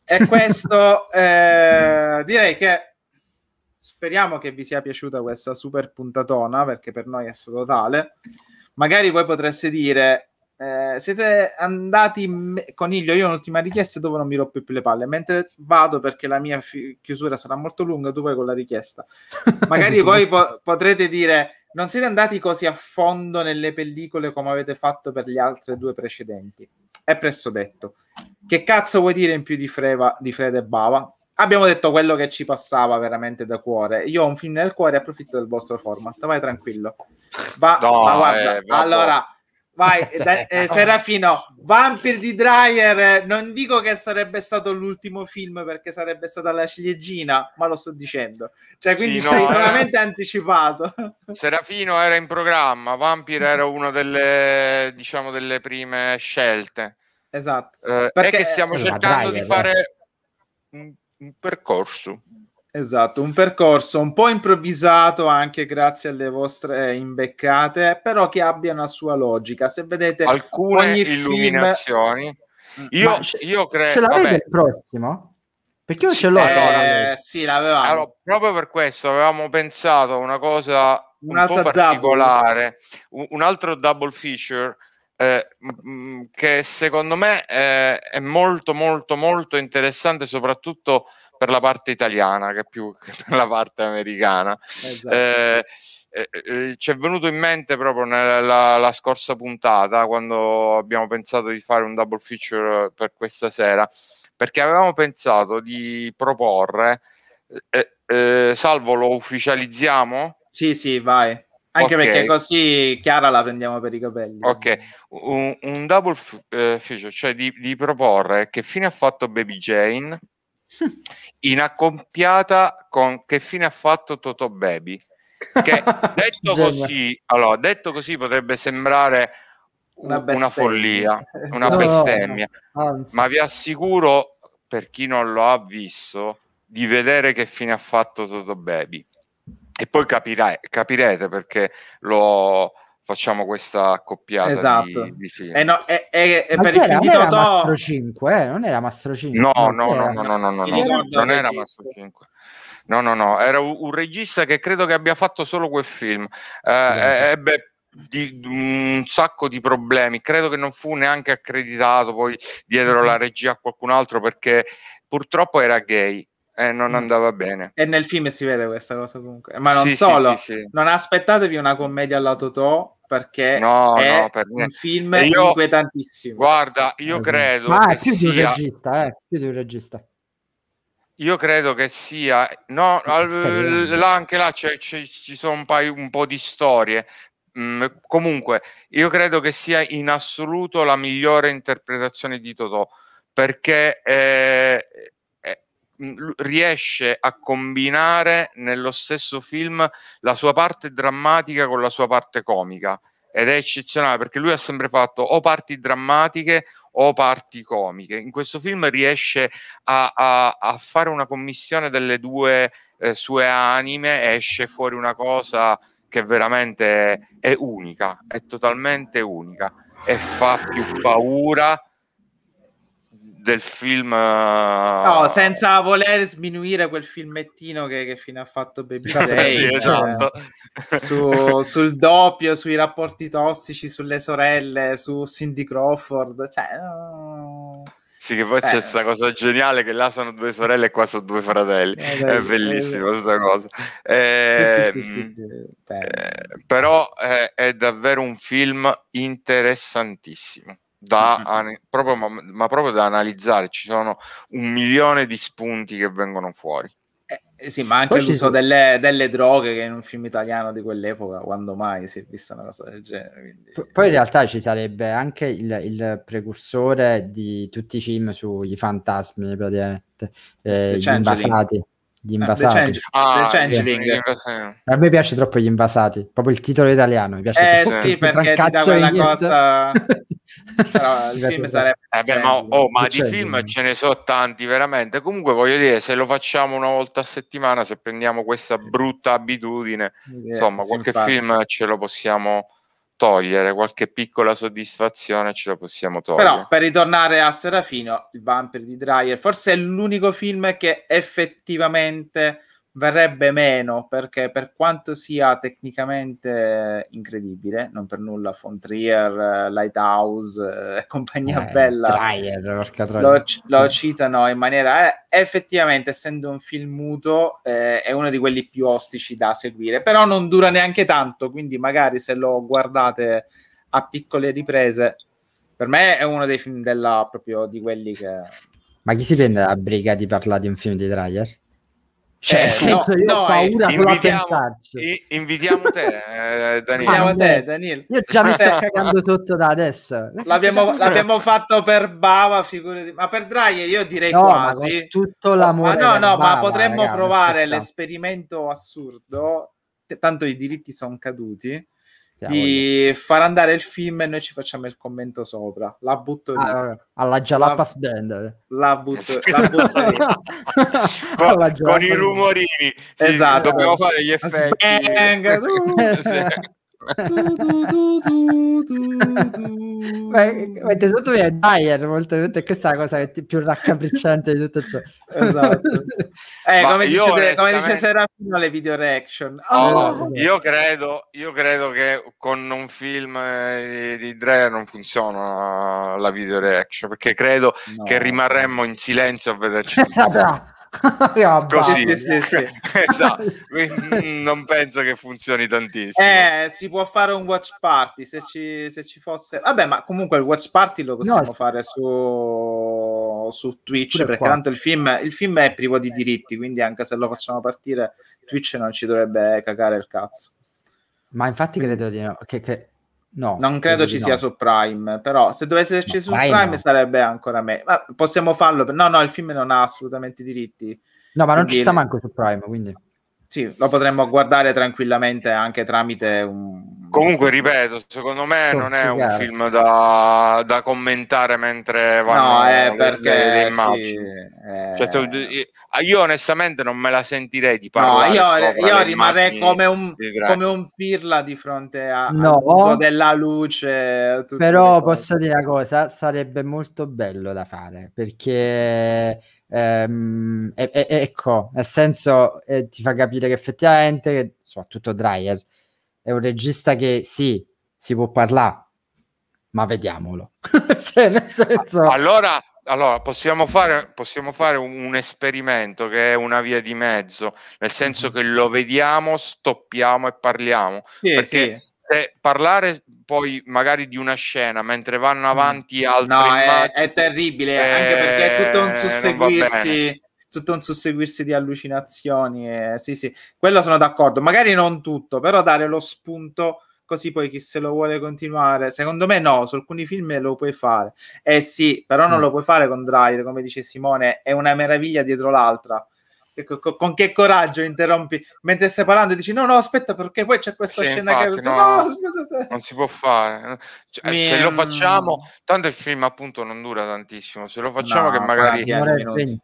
E (laughs) questo eh, direi che speriamo che vi sia piaciuta questa super puntatona perché per noi è stato tale magari voi potreste dire eh, siete andati me- coniglio io ho un'ultima richiesta dove non mi rompo più le palle mentre vado perché la mia fi- chiusura sarà molto lunga tu vai con la richiesta (laughs) magari voi po- potrete dire non siete andati così a fondo nelle pellicole come avete fatto per le altre due precedenti è presto detto che cazzo vuoi dire in più di, Freva, di Fred e Bava abbiamo detto quello che ci passava veramente da cuore. Io ho un film nel cuore, approfitto del vostro format. Vai tranquillo. Va, no, va eh, guarda, eh, allora. Vai, (laughs) da, eh, cioè, Serafino, Vampir di Dryer, non dico che sarebbe stato l'ultimo film perché sarebbe stata la ciliegina, ma lo sto dicendo. Cioè, quindi sì, no, sei eh. solamente era... anticipato. (laughs) Serafino era in programma, Vampir era una delle, diciamo, delle prime scelte. Esatto. Eh, perché stiamo cercando di eh. fare un un percorso. Esatto, un percorso un po' improvvisato anche grazie alle vostre eh, imbeccate, però che abbia una sua logica. Se vedete alcune illuminazioni, film... Mm. io, io credo. Ce l'avete il prossimo? Perché io ce l'ho. Eh, sì, l'avevamo. Allora, proprio per questo avevamo pensato a una cosa un, un po' particolare, double. un altro double feature eh, che secondo me eh, è molto molto molto interessante soprattutto per la parte italiana che più (laughs) che per la parte americana. Esatto. Eh, eh, eh ci è venuto in mente proprio nella la scorsa puntata quando abbiamo pensato di fare un double feature per questa sera perché avevamo pensato di proporre eh, eh, eh salvo lo ufficializziamo? sì sì vai anche okay. perché così Chiara la prendiamo per i capelli. Ok, un, un double f- eh, feature, cioè di, di, proporre che fine ha fatto Baby Jane (laughs) in accoppiata con che fine ha fatto Toto Baby. Che (laughs) detto, così, allora, detto così potrebbe sembrare una, una follia, (laughs) una no, bestemmia, anzi. ma vi assicuro, per chi non lo ha visto, di vedere che fine ha fatto Toto Baby e poi capire, capirete perché lo facciamo questa accoppiata esatto. di, di film. Eh no, e, e, e per il film di Totò... Mastro 5, eh? non era Mastro 5? No, no, no, no, no, no, no, no, non era Mastro 5. No, no, no, era un, un regista che credo che abbia fatto solo quel film. Eh, eh ebbe di, un sacco di problemi, credo che non fu neanche accreditato poi dietro mm-hmm. la regia a qualcun altro perché purtroppo era gay eh, non mm. andava bene. E nel film si vede questa cosa comunque. Ma non sì, solo, sì, sì, non aspettatevi una commedia alla Totò perché no, è no, per un film e io, inquietantissimo. Guarda, io credo Ma è più di un regista, eh, più di un regista. Io credo che sia, no, là, anche là c'è, c'è, ci sono un, paio, un po' di storie. Mm, comunque, io credo che sia in assoluto la migliore interpretazione di Totò perché eh, riesce a combinare nello stesso film la sua parte drammatica con la sua parte comica ed è eccezionale perché lui ha sempre fatto o parti drammatiche o parti comiche. In questo film riesce a, a, a fare una commissione delle due eh, sue anime, e esce fuori una cosa che veramente è, è unica, è totalmente unica e fa più paura del film. No, eh, senza voler sminuire quel filmettino che, che fino ha fatto Baby Day esatto. eh, esatto. su, (laughs) sul doppio, sui rapporti tossici, sulle sorelle, su Cindy Crawford. Cioè, no... Sì, che poi Beh. c'è questa eh. cosa geniale che là sono due sorelle e qua sono due fratelli. Eh, dai, è bellissima questa cosa. Eh, sì, sì, sì, eh, però eh, è davvero un film interessantissimo da, mm proprio, ma, ma, proprio da analizzare, ci sono un milione di spunti che vengono fuori. Eh, eh sì, ma anche Poi l'uso delle, delle, droghe che in un film italiano di quell'epoca, quando mai si è vista una cosa del genere. Quindi... Poi in eh. realtà ci sarebbe anche il, il, precursore di tutti i film sui fantasmi, praticamente, eh, basati. Gli eh, invasati. Ah, eh, a me piace troppo gli invasati, proprio il titolo italiano. Mi piace eh troppo, sì, (laughs) perché ti dà quella cosa... (laughs) Però il film sarebbe... Eh, ma, oh, ma di film ce ne so tanti, veramente. Comunque voglio dire, se lo facciamo una volta a settimana, se prendiamo questa brutta abitudine, yeah, insomma, qualche infatti. film ce lo possiamo togliere, qualche piccola soddisfazione ce la possiamo togliere. Però per ritornare a Serafino, il bumper di Dryer forse è l'unico film che effettivamente verrebbe meno perché per quanto sia tecnicamente incredibile, non per nulla Fontrier, Lighthouse eh, e compagnia eh, bella traier, lo, lo, citano in maniera eh, effettivamente essendo un film muto eh, è uno di quelli più ostici da seguire, però non dura neanche tanto, quindi magari se lo guardate a piccole riprese per me è uno dei film della proprio di quelli che ma chi si prende la briga di parlare di un film di Dreyer? Cioè, eh, senso, no, io no, ho eh, paura eh, invitiamo, eh, invitiamo te, eh, Daniele. Invitiamo te, Daniele. Io già mi sto eh. cagando tutto da adesso. L'abbiamo, l'abbiamo fatto per Bava, figurati. Ma per Draie io direi no, quasi. tutto l'amore. Ma no, no, Bava, ma potremmo ragazzi, provare l'esperimento assurdo. Tanto i diritti sono caduti di voglio. far andare il film e noi ci facciamo il commento sopra. La butto ah, alla Jalapas la, Band. La butto, la (laughs) butto con, (laughs) con i rumorini. Sì, esatto. Dobbiamo fare gli effetti. Sbang, tu, (laughs) sì. tu, tu, Mette eh, mm. sotto via Dyer, molto volte questa è la cosa che è più raccapricciante di tutto ciò. Esatto. (laughs) Eh, come, dice, onestamente... come dice Serafino le video reaction. Oh! No, oh, oh, io, credo, io credo che con un film eh, di, di Drea non funziona la video reaction, perché credo no. che rimarremmo in silenzio a vederci. (laughs) (laughs) Così, sì, sì, sì. (laughs) esatto. (laughs) Mm, non penso che funzioni tantissimo. Eh, si può fare un watch party se ci, se ci fosse. Vabbè, ma comunque il watch party lo possiamo no, fare su, su Twitch perché qua. tanto il film, il film è privo di diritti, quindi anche se lo facciamo partire, Twitch non ci dovrebbe cagare il cazzo. Ma infatti credo di no, che, che No, non credo ci no. sia su Prime, però se dovesse esserci no, su Prime, Prime sarebbe ancora meglio. Ma possiamo farlo, no, no, il film non ha assolutamente diritti. No, ma non quindi... ci sta manco su Prime, quindi... Sì, lo potremmo guardare tranquillamente anche tramite un, Comunque, ripeto, secondo me non è un film da, da commentare mentre vanno no, è perché, le, le sì, cioè, eh... cioè, io onestamente non me la sentirei di parlare. No, io, io rimarrei come un, come un, pirla di fronte a, no, della luce. Però posso dire una cosa, sarebbe molto bello da fare, perché... Ehm, e, e, ecco, nel senso eh, ti fa capire che effettivamente, soprattutto Dryer, è un regista che sì, si può parlare, ma vediamolo. (laughs) cioè, nel senso... Allora, allora possiamo fare, possiamo fare un, esperimento che è una via di mezzo, nel senso mhm. che lo vediamo, stoppiamo e parliamo. Sì, perché sì. Se parlare poi magari di una scena mentre vanno mm. avanti altri... no, è, è, terribile, eh, anche perché è tutto un eh, susseguirsi tutto un susseguirsi di allucinazioni. E, sì, sì, quello sono d'accordo. Magari non tutto, però dare lo spunto così poi chi se lo vuole continuare. Secondo me no, su alcuni film lo puoi fare. Eh sì, però non mm. lo puoi fare con Drive, come dice Simone, è una meraviglia dietro l'altra. Con che coraggio interrompi mentre stai parlando e dici no, no, aspetta, perché poi c'è questa sì, scena infatti, che no, no, aspetta. non si può fare. Cioè, Mi... Eh, se lo facciamo, tanto il film appunto non dura tantissimo. Se lo facciamo, no, che magari eh,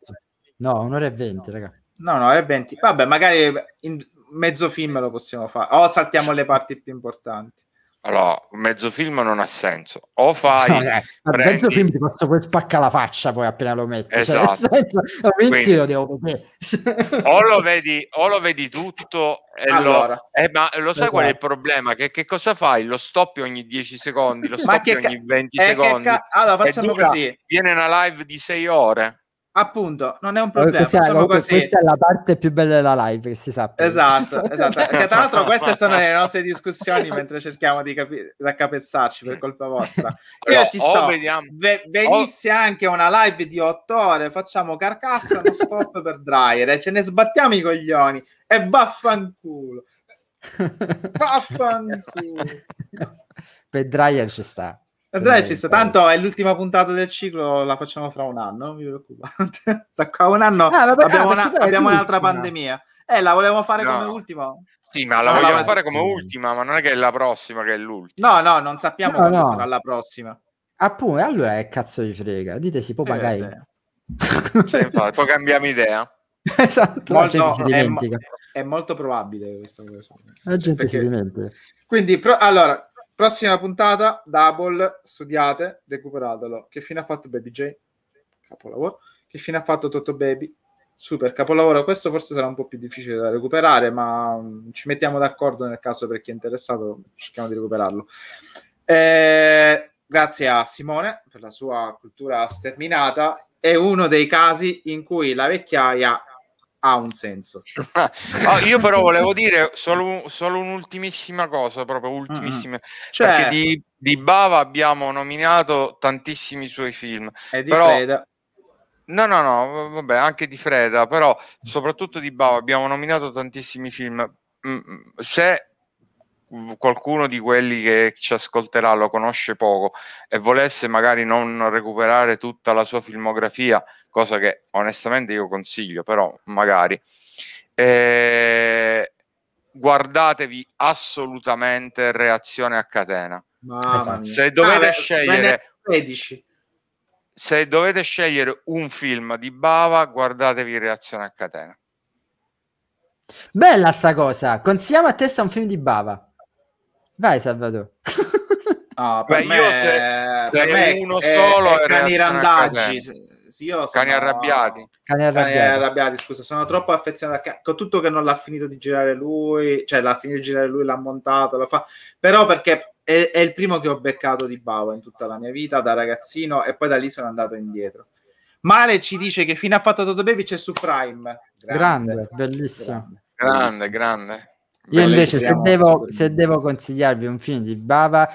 No, un'ora e venti, raga. No, un'ora e venti. Vabbè, magari in mezzo film lo possiamo fare. O saltiamo le parti più importanti. Allora, mezzo film non ha senso. O fai. No, dai, prendi... Mezzo film ti posso poi spacca la faccia poi appena lo metti. Cioè, esatto. Cioè, senso, Quindi, lo devo vedere. o, lo vedi, o lo vedi tutto. E allora. lo, eh, ma lo sai allora. qual è il esatto. problema? Che, che, cosa fai? Lo stoppi ogni 10 secondi, lo stoppi ogni 20 eh, secondi. Ca... Allora facciamo così. Viene una live di 6 ore. Appunto, non è un problema. Questa, Insomma, questa, è la parte più bella della live, che si sa. Esatto, (laughs) esatto. Perché tra l'altro queste sono le nostre discussioni (laughs) mentre cerchiamo di capi- raccapezzarci per colpa vostra. (laughs) Io ci sto. Oh, Ve- venisse oh. anche una live di otto ore, facciamo carcassa, non stop per dryer, e ce ne sbattiamo i coglioni e vaffanculo. Vaffanculo. per dryer ci sta. Andrea ci sta, tanto è l'ultima puntata del ciclo, la facciamo fra un anno, non mi preoccupate. (laughs) da qua un anno ah, abbiamo, ah, una, abbiamo un'altra pandemia. Eh, la volevamo fare no. come ultima. Sì, ma la no, vogliamo la... fare come ultima, ma non è che è la prossima che è l'ultima. No, no, non sappiamo no, no. sarà la prossima. Appunto, allora è cazzo di frega, dite si può eh, pagare. Sì, infatti, poi cambiamo idea. (laughs) esatto, molto, è, è, molto probabile questa cosa. La gente perché... si dimentica. Quindi, pro- allora, Prossima puntata, Double, studiate, recuperatelo. Che fine ha fatto Baby J? Capolavoro. Che fine ha fatto Toto Baby? Super capolavoro. Questo forse sarà un po' più difficile da recuperare, ma mm, ci mettiamo d'accordo nel caso per chi è interessato, cerchiamo di recuperarlo. Eh, grazie a Simone per la sua cultura sterminata. È uno dei casi in cui la vecchiaia ha un senso. (laughs) Ah, io però volevo dire solo, solo un'ultimissima cosa, proprio ultimissima, mm. cioè, perché di, di, Bava abbiamo nominato tantissimi suoi film. E eh, di però... Freda. No, no, no, vabbè, anche di Freda, però soprattutto di Bava abbiamo nominato tantissimi film. Mm, mm, se qualcuno di quelli che ci ascolterà lo conosce poco e volesse magari non recuperare tutta la sua filmografia, cosa che onestamente io consiglio, però magari. Eh, guardatevi assolutamente reazione a catena. Esatto. Se dovete ah, scegliere... se dovete scegliere un film di Bava, guardatevi Reazione a Catena. Bella sta cosa, consigliamo a testa un film di Bava. Vai Salvatore. Ah, per Beh, me, io se, per me uno è, solo è, cani randaggi, sì, io sono... Cani arrabbiati. Cani arrabbiati. Cani scusa, sono troppo affezionato a Cani. Con tutto che non l'ha finito di girare lui, cioè l'ha finito di girare lui, l'ha montato, lo fa. Però perché è, è il primo che ho beccato di Bava in tutta la mia vita, da ragazzino, e poi da lì sono andato indietro. Male ci dice che fino a fatto Toto Baby c'è su Prime. Grande, grande bellissimo. Grande, grande. grande. Io invece se devo, se devo, consigliarvi un film di Bava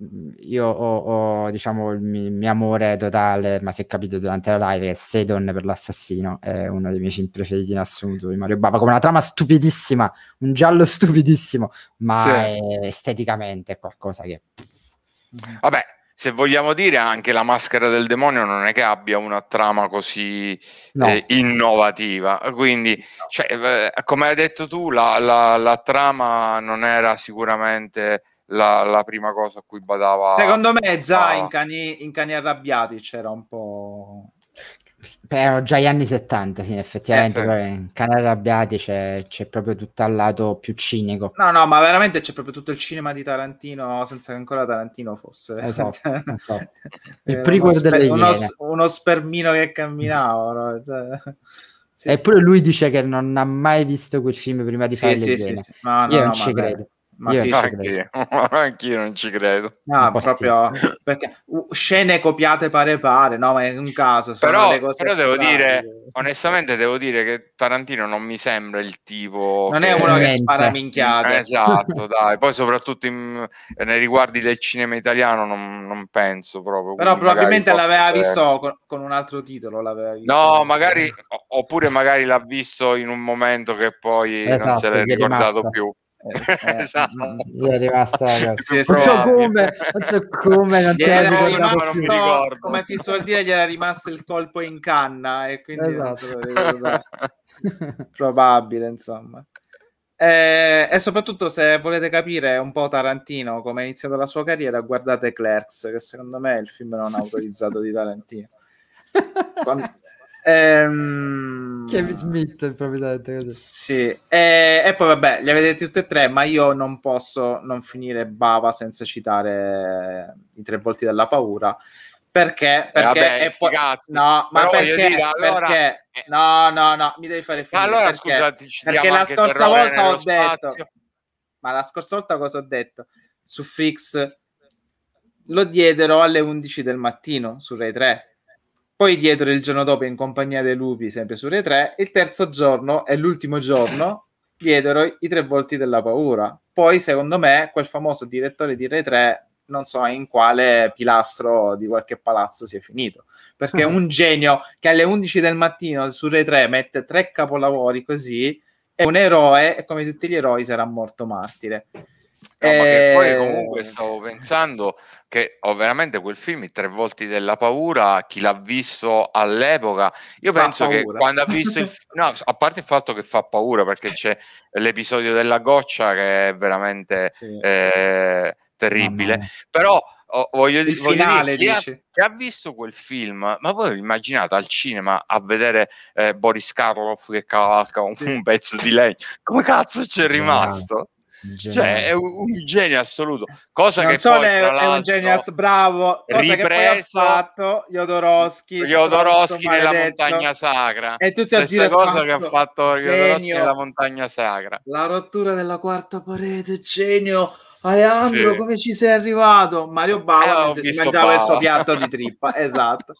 Mhmm, io ho, ho diciamo, il mio, amore totale, ma si è capito durante la live, che Sedon per l'assassino è uno dei miei film preferiti in assoluto di Mario Bava, come una trama stupidissima, un giallo stupidissimo, ma sì. è, esteticamente è qualcosa che... Vabbè, se vogliamo dire anche la maschera del demonio non è che abbia una trama così no. eh, innovativa quindi cioè, eh, come hai detto tu la, la, la, trama non era sicuramente la, la, prima cosa a cui badava. Secondo me, già in cani, in cani arrabbiati c'era un po'. Però già gli anni 70, sì, effettivamente, eh, in Cani Arrabbiati c'è, c'è, proprio tutto al lato più cinico. No, no, ma veramente c'è proprio tutto il cinema di Tarantino senza che ancora Tarantino fosse. Esatto, (laughs) cioè, esatto. Il eh, prequel sper- delle uno, uno, spermino che camminava. No? Cioè, sì. Eppure lui dice che non ha mai visto quel film prima di sì, fare sì, sì, sì. No, no, Io non ci credo. Beh. Ma Io sì, anch'io. (laughs) anch'io non ci credo. No, proprio perché scene copiate pare pare, no, ma è un caso. Però, però devo dire, onestamente, devo dire che Tarantino non mi sembra il tipo. Non che... è uno che spara minchiate. Esatto, (laughs) dai. Poi, soprattutto in, nei riguardi del cinema italiano, non, non penso proprio. Però probabilmente l'aveva visto con, con, un altro titolo. L'aveva visto no, magari, oppure magari l'ha visto in un momento che poi esatto, non se esatto, l'è ricordato più. Eh, eh (laughs) esatto. Mm, mm, Io rimasta (laughs) sì, esatto. non, so come, non so come, non rimasto, come si suol dire, gli era rimasto il colpo in canna e quindi esatto. (laughs) probabile, insomma. Eh, e soprattutto se volete capire un po' Tarantino come ha iniziato la sua carriera, guardate Clerks, che secondo me è il film non autorizzato di Tarantino. Quando, Ehm... Kevin Smith, probabilmente. Sì, e, e, poi vabbè, li avete tutti e tre, ma io non posso non finire Bava senza citare i tre volti della paura. Perché? Eh, perché eh vabbè, poi... cazzo. No, ma perché? Dire, allora... perché? Eh. No, no, no, mi devi fare finire. Allora, perché? Scusa, perché la scorsa volta ho detto... Ma la scorsa volta cosa ho detto? Su Fix lo diedero alle 11 del mattino su Rai 3 poi dietro il giorno dopo in compagnia dei lupi, sempre su Re 3, il terzo giorno è l'ultimo giorno, dietro i tre volti della paura. Poi, secondo me, quel famoso direttore di Re 3 non so in quale pilastro di qualche palazzo si è finito. Perché ah. un genio che alle 11 del mattino su Re 3 mette tre capolavori così è un eroe e come tutti gli eroi sarà morto martire. No, eh... poi ehm, comunque stavo pensando che ho veramente quel film, I tre volti della paura, chi l'ha visto all'epoca, io fa penso paura. che quando ha visto il film, (laughs) no, a parte il fatto che fa paura perché c'è l'episodio della goccia che è veramente sì. eh, terribile, però oh, voglio, il voglio finale, dire, chi ha, ha, visto quel film, ma voi immaginate al cinema a vedere eh, Boris Karloff che cavalca un, sì. (laughs) un pezzo di legno, come cazzo c'è rimasto? cioè è un, un, genio assoluto cosa non che poi, è, è un genio bravo cosa ripreso, fatto Jodorowsky Jodorowsky nella montagna sacra e tutti a dire cosa che ha fatto Jodorowsky nella montagna sacra la rottura della quarta parete genio Aleandro sì. come ci sei arrivato Mario Bava eh, si mangiava Bava. il suo piatto di trippa (laughs) esatto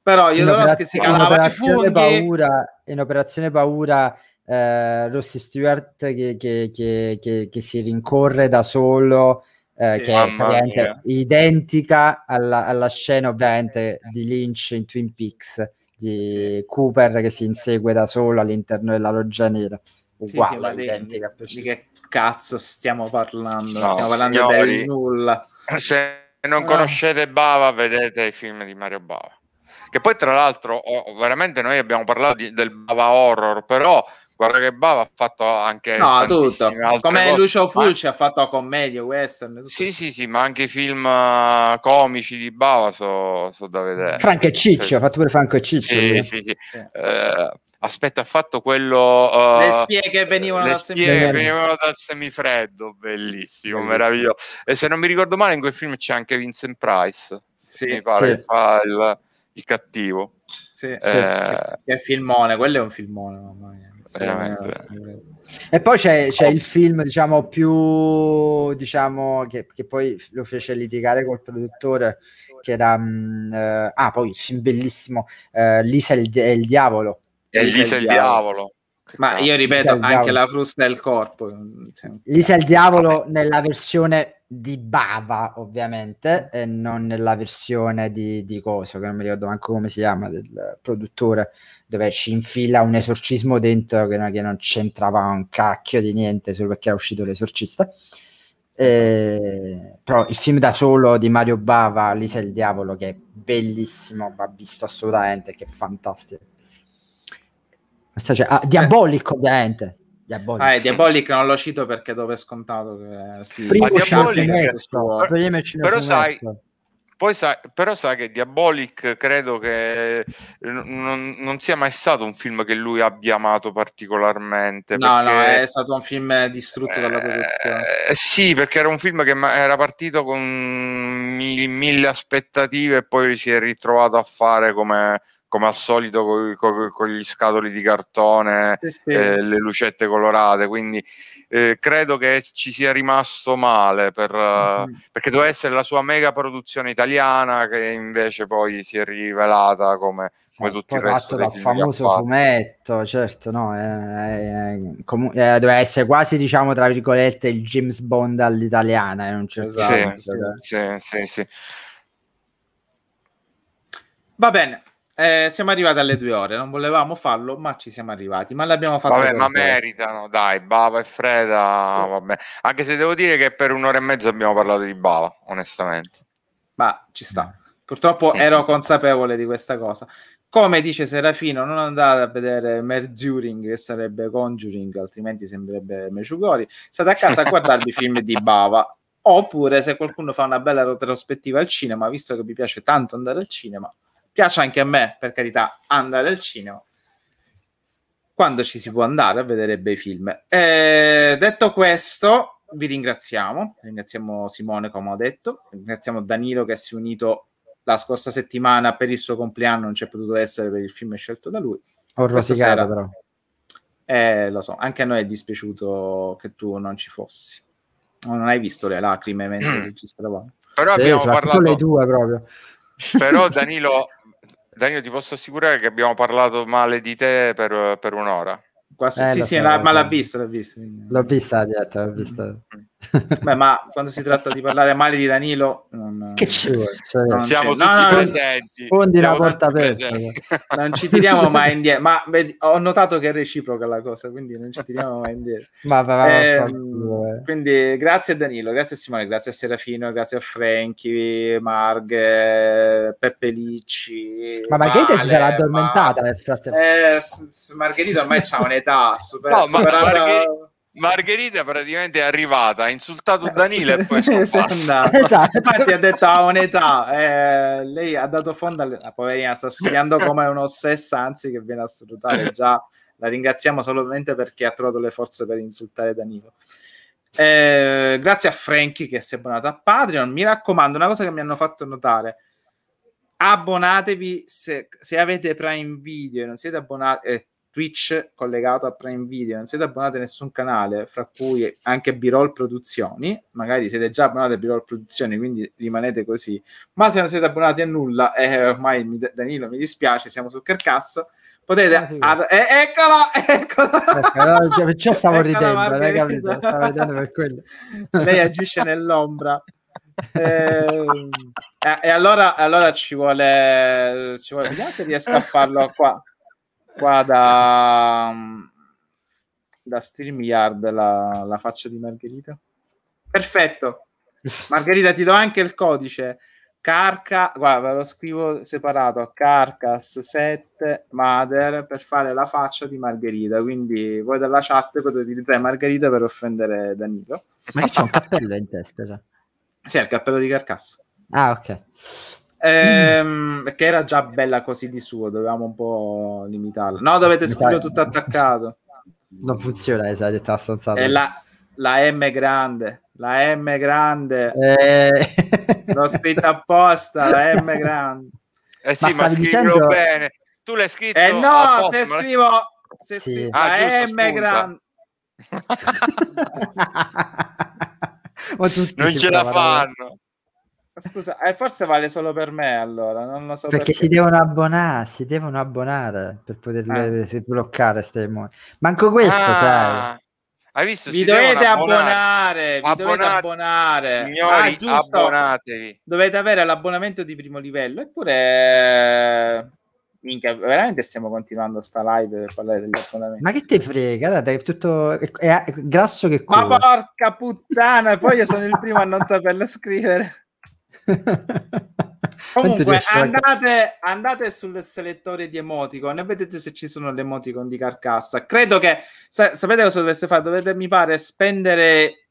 però Jodorowsky si calava di funghi paura, è paura eh, Rossi Stewart che, che, che, che, si rincorre da solo, eh, sì, che è identica alla, alla, scena ovviamente eh, di Lynch in Twin Peaks, di sì. Cooper che si insegue da solo all'interno della loggia nera. Uguale, sì, identica. Di, di che cazzo stiamo parlando? No, stiamo parlando signori, del nulla. Se non ah. conoscete Bava, vedete i film di Mario Bava. Che poi, tra l'altro, oh, veramente noi abbiamo parlato di, del Bava Horror, però Guarda che Bava ha fatto anche no, tutto. come cose. Lucio Fulci ma... ha fatto commedia, western tutto. sì sì sì ma anche i film eh, comici di Bava sono so da vedere Franco e cioè, Ciccio, cioè... ha fatto pure Franco e Ciccio sì, sì, sì. Eh, aspetta ha fatto quello uh... le spie che venivano, dal, semifreddo. Che venivano dal semifreddo bellissimo, bellissimo, meraviglioso e se non mi ricordo male in quel film c'è anche Vincent Price sì, mi pare sì. fa il, il cattivo sì, eh... che, che filmone quello è un filmone mamma mia veramente, E poi c'è, c'è il film, diciamo, più diciamo che, che, poi lo fece litigare col produttore. Che era mh, mm, eh, ah, poi il film bellissimo eh, Lisa e il, il, diavolo. E Lisa, Lisa il diavolo. diavolo. Ma io ripeto, anche la frusta del corpo. Lisa e il diavolo nella versione di Bava, ovviamente, mm. e non nella versione di, di Coso, che non mi ricordo neanche come si chiama, del produttore, dove ci infila un esorcismo dentro che, che non c'entrava un cacchio di niente solo perché era uscito l'esorcista. Eh, però il film da solo di Mario Bava, Lisa e il diavolo, che è bellissimo, va visto assolutamente, che è fantastico. Cioè, ah, diabolico, ovviamente. Diabolic. Ah, Diabolic non lo cito perché dove è scontato che sì. Primo Diabolic, suo... però, però sai poi sai, però sai che Diabolic credo che non, non, sia mai stato un film che lui abbia amato particolarmente. No, no, è stato un film distrutto eh, dalla produzione. Eh, sì, perché era un film che era partito con mille aspettative e poi si è ritrovato a fare come, come al solito con, con, con gli scatoli di cartone, sì, sì. Eh, le lucette colorate, quindi eh, credo che ci sia rimasto male per, mm-hmm. perché doveva essere la sua mega produzione italiana che invece poi si è rivelata come, come tutti i resti dal famoso fumetto, certo, no, eh, comu- doveva essere quasi diciamo tra virgolette il James Bond all'italiana, in un certo esatto. eh. sì, senso. Sì, sì, sì. Va bene, eh, siamo arrivati alle due ore, non volevamo farlo, ma ci siamo arrivati. Ma l'abbiamo fatto. Vabbè, ma meritano, dai, Bava e Freda. Sì. Vabbè. Anche se devo dire che per un'ora e mezza abbiamo parlato di Bava, onestamente. Ma ci sta. Mm. Purtroppo sì. Mm. ero consapevole di questa cosa. Come dice Serafino, non andate a vedere Merzuring, che sarebbe Conjuring, altrimenti sembrerebbe Meciugori. State a casa a guardarvi i (laughs) film di Bava. Oppure, se qualcuno fa una bella retrospettiva al cinema, visto che vi piace tanto andare al cinema, Piace anche a me, per carità, andare al cinema quando ci si può andare a vedere bei film. Eh, detto questo, vi ringraziamo, ringraziamo Simone come ho detto, ringraziamo Danilo che si è unito la scorsa settimana per il suo compleanno, non c'è potuto essere per il film scelto da lui. Ho rosicato però. Eh, lo so, anche a noi è dispiaciuto che tu non ci fossi. Oh, non hai visto le lacrime mentre ci mm. stavamo. Però sì, abbiamo parlato... le due proprio. Però (laughs) Danilo Daniel, ti posso assicurare che abbiamo parlato male di te per, per un'ora. Quasi, eh, sì, sì, la, ma l'ha visto, l'ha vista. L'ho vista, detto, l'ho vista. Mm-hmm. Beh, ma quando si tratta di parlare male di Danilo, non, eh, che c'è, vuole, cioè, siamo tutti no, no, presenti. Fondi la porta aperta. Non ci tiriamo (laughs) mai indietro. Ma beh, ho notato che è reciproca la cosa, quindi non ci tiriamo mai indietro. ma, va, va, ehm, eh, quindi grazie a Danilo, grazie a Simone, grazie a Serafino, grazie a Franchi, Marg, eh, Peppe Licci. Ma Margherita vale, si sarà addormentata ma... nel frattempo. Eh, Margherita ormai ha un'età super, no, superata. Ma Margherita Margherita praticamente è arrivata, ha insultato eh, Danilo e poi è andata. (laughs) Esatto. esatto. Infatti ha detto a un'età, eh, lei ha dato fondo alla poverina, sta studiando come un'ossessa, anzi che viene a salutare già, la ringraziamo solamente perché ha trovato le forze per insultare Danilo. Eh, grazie a Frankie che si è abbonato a Patreon, mi raccomando, una cosa che mi hanno fatto notare, abbonatevi se, se avete Prime Video e non siete abbonati... Eh, Twitch collegato a Prime Video, non siete abbonati a nessun canale, fra cui anche B-Roll Produzioni, magari siete già abbonati a B-Roll Produzioni, quindi rimanete così, ma se non siete abbonati a nulla, eh, ormai mi, Danilo mi dispiace, siamo su Carcass, potete... Ah, ar- eh, eccola, (laughs) eccola! eccola cioè, cioè stavo eccola ridendo, stavo ridendo per quello. (laughs) Lei agisce nell'ombra. eh, e allora, allora ci vuole, ci vuole... Vediamo se riesco a farlo qua qua da, mm, da Stream Yard la, la faccia di Margherita. Perfetto. (laughs) Margherita, ti do anche il codice. Carca, guarda, lo scrivo separato, Carcas 7 Mother per fare la faccia di Margherita, quindi voi dalla chat potete utilizzare Margherita per offendere Danilo. Ma che c'è un cappello in testa? Cioè. Sì, è il cappello di Carcasso. Ah, ok. Ehm, Perché era già bella così di suo, dovevamo un po' limitarla. No, dovete scrivere tutto attaccato. Non funziona, esatto, detto abbastanza. È la, la M grande, la M grande. Eh... L'ho scritta apposta, la M grande. Eh sì, ma, ma scrivilo dicendo... bene. Tu l'hai scritto Eh no, post, se scrivo... Se sì. scrivo ah, la M spunta. grande. (laughs) non ce la eh. fanno. Scusa, eh, forse vale solo per me allora, non lo so perché, perché. si devono abbonare, si devono abbonare per poter eh. bloccare queste Manco questo, ah. sai. Hai visto? Vi dovete abbonare, abbonare, vi dovete abbonare. Signori, ah, abbonatevi. Dovete avere l'abbonamento di primo livello, eppure eh, minchia, veramente stiamo continuando sta live per parlare degli abbonamenti. Ma che te frega? Guarda, è tutto è, è grasso che culo. Ma porca puttana, poi io sono il primo a non saperlo scrivere. Comunque andate, andate, sul selettore di emoticon e vedete se ci sono le emoticon di carcassa. Credo che sa, sapete cosa dovreste fare? Dovete, mi pare, spendere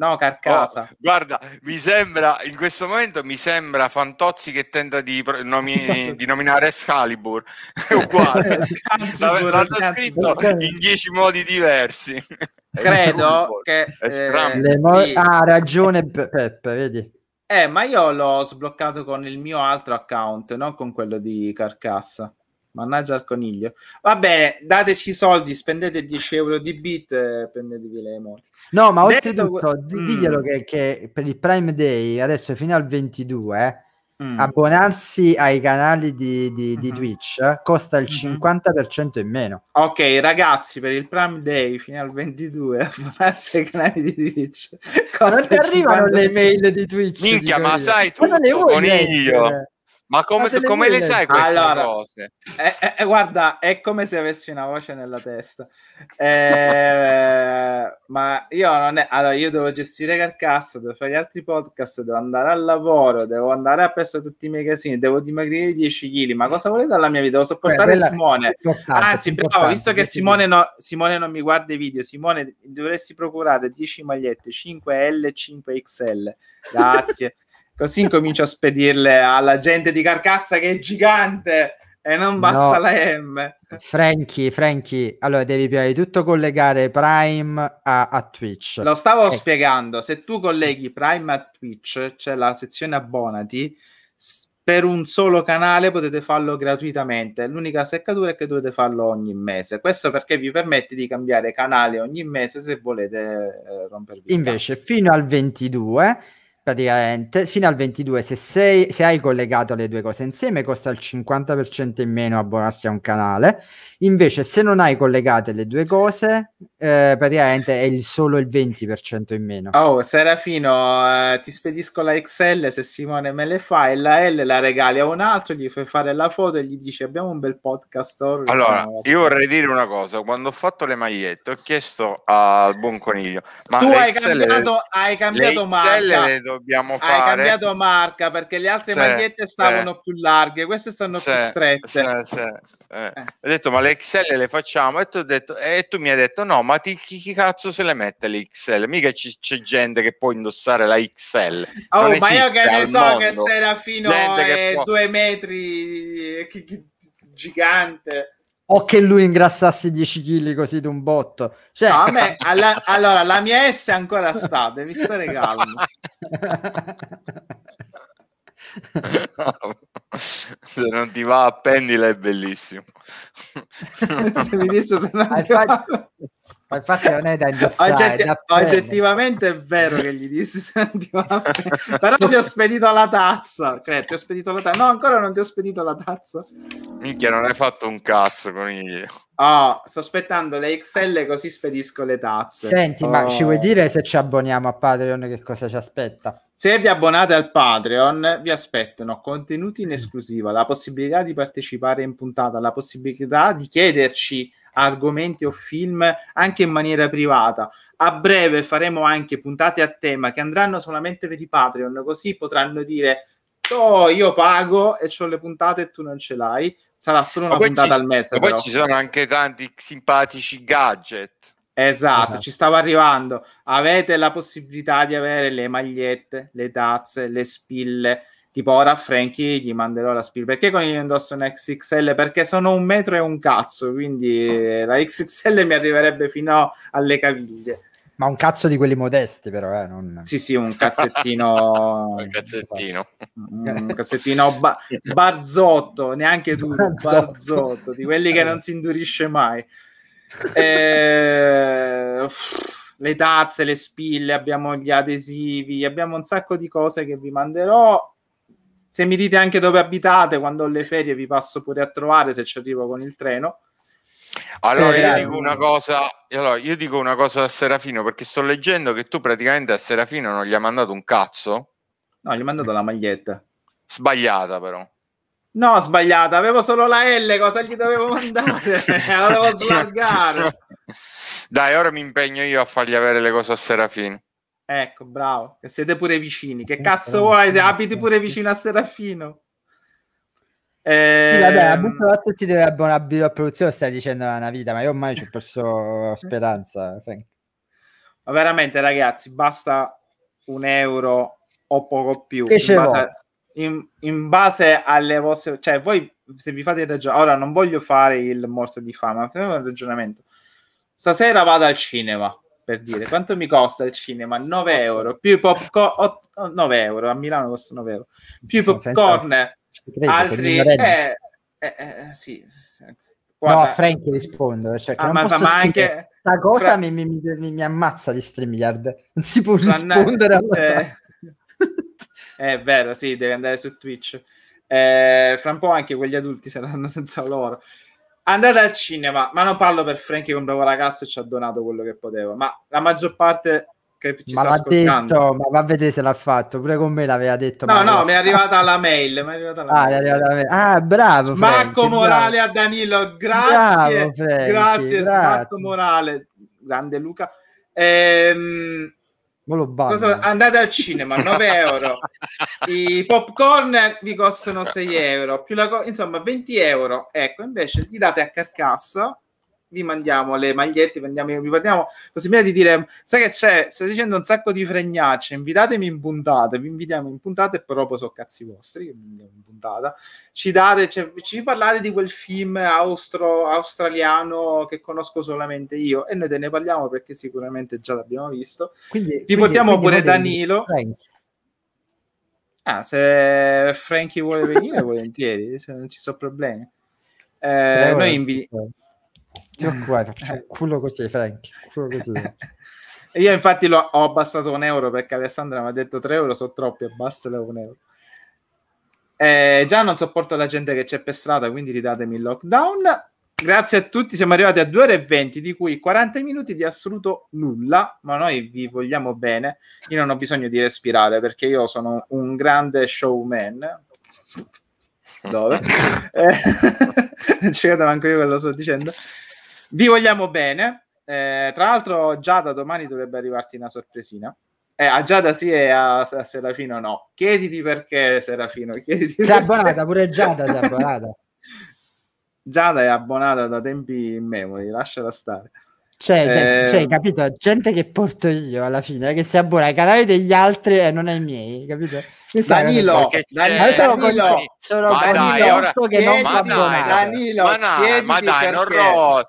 No, carcassa. Oh, guarda, mi sembra in questo momento mi sembra Fantozzi che tenta di, nomi- esatto. di nominare Excalibur. È (laughs) uguale. Eh, l'hanno scritto in dieci modi diversi. Credo che eh, sì. ha ah, ragione Peppe, vedi. Eh, ma io l'ho sbloccato con il mio altro account, non con quello di Carcassa. Mannaggia al coniglio. Vabbè, dateci i soldi, spendete 10 euro di bit e prendetevi le emozioni. No, ma oltretutto, Detto... Mm. diglielo mm. che, che, per il Prime Day, adesso fino al 22, Mm. Abbonarsi ai canali di, di, di mm-hmm. Twitch eh, costa il mm-hmm. 50% in meno. Ok, ragazzi, per il Prime Day fino al 22, (laughs) abbonarsi ai canali di Twitch. Costa non ti arrivano 50... le mail di Twitch. Minchia, ma sai tu, coniglio. Mettere? Ma come, tu, ah, come le sai queste allora, cose? Eh, eh, eh, guarda, è come se avessi una voce nella testa. Eh, ma io non è... Allora, io devo gestire Carcasso, devo fare gli altri podcast, devo andare al lavoro, devo andare a presso tutti i miei casini, devo dimagrire 10 kg. Ma cosa volete dalla mia vita? Devo sopportare Beh, Simone. Anzi, però, visto che Simone, no, Simone non mi guarda i video, Simone, dovresti procurare 10 magliette, 5L, e 5XL. Grazie. (laughs) Così incomincio a spedirle alla gente di Carcassa che è gigante e non basta no. la M. Franky, Franky, allora devi prima di tutto collegare Prime a, a Twitch. Lo stavo ecco. spiegando, se tu colleghi Prime a Twitch, c'è la sezione abbonati, per un solo canale potete farlo gratuitamente. L'unica seccatura è che dovete farlo ogni mese. Questo perché vi permette di cambiare canale ogni mese se volete eh, rompervi. Invece, fino al 22 praticamente fino al 22 se, sei, se hai collegato le due cose insieme costa il 50% in meno abbonarsi a un canale Invece, se non hai collegate le due cose, eh, praticamente è il solo il 20% in meno. Oh, Serafino, eh, ti spedisco la XL se Simone me le fa e la L la regali a un altro, gli fai fare la foto e gli dici abbiamo un bel podcast. Oh, allora, io vorrei dire una cosa, quando ho fatto le magliette ho chiesto al buon coniglio, ma tu hai XL, cambiato, hai cambiato marca. le dobbiamo fare. Hai cambiato marca perché le altre se, magliette stavano se, più larghe, queste stanno se, più strette. Eh. eh. Ho detto, ma le le XL le facciamo e tu, detto, e tu, mi hai detto no ma ti, chi, chi cazzo se le mette le XL mica c- c'è gente che può indossare la XL oh, ma io che ne so mondo. che sarà fino a eh, due metri eh, gigante o che lui ingrassasse 10 kg così d'un botto. Cioè... No, me, (laughs) alla, allora, la mia S è ancora sta, devi stare calmo. (laughs) se non ti va a pendila è bellissimo. (laughs) se mi disse se non ah, ti va... Ma infatti non è da indossare. Oggetti- da oggettivamente è vero che gli dissi, (laughs) senti, però ti ho spedito la tazza. Cioè, ti ho spedito la tazza. No, ancora non ti ho spedito la tazza. Minchia, non hai fatto un cazzo con i... Oh, ah, sto aspettando le XL così spedisco le tazze. Senti, oh. ma ci vuoi oh. dire se ci abboniamo a Patreon che cosa ci aspetta? Se vi abbonate al Patreon vi aspettano contenuti in esclusiva, la possibilità di partecipare in puntata, la possibilità di chiederci argomenti o film anche in maniera privata. A breve faremo anche puntate a tema che andranno solamente per i Patreon, così potranno dire oh, io pago e ho le puntate e tu non ce l'hai. Sarà solo una puntata ci, al mese. poi ci sono anche tanti simpatici gadget. Esatto, uh-huh. ci stavo arrivando. Avete la possibilità di avere le magliette, le tazze, le spille, tipo ora a Frankie gli manderò la Spiel perché con io indosso un XXL perché sono un metro e un cazzo quindi ah. la XXL mi arriverebbe fino alle caviglie ma un cazzo di quelli modesti però eh, non... sì sì un cazzettino (laughs) un cazzettino un cazzettino ba- barzotto neanche tu barzotto di quelli che non si indurisce mai eh, le tazze, le spille, abbiamo gli adesivi, abbiamo un sacco di cose che vi manderò se mi dite anche dove abitate, quando ho le ferie vi passo pure a trovare se ci arrivo con il treno. Allora, eh, io, dico una cosa, allora io dico una cosa a Serafino perché sto leggendo che tu praticamente a Serafino non gli hai mandato un cazzo. No, gli ho mandato la maglietta. Sbagliata però. No, sbagliata, avevo solo la L, cosa gli dovevo mandare? (laughs) (laughs) la devo slargare. Dai, ora mi impegno io a fargli avere le cose a Serafino. Ecco, bravo, che siete pure vicini. Che eh, cazzo eh, vuoi se eh. abiti pure vicino a Serafino? Eh... Sì, vabbè, ehm, a Buffalo tutti dovrebbero una produzione, stai dicendo una vita, ma io ormai ci ho perso (laughs) speranza. Frank. Ma veramente, ragazzi, basta un euro o poco più. in base, a, in, in base alle vostre... Cioè, voi se vi fate ragionare... Ora, non voglio fare il morto di fama, ma un ragionamento. Stasera vado al cinema per dire quanto mi costa il cinema 9 euro più i popcorn 9 euro a Milano costa 9 euro più i popcorn senza... altri eh, eh, eh, eh, sì Guarda, no Frank rispondo eh, cioè ah, ma, ma anche questa cosa fra... mi, mi, mi, mi, ammazza di 3 miliard non si può rispondere alla eh, (laughs) è vero sì devi andare su Twitch eh, fra un po' anche quegli adulti saranno (laughs) senza loro andate al cinema, ma non parlo per Frankie che un bravo ragazzo ci ha donato quello che poteva, ma la maggior parte che ci ma sta ascoltando. Detto, ma va a vedere se l'ha fatto, pure con me l'aveva detto. No, no, mi è arrivata la mail, mi è arrivata la ah, mail. Arrivata la ah, bravo. Smacco Frankie, morale bravo. a Danilo, grazie. Bravo, Frankie, grazie, bravo. smacco morale. Grande Luca. Ehm, Cosa, andate al cinema 9 euro i popcorn vi costano 6 euro più la co- insomma 20 euro ecco invece li date a carcassa vi mandiamo le magliette, vi mandiamo, vi mandiamo possibilità di dire, sai che c'è, stai dicendo un sacco di fregnacce, invitatemi in puntata, vi invitiamo in puntata e però poi so cazzi vostri, che vi in puntata, ci date, cioè, ci parlate di quel film austro, australiano che conosco solamente io e noi te ne parliamo perché sicuramente già l'abbiamo visto. Quindi, vi quindi, portiamo quindi pure Danilo. Ah, se Frankie vuole venire volentieri, cioè, non ci sono problemi. Eh, noi invitiamo ti preoccupare, faccio eh. culo così, Frank, culo così. (laughs) Io infatti lo, ho abbassato un euro perché Alessandra mi ha detto 3 euro sono troppi, abbassalo un euro. Eh, già non sopporto la gente che c'è per strada, quindi ridatemi il lockdown. Grazie a tutti, siamo arrivati a 2 ore e 20, di cui 40 minuti di assoluto nulla, ma noi vi vogliamo bene. Io non ho bisogno di respirare perché io sono un grande showman. Dove? (laughs) eh, (laughs) non ci credo neanche io lo sto dicendo. Vi vogliamo bene. Eh, tra l'altro, Giada domani dovrebbe arrivarti una sorpresina. Eh, a ah, Giada sì e a, a Serafino no. Chiediti perché, Serafino. Chiediti si è abbonata pure Giada, si è abbonata. (laughs) Giada è abbonata da tempi in immemori, lasciala stare. Cioè, eh, cioè, capito? Gente che porto io alla fine, che si abbona ai canali degli altri e non ai miei, capito? Danilo, Danilo, sono Danilo, che non ma dai, Danilo, ma, dai, non, rosicare,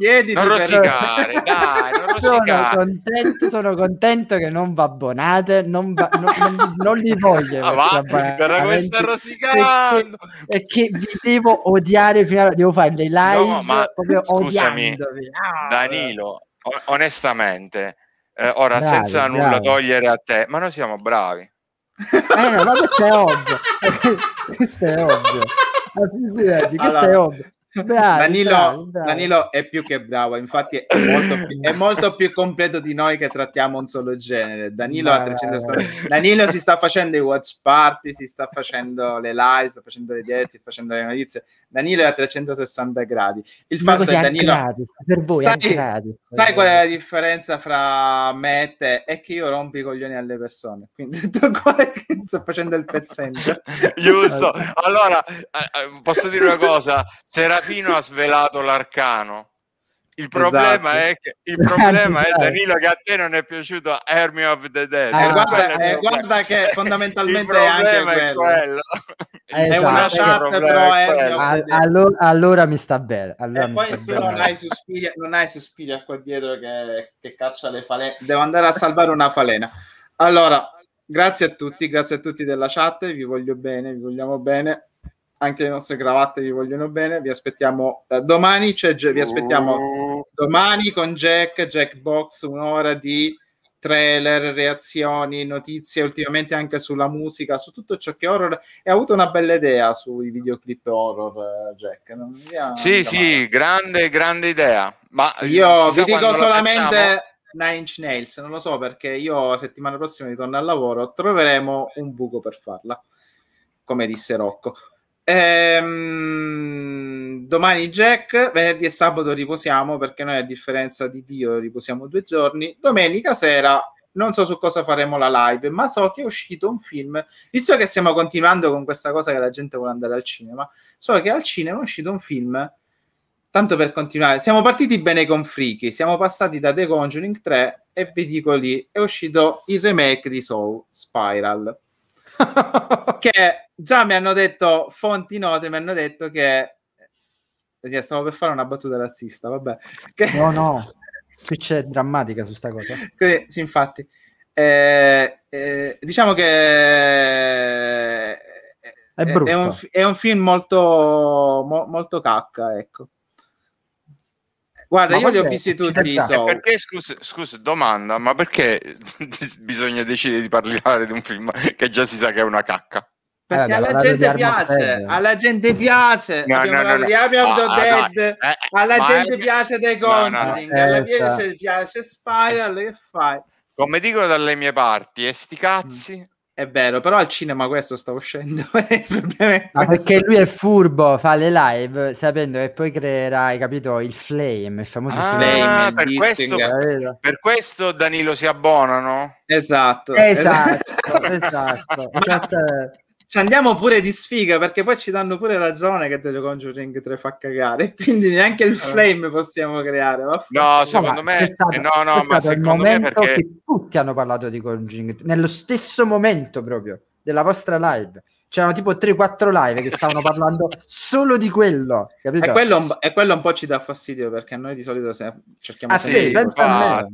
(laughs) dai, non rosicare. contento, sono contento che non babbonate, non, ba- non, non, non li voglio. Ah, va, guarda come sta rosicando. Perché, perché vi devo odiare fino a... Devo fare dei live no, ma, proprio scusami, odiandovi. Ah, Danilo, onestamente, eh, ora bravi, senza bravi. nulla togliere a te, ma noi siamo bravi eh, ma questo è ovvio. (laughs) questo è ovvio. Figurati, eh, questo allora, è ovvio. Bravi, Danilo, bravi, bravi. Danilo, è più che bravo, infatti è molto, più, è molto, più, completo di noi che trattiamo un solo genere. Danilo, Beh, 360... Danilo si sta facendo i watch party, si sta facendo le live, sta facendo le diete, sta facendo le notizie. Danilo è a 360 gradi. Il fatto è che Danilo... Gratis, per voi, sai, sai qual è la differenza fra me e te? È che io rompo i coglioni alle persone, quindi (laughs) tutto che sto facendo il pezzente. (laughs) Giusto. Allora, eh, eh, posso dire una cosa? C'era Serafino ha svelato l'arcano. Il esatto. problema, esatto. è, che, il (laughs) problema è esatto. Danilo che a te non è piaciuto Army of the Dead. Eh, guarda, eh, guarda, che (laughs) fondamentalmente è anche quello. È, quello. Esatto. (laughs) è una esatto. chat però è allora, allora, mi sta bene. Allora e poi tu bene. non hai, sospiri, non hai Suspiria qua dietro che, che caccia le falene. Devo andare a salvare una falena. Allora, grazie a tutti, grazie a tutti della chat, vi voglio bene, vi vogliamo bene anche le nostre cravatte vi vogliono bene. Vi aspettiamo eh, domani. C'è, cioè, vi aspettiamo domani con Jack, Jackbox, un'ora di trailer, reazioni, notizie ultimamente anche sulla musica, su tutto ciò che è horror. E ha avuto una bella idea sui videoclip horror, eh, Jack. Non ha, sì, sì, male. grande, grande idea. Ma eh, io vi dico solamente. Nine Inch Nails, non lo so perché io settimana prossima ritorno al lavoro, troveremo un buco per farla, come disse Rocco. Ehm, domani Jack, venerdì e sabato riposiamo perché noi a differenza di Dio riposiamo due giorni. Domenica sera non so su cosa faremo la live, ma so che è uscito un film, visto che stiamo continuando con questa cosa che la gente vuole andare al cinema, so che al cinema è uscito un film, tanto per continuare, siamo partiti bene con Freaky, siamo passati da The Conjuring 3 e vi dico lì, è uscito il remake di Soul, Spiral. (laughs) che già mi hanno detto, fonti note mi hanno detto che... Eh, stavo per fare una battuta razzista, vabbè. Che... No, no, qui (laughs) c'è drammatica su sta cosa. Che, sì, infatti. Eh, eh, diciamo che... Eh, è, è, un, è un, film molto, mo, molto cacca, ecco. Guarda, ma io li ho visti tutti Perché, scusa, scusa, domanda, ma perché (laughs) bisogna decidere di parlare di un film che già si sa che è una cacca? Eh, perché alla, gente piace, alla gente piace, no, no, no, ah, eh, eh, di Dead, alla gente piace dei Conjuring, alla gente piace Spiral, che fai? Come dicono dalle mie parti, e sti mm. cazzi, è vero, però al cinema questo sta uscendo. (laughs) Ma perché lui è furbo, fa le live sapendo che poi creerai, capito, il flame, il famoso ah, flame. Per questo, per questo, Danilo si abbonano? Esatto. Esatto, esatto. (laughs) esatto ci andiamo pure di sfiga perché poi ci danno pure ragione che The Conjuring 3 fa cagare (laughs) quindi neanche il eh. flame possiamo creare va? no eh, secondo me è stato, no no ma secondo me perché tutti hanno parlato di Conjuring nello stesso momento proprio della vostra live c'erano tipo 3-4 live che stavano parlando solo di quello. E quello, e quello, un po' ci dà fastidio perché noi di solito se cerchiamo ah, sempre sì, di fare.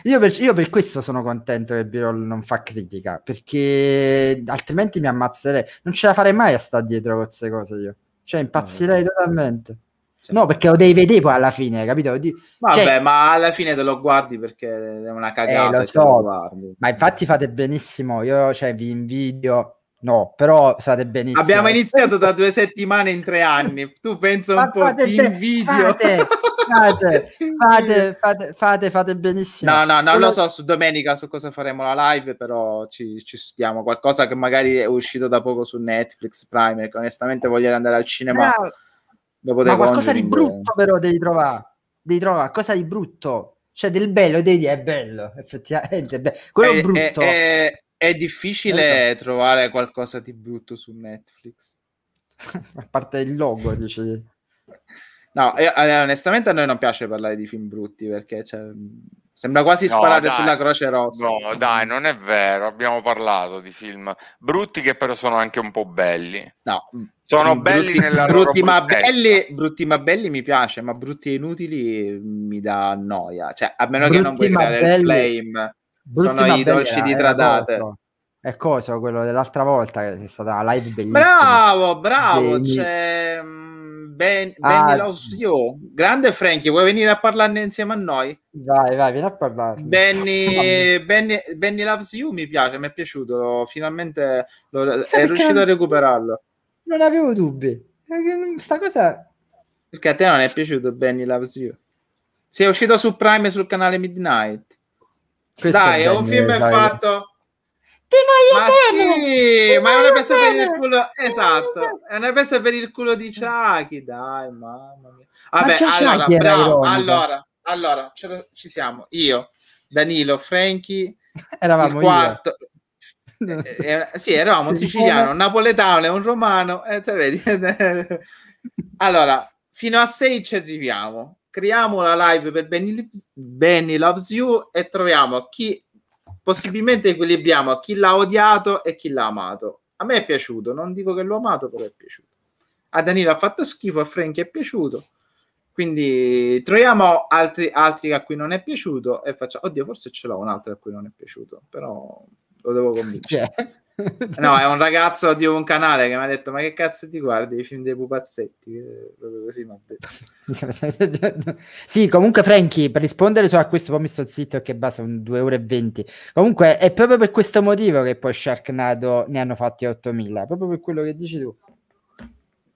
(laughs) io, per, io per questo sono contento che Birol non fa critica perché altrimenti mi ammazzerei. Non ce la farei mai a stare dietro con queste cose io. Cioè, impazzirei totalmente. Sì. No, perché lo devi vedere poi alla fine, capito? Di... Vabbè, cioè... ma alla fine te lo guardi perché è una eh, cagata. Eh, lo cioè, so, lo ma infatti fate benissimo, io cioè, vi invidio. No, però state benissimo. Abbiamo iniziato da due settimane in tre anni. Tu pensa un po', ti invidio. Fate, fate, (laughs) fate, fate, fate, fate benissimo. No, no, non lo so su domenica su cosa faremo la live, però ci, ci studiamo. Qualcosa che magari è uscito da poco su Netflix, Prime, che onestamente voglio andare al cinema. Bravo Dopo Ma qualcosa di brutto però devi trovare, devi trovare qualcosa di brutto, cioè del bello, devi dire è bello, effettivamente, è bello. quello è, eh, brutto. È, eh, è, eh, è difficile so. trovare qualcosa di brutto su Netflix. (laughs) A parte il logo, dici. No, io, onestamente a noi non piace parlare di film brutti perché cioè, sembra quasi sparare no, sulla Croce Rossa. No, dai, non è vero. Abbiamo parlato di film brutti che però sono anche un po' belli. No, sono belli nella brutti ma, belli, brutti ma belli, mi piace, ma brutti e inutili mm, mi dà noia. Cioè, a meno brutti che non vuoi creare belli. il flame, brutti sono i dolci belli, di tradate. È cosa quello dell'altra volta che è stata la live bellissima. Bravo, bravo, Dei... c'è mm, ben, Benny ah, Loves You Grande Frankie, vuoi venire a parlarne insieme a noi? Vai, vai, vieni a parlare. (laughs) Benny, Benny, Benny Loves You mi piace, mi è piaciuto, finalmente lo, è riuscito a recuperarlo non avevo dubbi. Eh, sta cosa... Perché a te non è piaciuto Benny Loves You? Sei uscito su Prime sul canale Midnight. Questo dai, è, un film dai. fatto... Ti voglio ma bene! Sì, ma è una pezza per il culo... Esatto, è una pezza per il culo di Chucky, dai, mamma mia. Vabbè, ma allora, bravo, allora, allora, ci siamo. Io, Danilo, Frankie... (laughs) Eravamo il quarto, io eh, eh, sì, eravamo un siciliano, un napoletano, un romano. Eh, cioè, vedi? (laughs) allora, fino a 6 ci arriviamo. Creiamo la live per Benny, Benny Loves You e troviamo chi possibilmente equilibriamo chi l'ha odiato e chi l'ha amato. A me è piaciuto, non dico che l'ho amato, però è piaciuto. A Danilo ha fatto schifo, a Frankie è piaciuto. Quindi troviamo altri, altri a cui non è piaciuto e facciamo... Oddio, forse ce l'ho un altro a cui non è piaciuto, però lo devo convincere. Cioè. Eh, no, è un ragazzo di un canale che mi ha detto: Ma che cazzo ti guardi i film dei pupazzetti? Eh, proprio così mi ha detto. (laughs) sì, comunque, Franky, per rispondere su a questo, poi mi sto zitto che basta, un 2 ore e 20. Comunque, è proprio per questo motivo che poi Sharknado ne hanno fatti 8000, proprio per quello che dici tu.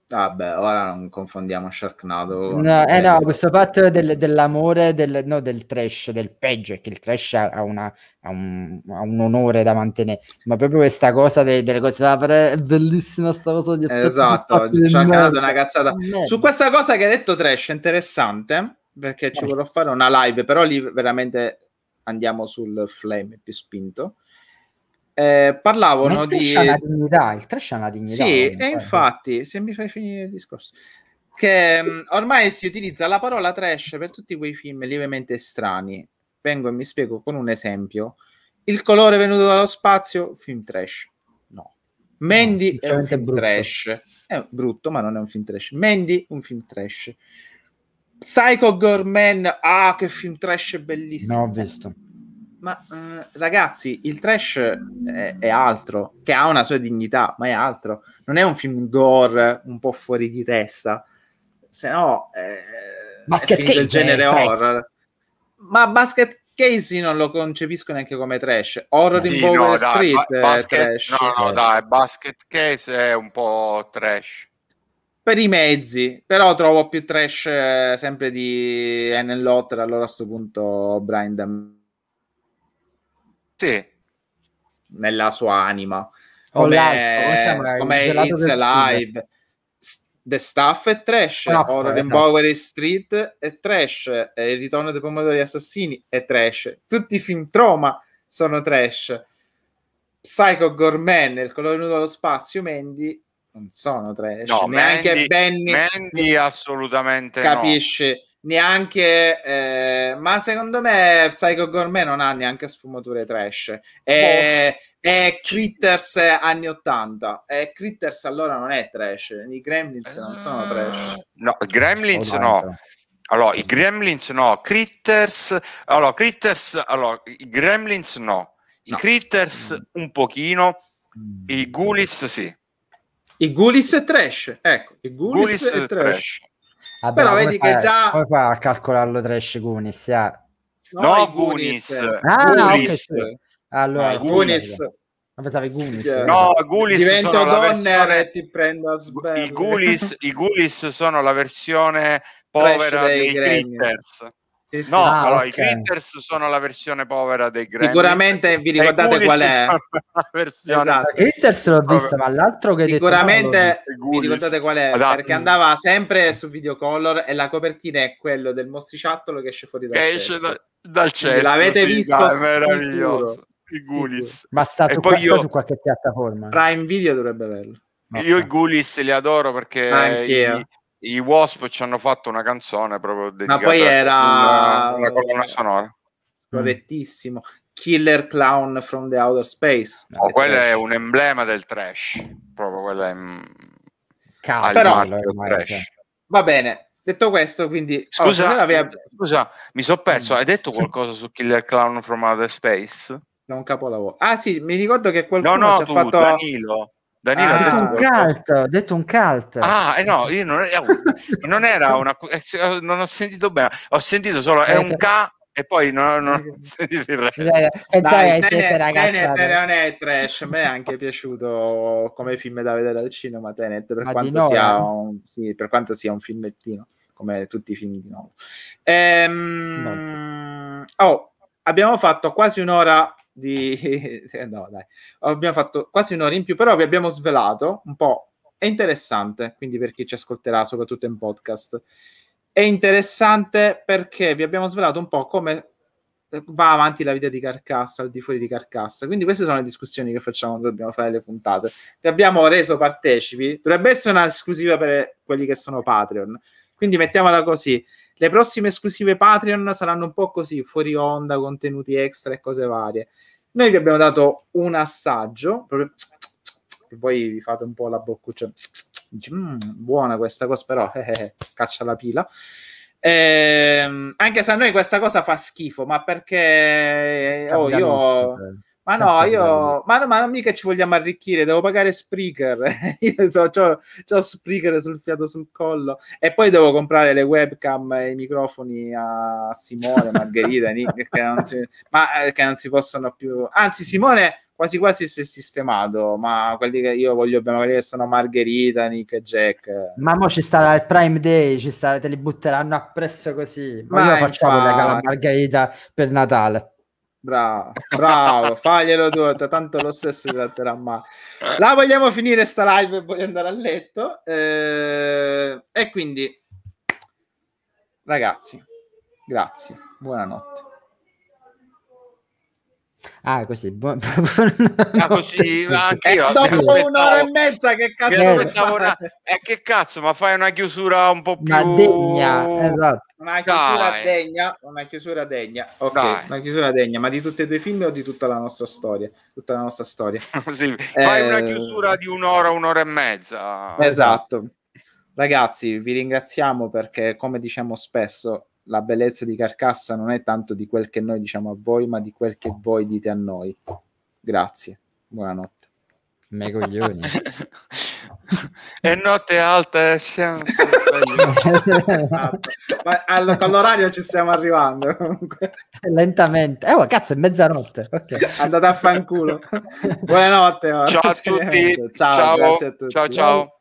Vabbè, ah ora non confondiamo Sharknado. No, eh no, questo fatto del, dell'amore, del, no, del trash, del peggio, è che il trash ha, una, ha, un, ha, un, onore da mantenere, ma proprio questa cosa delle, delle cose, ah, è bellissima sta cosa esatto, di Esatto, Sharknado è una cazzata. Su questa cosa che hai detto trash, interessante, perché ci eh. vorrò fare una live, però lì veramente andiamo sul flame più spinto eh, parlavano il di... Una dignità, il trash ha una dignità. Sì, e infatti, se mi fai finire il discorso, che um, ormai si utilizza la parola trash per tutti quei film lievemente strani. Vengo e mi spiego con un esempio. Il colore venuto dallo spazio, film trash. No. Mandy no, è un film brutto. trash. È brutto, ma non è un film trash. Mandy, un film trash. Psycho Gorman, ah, che film trash bellissimo. No, ho visto. Ma eh, ragazzi, il trash è, è, altro, che ha una sua dignità, ma è altro. Non è un film gore un po' fuori di testa, se no eh, è case, del genere eh, horror. Ma Basket Casey non lo concepisco neanche come trash. Horror sì, in Bower no, dai, Street ba- basket, trash. No, no, dai, Basket Case è un po' trash. Per i mezzi, però trovo più trash eh, sempre di Enel Lotter, allora a questo punto Brian Dam sì. Nella sua anima. Come, come It's Alive. The Staff è trash, Staff, Horror and esatto. Bowery Street è trash, Il ritorno dei pomodori assassini è trash, tutti i film Troma sono trash, Psycho Gourmet, nel colore nudo dello spazio, Mandy non sono trash, no, neanche Mandy, Benny Mandy assolutamente capisce neanche eh, ma secondo me Psycho Gourmet non ha neanche sfumature trash è, oh. è Critters anni 80 è eh, Critters allora non è trash i Gremlins non sono ah. trash no, Gremlins no allora, i Gremlins no, Critters, allora, Critters, allora, i Gremlins no, i no. Critters mm. un pochino, mm. i Gulis sì. I Gulis e Trash, ecco, i Gulis, e trash. trash. Vabbè, però vedi fai, che già come fa a calcolarlo trash Gunis eh? ah, ah. no, no Gunis, Ah, Gunis. Okay. allora no, eh, Gunis ma pensavi Gulis? No, Gulis divento donna versione... e ti prendo a sbaglio. I Gulis, sono la versione povera dei, dei Critters. Sì, sì. No, ah, però okay. i Critters sono la versione povera dei Gremlins. Sicuramente vi ricordate qual è? La versione esatto. Critters l'ho visto, ma l'altro che Sicuramente vi ricordate qual è? Adatto. Perché andava sempre su Videocolor e la copertina è quello del mostriciattolo che esce fuori dal che cesso. da, dal cesso. L'avete sì, visto? Dai, è meraviglioso. I Gulis. Ma sta su, qua, io... su qualche piattaforma. Prime Video dovrebbe averlo. Io i Gulis li adoro perché i, i Wasp ci hanno fatto una canzone proprio dedicata Ma poi era una, colonna sonora. Correttissimo. Killer Clown from the Outer Space. Oh, no, quello trash. è un emblema del trash, proprio quello è Cazzo, però, trash. Cioè. Va bene. Detto questo, quindi oh, scusa, oh, aveva... scusa mi sono perso. Mm. Hai detto qualcosa su Killer Clown from Outer Space? Non capolavoro. Ah, sì, mi ricordo che qualcuno no, no, ci ha tu, fatto Danilo Danilo ah, ha detto, un cult, ha detto un cult. Ah, eh no, io non, uh, non era una eh, eh, non ho sentito bene, ho sentito solo è eh, un ca e poi no, non ho sentito il resto. Pensavo siete ragazzi. Tenet è trash, a me è anche piaciuto come film da vedere al cinema Tenet, per, quanto sia, un, sì, per quanto sia un filmettino, come tutti i film di nuovo. Ehm, oh, abbiamo fatto quasi un'ora di... (laughs) Eh, no, dai. Abbiamo fatto quasi un'ora in più, però vi abbiamo svelato un po'. È interessante, quindi per chi ci ascolterà, soprattutto in podcast. È interessante perché vi abbiamo svelato un po' come eh, va avanti la vita di carcassa al di fuori di carcassa quindi queste sono le discussioni che facciamo quando dobbiamo fare le puntate ti abbiamo reso partecipi dovrebbe essere una esclusiva per quelli che sono Patreon quindi mettiamola così le prossime esclusive Patreon saranno un po' così, fuori onda, contenuti extra e cose varie. Noi vi abbiamo dato un assaggio, proprio, e poi vi fate un po' la boccuccia. Dici, mm, buona questa cosa, però eh, (laughs) eh, caccia la pila. Eh, anche se a noi questa cosa fa schifo, ma perché eh, oh, io eh. Ma no, io, ma, no, ma non mica ci vogliamo arricchire, devo pagare Spreaker. (laughs) io so, c'ho, Spreaker sul fiato sul collo e poi devo comprare le webcam e i microfoni a Simone, Margherita, Nick, (laughs) che non si, ma eh, che non si possono più. Anzi, Simone quasi quasi si è sistemato, ma quelli che io voglio bene, quelli che sono Margherita, Nick e Jack. Ma mo ci starà il Prime Day, ci starà, te li butteranno appresso così. Ma, ma io facciamo la Margherita per Natale. Bravo, bravo, faglielo tu, tanto lo stesso si tratterà mai. La vogliamo finire sta live e voglio andare a letto. Eh, e quindi, ragazzi, grazie, buonanotte. Ah, (laughs) ah, così. Buon... ah, così anche io. Eh, dopo un'ora e mezza, che cazzo? Eh, una... eh, che cazzo, ma fai una chiusura un po' più ma degna, esatto. Una chiusura Dai. degna, una chiusura degna. Ok, Dai. una chiusura degna, ma di tutti e due i film o di tutta la nostra storia? Tutta la nostra storia. (laughs) sì, eh... Fai una eh, chiusura di un'ora, un'ora e mezza. Esatto. Ragazzi, vi ringraziamo perché, come diciamo spesso, la bellezza di Carcassa non è tanto di quel che noi diciamo a voi, ma di quel che voi dite a noi. Grazie, buonanotte. Me coglioni. è (laughs) notte alta e eh, siamo esatto. all- con l'orario ci stiamo arrivando comunque. lentamente eh oh, cazzo è mezzanotte okay. andate a fanculo (laughs) buonanotte ciao a, (laughs) ciao, ciao, ciao a tutti ciao ciao